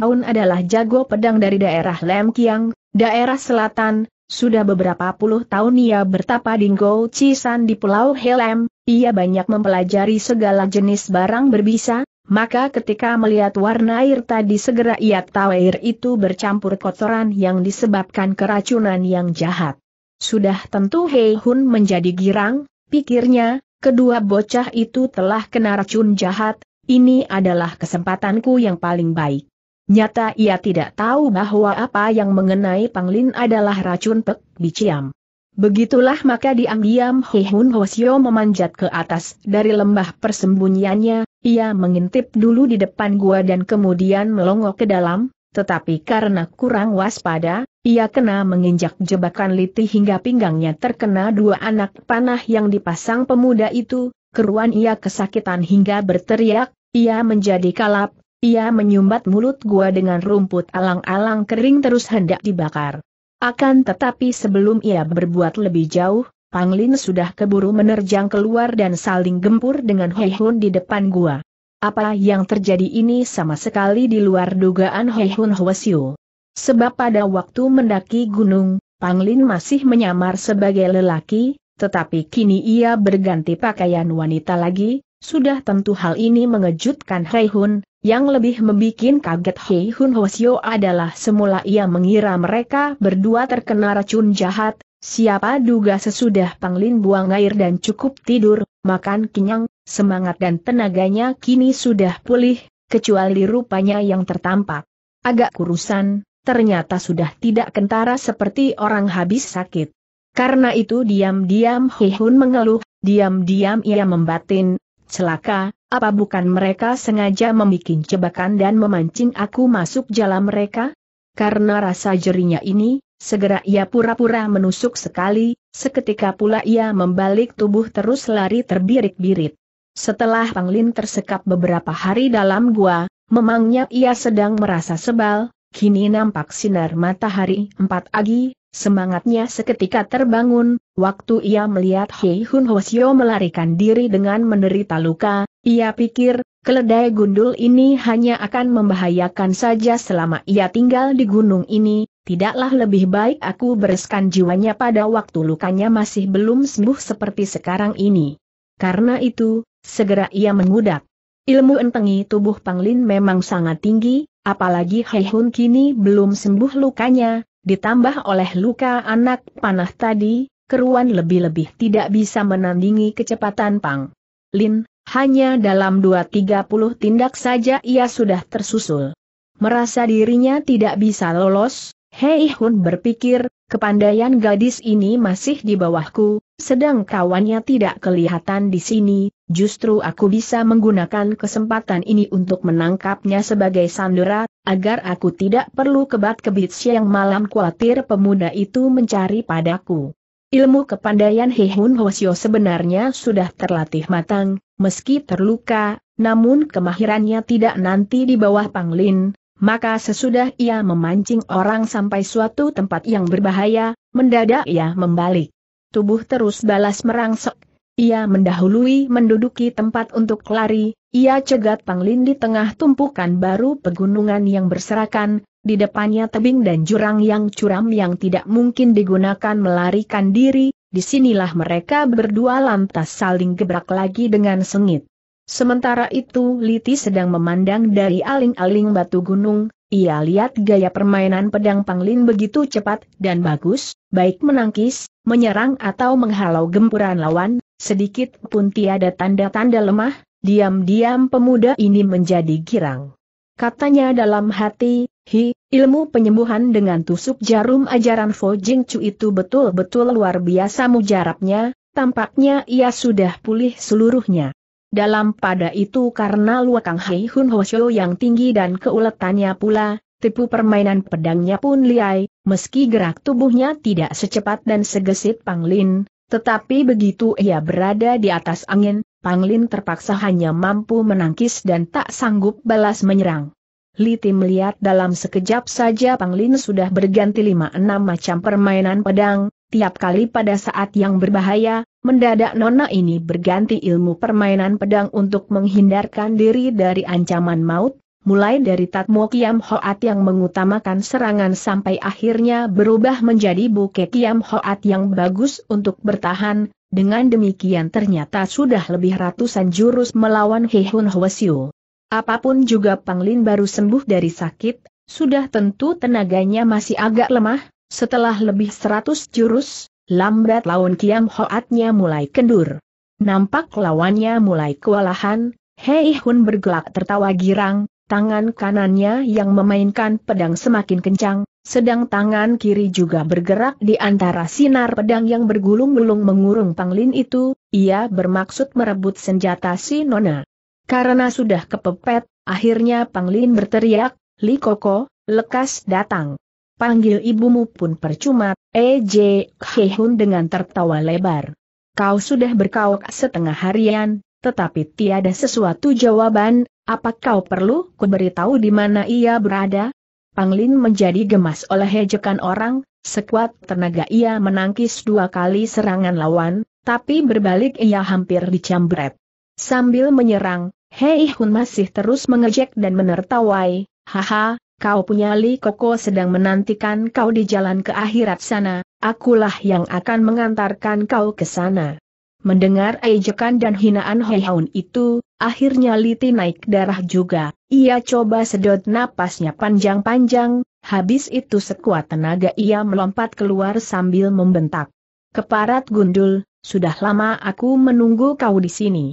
Aun adalah jago pedang dari daerah Lemkiang, daerah selatan, sudah beberapa puluh tahun ia bertapa di Ngou Cisan di Pulau Helem, ia banyak mempelajari segala jenis barang berbisa, maka ketika melihat warna air tadi segera ia tahu air itu bercampur kotoran yang disebabkan keracunan yang jahat. Sudah tentu Hei menjadi girang, Pikirnya, kedua bocah itu telah kena racun jahat, ini adalah kesempatanku yang paling baik. Nyata ia tidak tahu bahwa apa yang mengenai Panglin adalah racun pek biciam. Begitulah maka diam-diam Hihun Hosio memanjat ke atas dari lembah persembunyiannya, ia mengintip dulu di depan gua dan kemudian melongo ke dalam, tetapi karena kurang waspada, ia kena menginjak jebakan liti hingga pinggangnya terkena dua anak panah yang dipasang pemuda itu, keruan ia kesakitan hingga berteriak, ia menjadi kalap, ia menyumbat mulut gua dengan rumput alang-alang kering terus hendak dibakar. Akan tetapi sebelum ia berbuat lebih jauh, Panglin sudah keburu menerjang keluar dan saling gempur dengan Hei Hun di depan gua. Apa yang terjadi ini sama sekali di luar dugaan Hei Hun Hwasyu. Sebab pada waktu mendaki gunung, Panglin masih menyamar sebagai lelaki, tetapi kini ia berganti pakaian wanita lagi, sudah tentu hal ini mengejutkan Hei Hun, yang lebih membuat kaget Hei Hun adalah semula ia mengira mereka berdua terkena racun jahat, siapa duga sesudah Panglin buang air dan cukup tidur, makan kenyang, semangat dan tenaganya kini sudah pulih, kecuali rupanya yang tertampak. Agak kurusan, ternyata sudah tidak kentara seperti orang habis sakit. Karena itu diam-diam Hihun mengeluh, diam-diam ia membatin, celaka, apa bukan mereka sengaja membuat jebakan dan memancing aku masuk jalan mereka? Karena rasa jerinya ini, segera ia pura-pura menusuk sekali, seketika pula ia membalik tubuh terus lari terbirik-birit. Setelah Panglin tersekap beberapa hari dalam gua, memangnya ia sedang merasa sebal, kini nampak sinar matahari empat agi, semangatnya seketika terbangun, waktu ia melihat Hei Hun Hosyo melarikan diri dengan menderita luka, ia pikir, keledai gundul ini hanya akan membahayakan saja selama ia tinggal di gunung ini, tidaklah lebih baik aku bereskan jiwanya pada waktu lukanya masih belum sembuh seperti sekarang ini. Karena itu, Segera ia mengudak. Ilmu entengi tubuh Panglin memang sangat tinggi, apalagi Hei kini belum sembuh lukanya, ditambah oleh luka anak panah tadi, keruan lebih-lebih tidak bisa menandingi kecepatan Pang. Lin, hanya dalam dua tiga puluh tindak saja ia sudah tersusul. Merasa dirinya tidak bisa lolos, Hei berpikir, kepandaian gadis ini masih di bawahku, sedang kawannya tidak kelihatan di sini, Justru aku bisa menggunakan kesempatan ini untuk menangkapnya sebagai sandera, agar aku tidak perlu kebat-kebit siang malam khawatir pemuda itu mencari padaku. Ilmu kepandaian Hehun Hwasyo sebenarnya sudah terlatih matang, meski terluka, namun kemahirannya tidak nanti di bawah Panglin, maka sesudah ia memancing orang sampai suatu tempat yang berbahaya, mendadak ia membalik. Tubuh terus balas merangsek ia mendahului menduduki tempat untuk lari, ia cegat Panglin di tengah tumpukan baru pegunungan yang berserakan, di depannya tebing dan jurang yang curam yang tidak mungkin digunakan melarikan diri, disinilah mereka berdua lantas saling gebrak lagi dengan sengit. Sementara itu Liti sedang memandang dari aling-aling batu gunung, ia lihat gaya permainan pedang Panglin begitu cepat dan bagus, baik menangkis, menyerang atau menghalau gempuran lawan, Sedikit pun tiada tanda-tanda lemah, diam-diam pemuda ini menjadi girang. Katanya dalam hati, hi, ilmu penyembuhan dengan tusuk jarum ajaran Fo Jing Chu itu betul-betul luar biasa mujarabnya, tampaknya ia sudah pulih seluruhnya. Dalam pada itu karena Luakang Hei Hun Shou yang tinggi dan keuletannya pula, tipu permainan pedangnya pun liai, meski gerak tubuhnya tidak secepat dan segesit Panglin, tetapi begitu ia berada di atas angin, Panglin terpaksa hanya mampu menangkis dan tak sanggup balas menyerang. Liti melihat dalam sekejap saja Panglin sudah berganti lima enam macam permainan pedang, tiap kali pada saat yang berbahaya, mendadak Nona ini berganti ilmu permainan pedang untuk menghindarkan diri dari ancaman maut, mulai dari Tatmo Kiam Hoat yang mengutamakan serangan sampai akhirnya berubah menjadi buke Kiam Hoat yang bagus untuk bertahan, dengan demikian ternyata sudah lebih ratusan jurus melawan Hehun Hwasyu. Apapun juga Panglin baru sembuh dari sakit, sudah tentu tenaganya masih agak lemah, setelah lebih seratus jurus, lambat laun Kiam Hoatnya mulai kendur. Nampak lawannya mulai kewalahan, Hei Hun bergelak tertawa girang, Tangan kanannya yang memainkan pedang semakin kencang, sedang tangan kiri juga bergerak di antara sinar pedang yang bergulung-gulung mengurung Panglin itu, ia bermaksud merebut senjata si Nona. Karena sudah kepepet, akhirnya Panglin berteriak, Li Koko, lekas datang. Panggil ibumu pun percuma, E.J. Hehun dengan tertawa lebar. Kau sudah berkauk setengah harian, tetapi tiada sesuatu jawaban, apa kau perlu ku beritahu di mana ia berada? Panglin menjadi gemas oleh hejekan orang, sekuat tenaga ia menangkis dua kali serangan lawan, tapi berbalik ia hampir dicambret. Sambil menyerang, Hei Hun masih terus mengejek dan menertawai, haha, kau punya Li Koko sedang menantikan kau di jalan ke akhirat sana, akulah yang akan mengantarkan kau ke sana. Mendengar ejekan dan hinaan Heihaun itu, akhirnya Liti naik darah juga. Ia coba sedot napasnya panjang-panjang, habis itu sekuat tenaga ia melompat keluar sambil membentak. Keparat gundul, sudah lama aku menunggu kau di sini.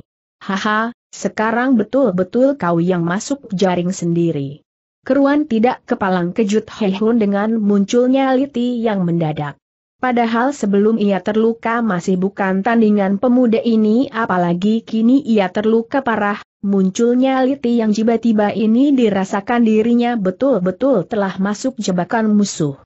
Haha, sekarang betul-betul kau yang masuk jaring sendiri. Keruan tidak kepalang kejut Heihun dengan munculnya Liti yang mendadak. Padahal sebelum ia terluka masih bukan tandingan pemuda ini apalagi kini ia terluka parah, munculnya liti yang tiba-tiba ini dirasakan dirinya betul-betul telah masuk jebakan musuh.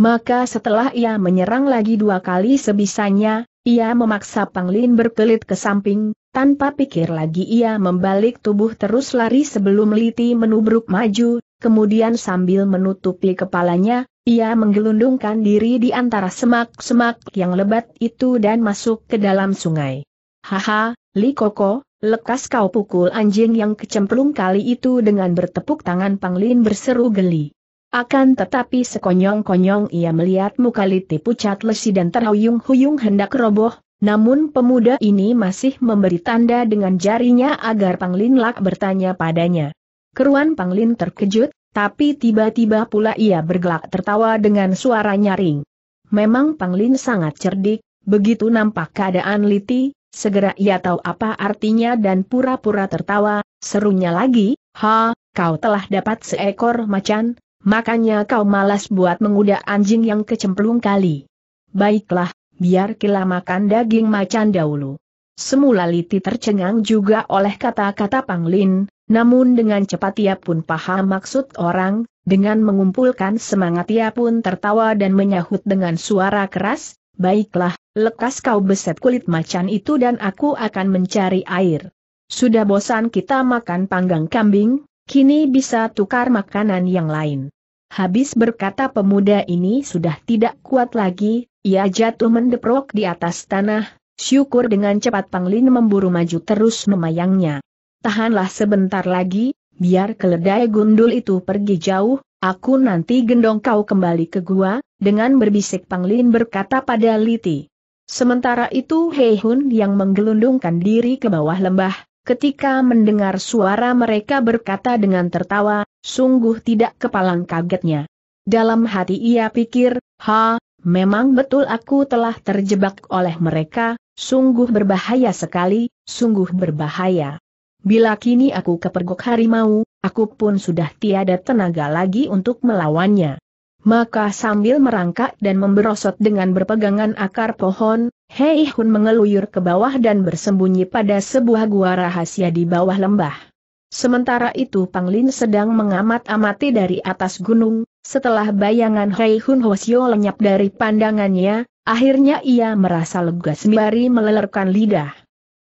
Maka setelah ia menyerang lagi dua kali sebisanya, ia memaksa Panglin berkelit ke samping, tanpa pikir lagi ia membalik tubuh terus lari sebelum liti menubruk maju, kemudian sambil menutupi kepalanya, ia menggelundungkan diri di antara semak-semak yang lebat itu dan masuk ke dalam sungai. Haha, Li Koko, lekas kau pukul anjing yang kecemplung kali itu dengan bertepuk tangan Panglin berseru geli. Akan tetapi sekonyong-konyong ia melihat muka Liti pucat lesi dan terhuyung-huyung hendak roboh, namun pemuda ini masih memberi tanda dengan jarinya agar Panglin Lak bertanya padanya. Keruan Panglin terkejut, tapi tiba-tiba pula ia bergelak tertawa dengan suara nyaring. Memang Panglin sangat cerdik, begitu nampak keadaan Liti, segera ia tahu apa artinya dan pura-pura tertawa, serunya lagi, ha, kau telah dapat seekor macan, makanya kau malas buat menguda anjing yang kecemplung kali. Baiklah, biar kila makan daging macan dahulu. Semula Liti tercengang juga oleh kata-kata Panglin, namun dengan cepat ia pun paham maksud orang, dengan mengumpulkan semangat ia pun tertawa dan menyahut dengan suara keras, Baiklah, lekas kau beset kulit macan itu dan aku akan mencari air. Sudah bosan kita makan panggang kambing, kini bisa tukar makanan yang lain. Habis berkata pemuda ini sudah tidak kuat lagi, ia jatuh mendeprok di atas tanah, syukur dengan cepat Panglin memburu maju terus memayangnya tahanlah sebentar lagi, biar keledai gundul itu pergi jauh, aku nanti gendong kau kembali ke gua, dengan berbisik Panglin berkata pada Liti. Sementara itu Hei Hun yang menggelundungkan diri ke bawah lembah, ketika mendengar suara mereka berkata dengan tertawa, sungguh tidak kepalang kagetnya. Dalam hati ia pikir, ha, memang betul aku telah terjebak oleh mereka, sungguh berbahaya sekali, sungguh berbahaya. Bila kini aku kepergok harimau, aku pun sudah tiada tenaga lagi untuk melawannya. Maka sambil merangkak dan memberosot dengan berpegangan akar pohon, Hei Hun mengeluyur ke bawah dan bersembunyi pada sebuah gua rahasia di bawah lembah. Sementara itu Panglin sedang mengamat-amati dari atas gunung, setelah bayangan Hei Hun lenyap dari pandangannya, akhirnya ia merasa lega sembari melelerkan lidah.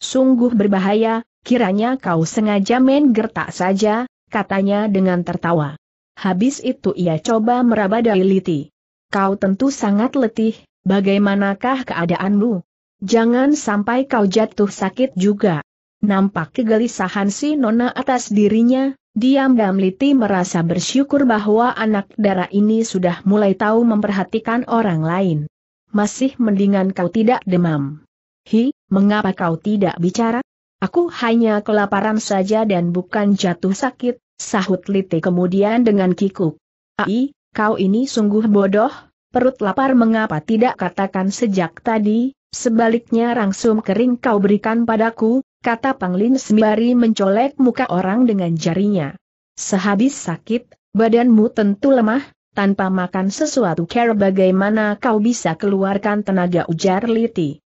Sungguh berbahaya, Kiranya kau sengaja main gertak saja, katanya dengan tertawa. Habis itu ia coba meraba Liti. Kau tentu sangat letih, bagaimanakah keadaanmu? Jangan sampai kau jatuh sakit juga. Nampak kegelisahan si Nona atas dirinya, diam-diam Liti merasa bersyukur bahwa anak darah ini sudah mulai tahu memperhatikan orang lain. Masih mendingan kau tidak demam. Hi, mengapa kau tidak bicara? Aku hanya kelaparan saja dan bukan jatuh sakit, sahut Lite kemudian dengan kikuk. Ai, kau ini sungguh bodoh, perut lapar mengapa tidak katakan sejak tadi, sebaliknya langsung kering kau berikan padaku, kata Panglin sembari mencolek muka orang dengan jarinya. Sehabis sakit, badanmu tentu lemah, tanpa makan sesuatu care bagaimana kau bisa keluarkan tenaga ujar Liti.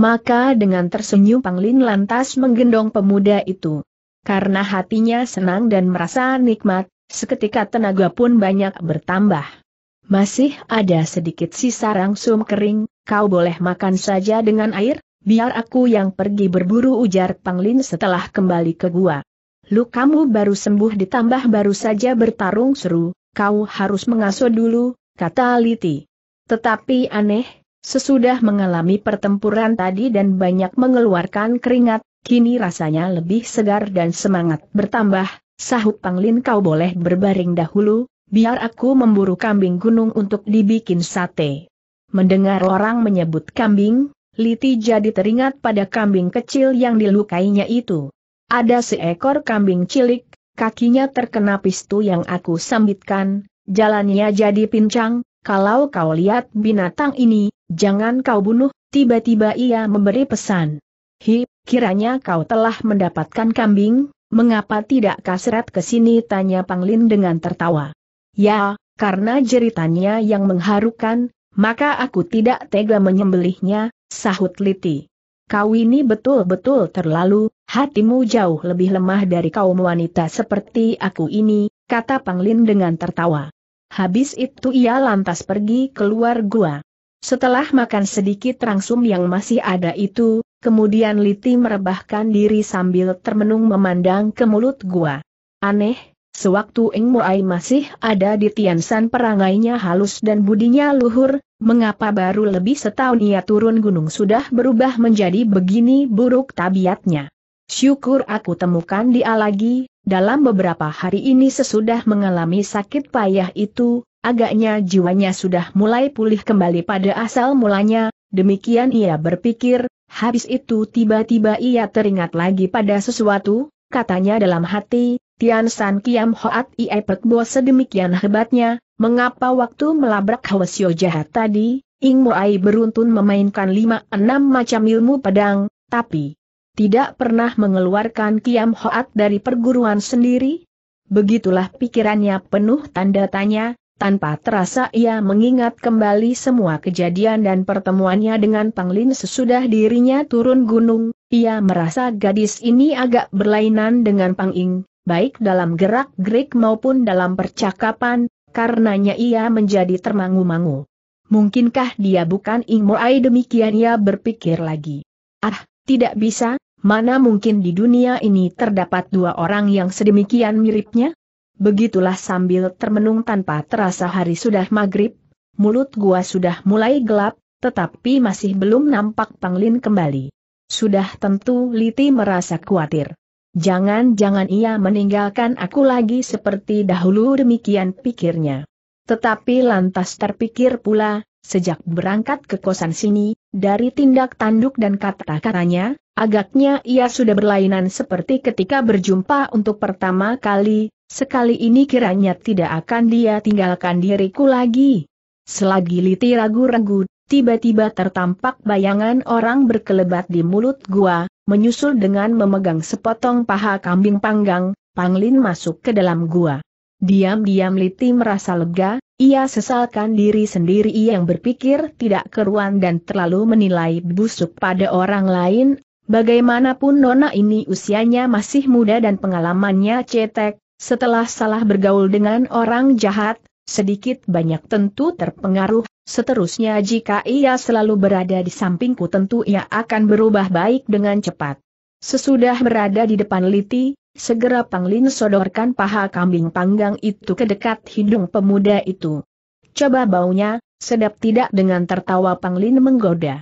Maka dengan tersenyum Panglin lantas menggendong pemuda itu. Karena hatinya senang dan merasa nikmat, seketika tenaga pun banyak bertambah. Masih ada sedikit sisa rangsum kering, kau boleh makan saja dengan air, biar aku yang pergi berburu ujar Panglin setelah kembali ke gua. Lu kamu baru sembuh ditambah baru saja bertarung seru, kau harus mengasuh dulu, kata Liti. Tetapi aneh, Sesudah mengalami pertempuran tadi dan banyak mengeluarkan keringat, kini rasanya lebih segar dan semangat bertambah, sahut Panglin kau boleh berbaring dahulu, biar aku memburu kambing gunung untuk dibikin sate. Mendengar orang menyebut kambing, Liti jadi teringat pada kambing kecil yang dilukainya itu. Ada seekor kambing cilik, kakinya terkena pistu yang aku sambitkan, jalannya jadi pincang, kalau kau lihat binatang ini, Jangan kau bunuh, tiba-tiba ia memberi pesan. Hi, kiranya kau telah mendapatkan kambing, mengapa tidak kasret ke sini tanya Panglin dengan tertawa. Ya, karena jeritannya yang mengharukan, maka aku tidak tega menyembelihnya, sahut Liti. Kau ini betul-betul terlalu, hatimu jauh lebih lemah dari kaum wanita seperti aku ini, kata Panglin dengan tertawa. Habis itu ia lantas pergi keluar gua. Setelah makan sedikit rangsum yang masih ada itu, kemudian Liti merebahkan diri sambil termenung memandang ke mulut gua. Aneh, sewaktu Eng Muai masih ada di Tiansan perangainya halus dan budinya luhur, mengapa baru lebih setahun ia turun gunung sudah berubah menjadi begini buruk tabiatnya. Syukur aku temukan dia lagi, dalam beberapa hari ini sesudah mengalami sakit payah itu, Agaknya jiwanya sudah mulai pulih kembali pada asal mulanya, demikian ia berpikir, habis itu tiba-tiba ia teringat lagi pada sesuatu, katanya dalam hati, Tian San Kiam Hoat Ie Pek Bo sedemikian hebatnya, mengapa waktu melabrak Hwasyo jahat tadi, Ing Ai beruntun memainkan lima enam macam ilmu pedang, tapi tidak pernah mengeluarkan Kiam Hoat dari perguruan sendiri? Begitulah pikirannya penuh tanda tanya, tanpa terasa ia mengingat kembali semua kejadian dan pertemuannya dengan Panglin sesudah dirinya turun gunung, ia merasa gadis ini agak berlainan dengan Panging, baik dalam gerak-gerik maupun dalam percakapan, karenanya ia menjadi termangu-mangu. Mungkinkah dia bukan Ing Moai demikian ia berpikir lagi. Ah, tidak bisa, mana mungkin di dunia ini terdapat dua orang yang sedemikian miripnya? Begitulah sambil termenung tanpa terasa hari sudah maghrib, mulut gua sudah mulai gelap, tetapi masih belum nampak Panglin kembali. Sudah tentu Liti merasa khawatir. Jangan-jangan ia meninggalkan aku lagi seperti dahulu demikian pikirnya. Tetapi lantas terpikir pula, sejak berangkat ke kosan sini, dari tindak tanduk dan kata-katanya, agaknya ia sudah berlainan seperti ketika berjumpa untuk pertama kali, sekali ini kiranya tidak akan dia tinggalkan diriku lagi. Selagi Liti ragu-ragu, tiba-tiba tertampak bayangan orang berkelebat di mulut gua, menyusul dengan memegang sepotong paha kambing panggang, Panglin masuk ke dalam gua. Diam-diam Liti merasa lega, ia sesalkan diri sendiri yang berpikir tidak keruan dan terlalu menilai busuk pada orang lain, bagaimanapun nona ini usianya masih muda dan pengalamannya cetek, setelah salah bergaul dengan orang jahat, sedikit banyak tentu terpengaruh, seterusnya jika ia selalu berada di sampingku tentu ia akan berubah baik dengan cepat. Sesudah berada di depan Liti, Segera Panglin sodorkan paha kambing panggang itu ke dekat hidung pemuda itu. Coba baunya, sedap tidak dengan tertawa Panglin menggoda.